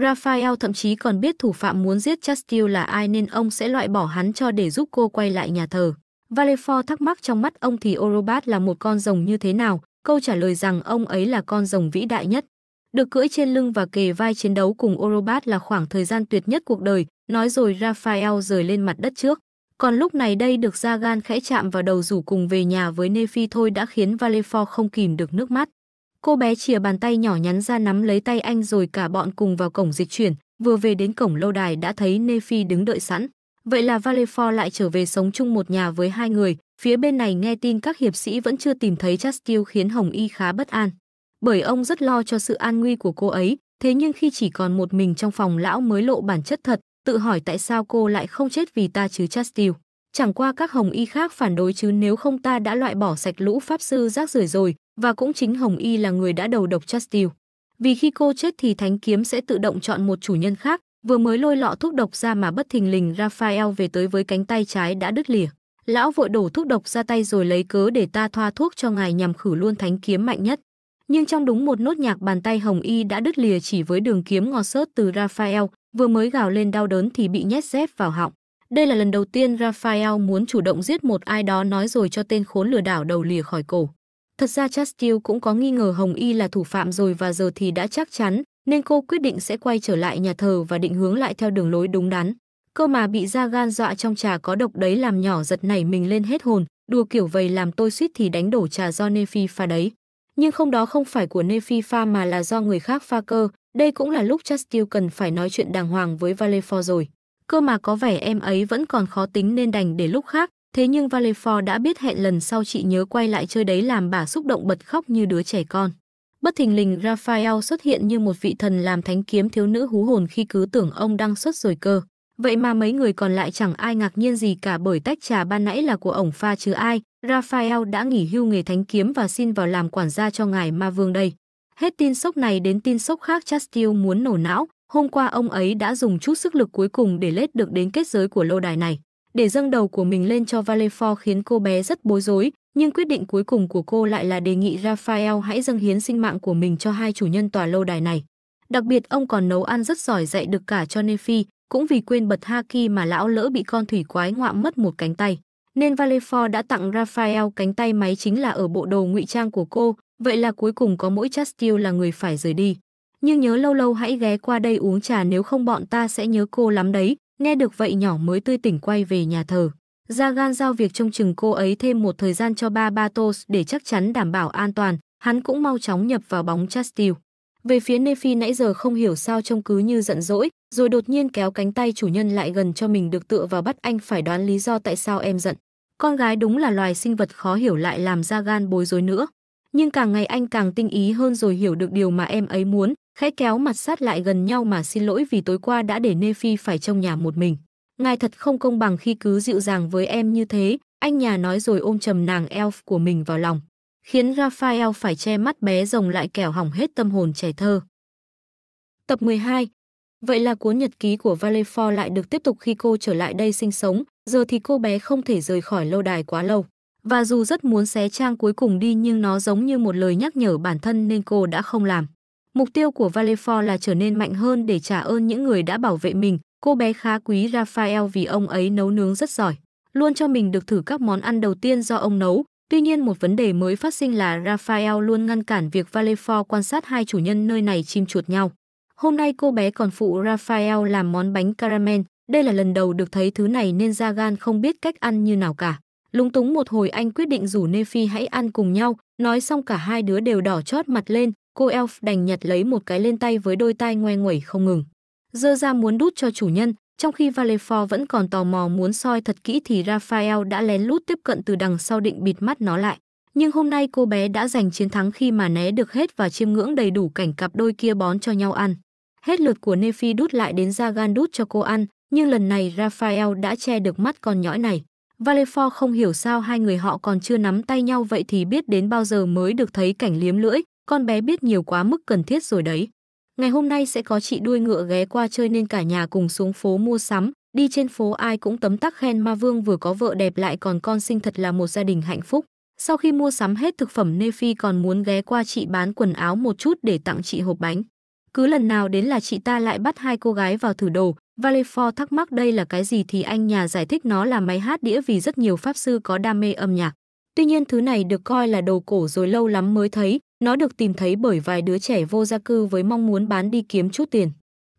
Raphael thậm chí còn biết thủ phạm muốn giết Chastil là ai nên ông sẽ loại bỏ hắn cho để giúp cô quay lại nhà thờ. Valefort thắc mắc trong mắt ông thì Orobat là một con rồng như thế nào, câu trả lời rằng ông ấy là con rồng vĩ đại nhất. Được cưỡi trên lưng và kề vai chiến đấu cùng Orobat là khoảng thời gian tuyệt nhất cuộc đời, nói rồi Raphael rời lên mặt đất trước. Còn lúc này đây được Zagan khẽ chạm vào đầu rủ cùng về nhà với Nephi thôi đã khiến Valefort không kìm được nước mắt. Cô bé chìa bàn tay nhỏ nhắn ra nắm lấy tay anh rồi cả bọn cùng vào cổng dịch chuyển, vừa về đến cổng lâu đài đã thấy Nephi đứng đợi sẵn. Vậy là Valefor lại trở về sống chung một nhà với hai người, phía bên này nghe tin các hiệp sĩ vẫn chưa tìm thấy Chastil khiến Hồng Y khá bất an. Bởi ông rất lo cho sự an nguy của cô ấy, thế nhưng khi chỉ còn một mình trong phòng lão mới lộ bản chất thật, tự hỏi tại sao cô lại không chết vì ta chứ Chastil chẳng qua các hồng y khác phản đối chứ nếu không ta đã loại bỏ sạch lũ pháp sư rác rưởi rồi, và cũng chính hồng y là người đã đầu độc Chastil. Vì khi cô chết thì thánh kiếm sẽ tự động chọn một chủ nhân khác, vừa mới lôi lọ thuốc độc ra mà bất thình lình Raphael về tới với cánh tay trái đã đứt lìa. Lão vội đổ thuốc độc ra tay rồi lấy cớ để ta thoa thuốc cho ngài nhằm khử luôn thánh kiếm mạnh nhất. Nhưng trong đúng một nốt nhạc bàn tay hồng y đã đứt lìa chỉ với đường kiếm ngọt sớt từ Raphael, vừa mới gào lên đau đớn thì bị nhét dép vào họng. Đây là lần đầu tiên Raphael muốn chủ động giết một ai đó nói rồi cho tên khốn lừa đảo đầu lìa khỏi cổ. Thật ra Chastil cũng có nghi ngờ Hồng Y là thủ phạm rồi và giờ thì đã chắc chắn, nên cô quyết định sẽ quay trở lại nhà thờ và định hướng lại theo đường lối đúng đắn. Cơ mà bị da gan dọa trong trà có độc đấy làm nhỏ giật nảy mình lên hết hồn, đùa kiểu vầy làm tôi suýt thì đánh đổ trà do Nephi pha đấy. Nhưng không đó không phải của Nephi pha mà là do người khác pha cơ, đây cũng là lúc Chastil cần phải nói chuyện đàng hoàng với Valefor rồi. Cơ mà có vẻ em ấy vẫn còn khó tính nên đành để lúc khác, thế nhưng Valefor đã biết hẹn lần sau chị nhớ quay lại chơi đấy làm bà xúc động bật khóc như đứa trẻ con. Bất thình lình Raphael xuất hiện như một vị thần làm thánh kiếm thiếu nữ hú hồn khi cứ tưởng ông đang xuất rồi cơ. Vậy mà mấy người còn lại chẳng ai ngạc nhiên gì cả bởi tách trà ban nãy là của ổng pha chứ ai. Raphael đã nghỉ hưu nghề thánh kiếm và xin vào làm quản gia cho ngài ma vương đây. Hết tin sốc này đến tin sốc khác Chastil muốn nổ não, Hôm qua ông ấy đã dùng chút sức lực cuối cùng để lết được đến kết giới của lâu đài này, để dâng đầu của mình lên cho Valefor khiến cô bé rất bối rối, nhưng quyết định cuối cùng của cô lại là đề nghị Raphael hãy dâng hiến sinh mạng của mình cho hai chủ nhân tòa lâu đài này. Đặc biệt ông còn nấu ăn rất giỏi dạy được cả cho Nephi, cũng vì quên bật Haki mà lão lỡ bị con thủy quái ngoạm mất một cánh tay. Nên Valefor đã tặng Raphael cánh tay máy chính là ở bộ đồ ngụy trang của cô, vậy là cuối cùng có mỗi Chastil là người phải rời đi nhưng nhớ lâu lâu hãy ghé qua đây uống trà nếu không bọn ta sẽ nhớ cô lắm đấy. Nghe được vậy nhỏ mới tươi tỉnh quay về nhà thờ. gia gan giao việc trông chừng cô ấy thêm một thời gian cho ba Batos để chắc chắn đảm bảo an toàn, hắn cũng mau chóng nhập vào bóng Chastil. Về phía Nephi nãy giờ không hiểu sao trông cứ như giận dỗi, rồi đột nhiên kéo cánh tay chủ nhân lại gần cho mình được tựa vào bắt anh phải đoán lý do tại sao em giận. Con gái đúng là loài sinh vật khó hiểu lại làm gia gan bối rối nữa. Nhưng càng ngày anh càng tinh ý hơn rồi hiểu được điều mà em ấy muốn, khẽ kéo mặt sát lại gần nhau mà xin lỗi vì tối qua đã để Nephi phải trong nhà một mình. Ngài thật không công bằng khi cứ dịu dàng với em như thế, anh nhà nói rồi ôm chầm nàng elf của mình vào lòng, khiến Raphael phải che mắt bé rồng lại kẻo hỏng hết tâm hồn trẻ thơ. Tập 12 Vậy là cuốn nhật ký của Valleyford lại được tiếp tục khi cô trở lại đây sinh sống, giờ thì cô bé không thể rời khỏi lâu đài quá lâu. Và dù rất muốn xé trang cuối cùng đi nhưng nó giống như một lời nhắc nhở bản thân nên cô đã không làm. Mục tiêu của Valefort là trở nên mạnh hơn để trả ơn những người đã bảo vệ mình. Cô bé khá quý Raphael vì ông ấy nấu nướng rất giỏi, luôn cho mình được thử các món ăn đầu tiên do ông nấu. Tuy nhiên một vấn đề mới phát sinh là Raphael luôn ngăn cản việc Valefort quan sát hai chủ nhân nơi này chim chuột nhau. Hôm nay cô bé còn phụ Raphael làm món bánh caramel. Đây là lần đầu được thấy thứ này nên Zagan không biết cách ăn như nào cả. Lúng túng một hồi anh quyết định rủ Nephi hãy ăn cùng nhau, nói xong cả hai đứa đều đỏ chót mặt lên, cô elf đành nhặt lấy một cái lên tay với đôi tai ngoe nguẩy không ngừng dơ ra muốn đút cho chủ nhân trong khi Valefort vẫn còn tò mò muốn soi thật kỹ thì Raphael đã lén lút tiếp cận từ đằng sau định bịt mắt nó lại. Nhưng hôm nay cô bé đã giành chiến thắng khi mà né được hết và chiêm ngưỡng đầy đủ cảnh cặp đôi kia bón cho nhau ăn. Hết lượt của Nephi đút lại đến Zagan đút cho cô ăn, nhưng lần này Raphael đã che được mắt con nhõi này. Valefort không hiểu sao hai người họ còn chưa nắm tay nhau vậy thì biết đến bao giờ mới được thấy cảnh liếm lưỡi, con bé biết nhiều quá mức cần thiết rồi đấy. Ngày hôm nay sẽ có chị đuôi ngựa ghé qua chơi nên cả nhà cùng xuống phố mua sắm, đi trên phố ai cũng tấm tắc khen Ma Vương vừa có vợ đẹp lại còn con sinh thật là một gia đình hạnh phúc. Sau khi mua sắm hết thực phẩm nephi còn muốn ghé qua chị bán quần áo một chút để tặng chị hộp bánh. Cứ lần nào đến là chị ta lại bắt hai cô gái vào thử đồ, Valefor thắc mắc đây là cái gì thì anh nhà giải thích nó là máy hát đĩa vì rất nhiều pháp sư có đam mê âm nhạc. Tuy nhiên thứ này được coi là đồ cổ rồi lâu lắm mới thấy, nó được tìm thấy bởi vài đứa trẻ vô gia cư với mong muốn bán đi kiếm chút tiền.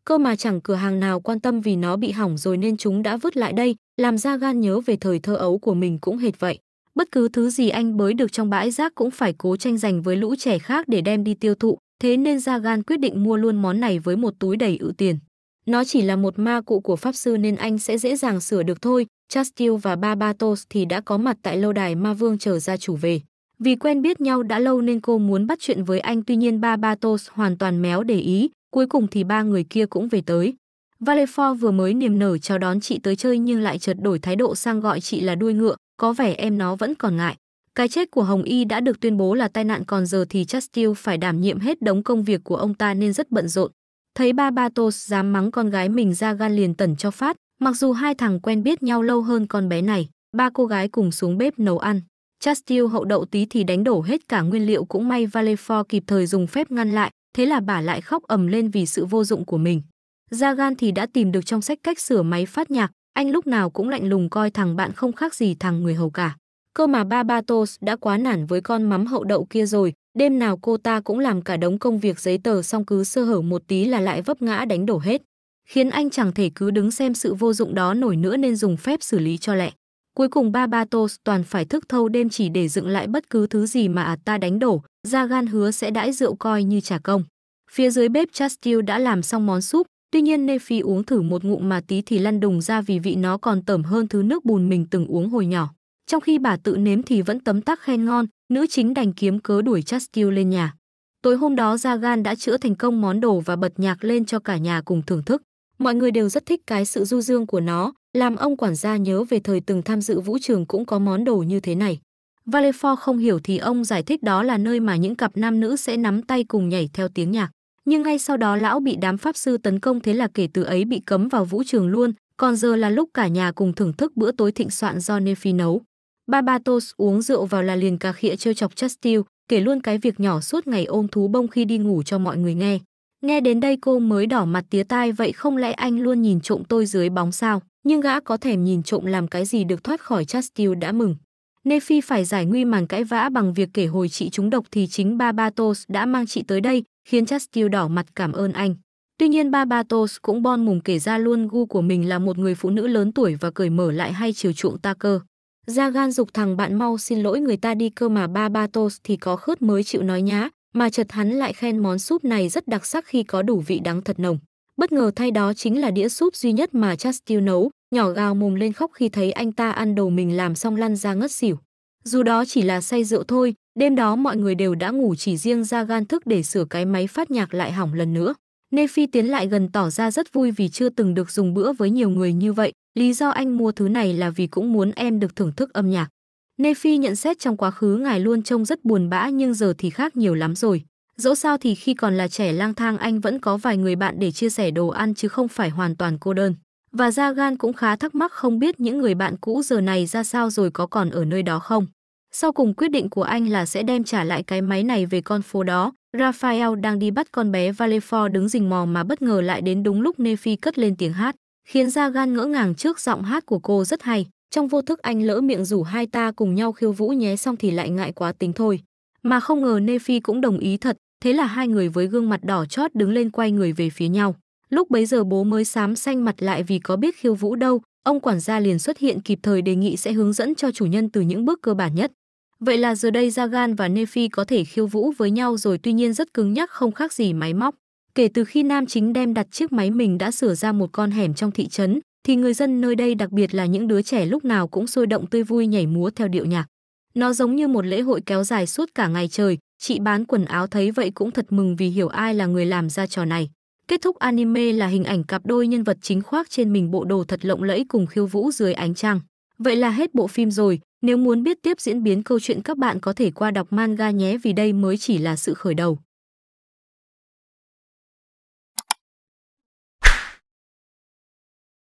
Cơ mà chẳng cửa hàng nào quan tâm vì nó bị hỏng rồi nên chúng đã vứt lại đây, làm ra gan nhớ về thời thơ ấu của mình cũng hệt vậy. Bất cứ thứ gì anh bới được trong bãi rác cũng phải cố tranh giành với lũ trẻ khác để đem đi tiêu thụ, thế nên ra gan quyết định mua luôn món này với một túi đầy ự tiền. Nó chỉ là một ma cụ của pháp sư nên anh sẽ dễ dàng sửa được thôi, Chastil và Barbatos thì đã có mặt tại lâu đài ma vương chờ gia chủ về. Vì quen biết nhau đã lâu nên cô muốn bắt chuyện với anh tuy nhiên ba Bartos hoàn toàn méo để ý, cuối cùng thì ba người kia cũng về tới. Valefor vừa mới niềm nở chào đón chị tới chơi nhưng lại chợt đổi thái độ sang gọi chị là đuôi ngựa, có vẻ em nó vẫn còn ngại. Cái chết của Hồng Y đã được tuyên bố là tai nạn còn giờ thì Chastil phải đảm nhiệm hết đống công việc của ông ta nên rất bận rộn. Thấy ba Bartos dám mắng con gái mình ra gan liền tẩn cho phát, mặc dù hai thằng quen biết nhau lâu hơn con bé này, ba cô gái cùng xuống bếp nấu ăn. Chastil hậu đậu tí thì đánh đổ hết cả nguyên liệu cũng may Valefort kịp thời dùng phép ngăn lại, thế là bà lại khóc ầm lên vì sự vô dụng của mình. Zagan thì đã tìm được trong sách cách sửa máy phát nhạc, anh lúc nào cũng lạnh lùng coi thằng bạn không khác gì thằng người hầu cả. Cơ mà Babatos đã quá nản với con mắm hậu đậu kia rồi, đêm nào cô ta cũng làm cả đống công việc giấy tờ xong cứ sơ hở một tí là lại vấp ngã đánh đổ hết. Khiến anh chẳng thể cứ đứng xem sự vô dụng đó nổi nữa nên dùng phép xử lý cho lẹ. Cuối cùng Ba Barbatos toàn phải thức thâu đêm chỉ để dựng lại bất cứ thứ gì mà ta đánh đổ, ra gan hứa sẽ đãi rượu coi như trả công. Phía dưới bếp Chastil đã làm xong món súp, tuy nhiên Nephi uống thử một ngụm mà tí thì lăn đùng ra vì vị nó còn tẩm hơn thứ nước bùn mình từng uống hồi nhỏ. Trong khi bà tự nếm thì vẫn tấm tắc khen ngon, nữ chính đành kiếm cớ đuổi Chastil lên nhà. Tối hôm đó Zagan đã chữa thành công món đồ và bật nhạc lên cho cả nhà cùng thưởng thức. Mọi người đều rất thích cái sự du dương của nó, làm ông quản gia nhớ về thời từng tham dự vũ trường cũng có món đồ như thế này. Valefort không hiểu thì ông giải thích đó là nơi mà những cặp nam nữ sẽ nắm tay cùng nhảy theo tiếng nhạc. Nhưng ngay sau đó lão bị đám pháp sư tấn công thế là kể từ ấy bị cấm vào vũ trường luôn, còn giờ là lúc cả nhà cùng thưởng thức bữa tối thịnh soạn do Nephi nấu. Barbatos uống rượu vào là liền cà khịa trêu chọc Chastil, kể luôn cái việc nhỏ suốt ngày ôm thú bông khi đi ngủ cho mọi người nghe. Nghe đến đây cô mới đỏ mặt tía tai vậy không lẽ anh luôn nhìn trộm tôi dưới bóng sao? Nhưng gã có thèm nhìn trộm làm cái gì được thoát khỏi Chastil đã mừng. Nephi phải giải nguy màn cãi vã bằng việc kể hồi chị trúng độc thì chính Barbatos đã mang chị tới đây, khiến Chastil đỏ mặt cảm ơn anh. Tuy nhiên Barbatos cũng bon mùng kể ra luôn gu của mình là một người phụ nữ lớn tuổi và cởi mở lại hay chiều chuộng ta cơ. Ra gan dục thằng bạn mau xin lỗi người ta đi cơ mà Barbatos thì có khớt mới chịu nói nhá, mà chợt hắn lại khen món súp này rất đặc sắc khi có đủ vị đắng thật nồng. Bất ngờ thay đó chính là đĩa súp duy nhất mà Chastil nấu, nhỏ gào mồm lên khóc khi thấy anh ta ăn đồ mình làm xong lăn ra ngất xỉu. Dù đó chỉ là say rượu thôi, đêm đó mọi người đều đã ngủ chỉ riêng ra gan thức để sửa cái máy phát nhạc lại hỏng lần nữa. Nephi tiến lại gần tỏ ra rất vui vì chưa từng được dùng bữa với nhiều người như vậy, lý do anh mua thứ này là vì cũng muốn em được thưởng thức âm nhạc. Nê Phi nhận xét trong quá khứ ngài luôn trông rất buồn bã nhưng giờ thì khác nhiều lắm rồi. Dẫu sao thì khi còn là trẻ lang thang anh vẫn có vài người bạn để chia sẻ đồ ăn chứ không phải hoàn toàn cô đơn. Và Gia Gan cũng khá thắc mắc không biết những người bạn cũ giờ này ra sao rồi có còn ở nơi đó không. Sau cùng quyết định của anh là sẽ đem trả lại cái máy này về con phố đó. Raphael đang đi bắt con bé Valefor đứng rình mò mà bất ngờ lại đến đúng lúc Nephi cất lên tiếng hát, khiến Gia Gan ngỡ ngàng trước giọng hát của cô rất hay. Trong vô thức anh lỡ miệng rủ hai ta cùng nhau khiêu vũ nhé xong thì lại ngại quá tính thôi. Mà không ngờ Nephi cũng đồng ý thật, thế là hai người với gương mặt đỏ chót đứng lên quay người về phía nhau. Lúc bấy giờ bố mới xám xanh mặt lại vì có biết khiêu vũ đâu, ông quản gia liền xuất hiện kịp thời đề nghị sẽ hướng dẫn cho chủ nhân từ những bước cơ bản nhất. Vậy là giờ đây Zagan và Nephi có thể khiêu vũ với nhau rồi tuy nhiên rất cứng nhắc không khác gì máy móc. Kể từ khi nam chính đem đặt chiếc máy mình đã sửa ra một con hẻm trong thị trấn, thì người dân nơi đây đặc biệt là những đứa trẻ lúc nào cũng sôi động tươi vui nhảy múa theo điệu nhạc. Nó giống như một lễ hội kéo dài suốt cả ngày trời, chị bán quần áo thấy vậy cũng thật mừng vì hiểu ai là người làm ra trò này. Kết thúc anime là hình ảnh cặp đôi nhân vật chính khoác trên mình bộ đồ thật lộng lẫy cùng khiêu vũ dưới ánh trăng. Vậy là hết bộ phim rồi, nếu muốn biết tiếp diễn biến câu chuyện các bạn có thể qua đọc manga nhé vì đây mới chỉ là sự khởi đầu.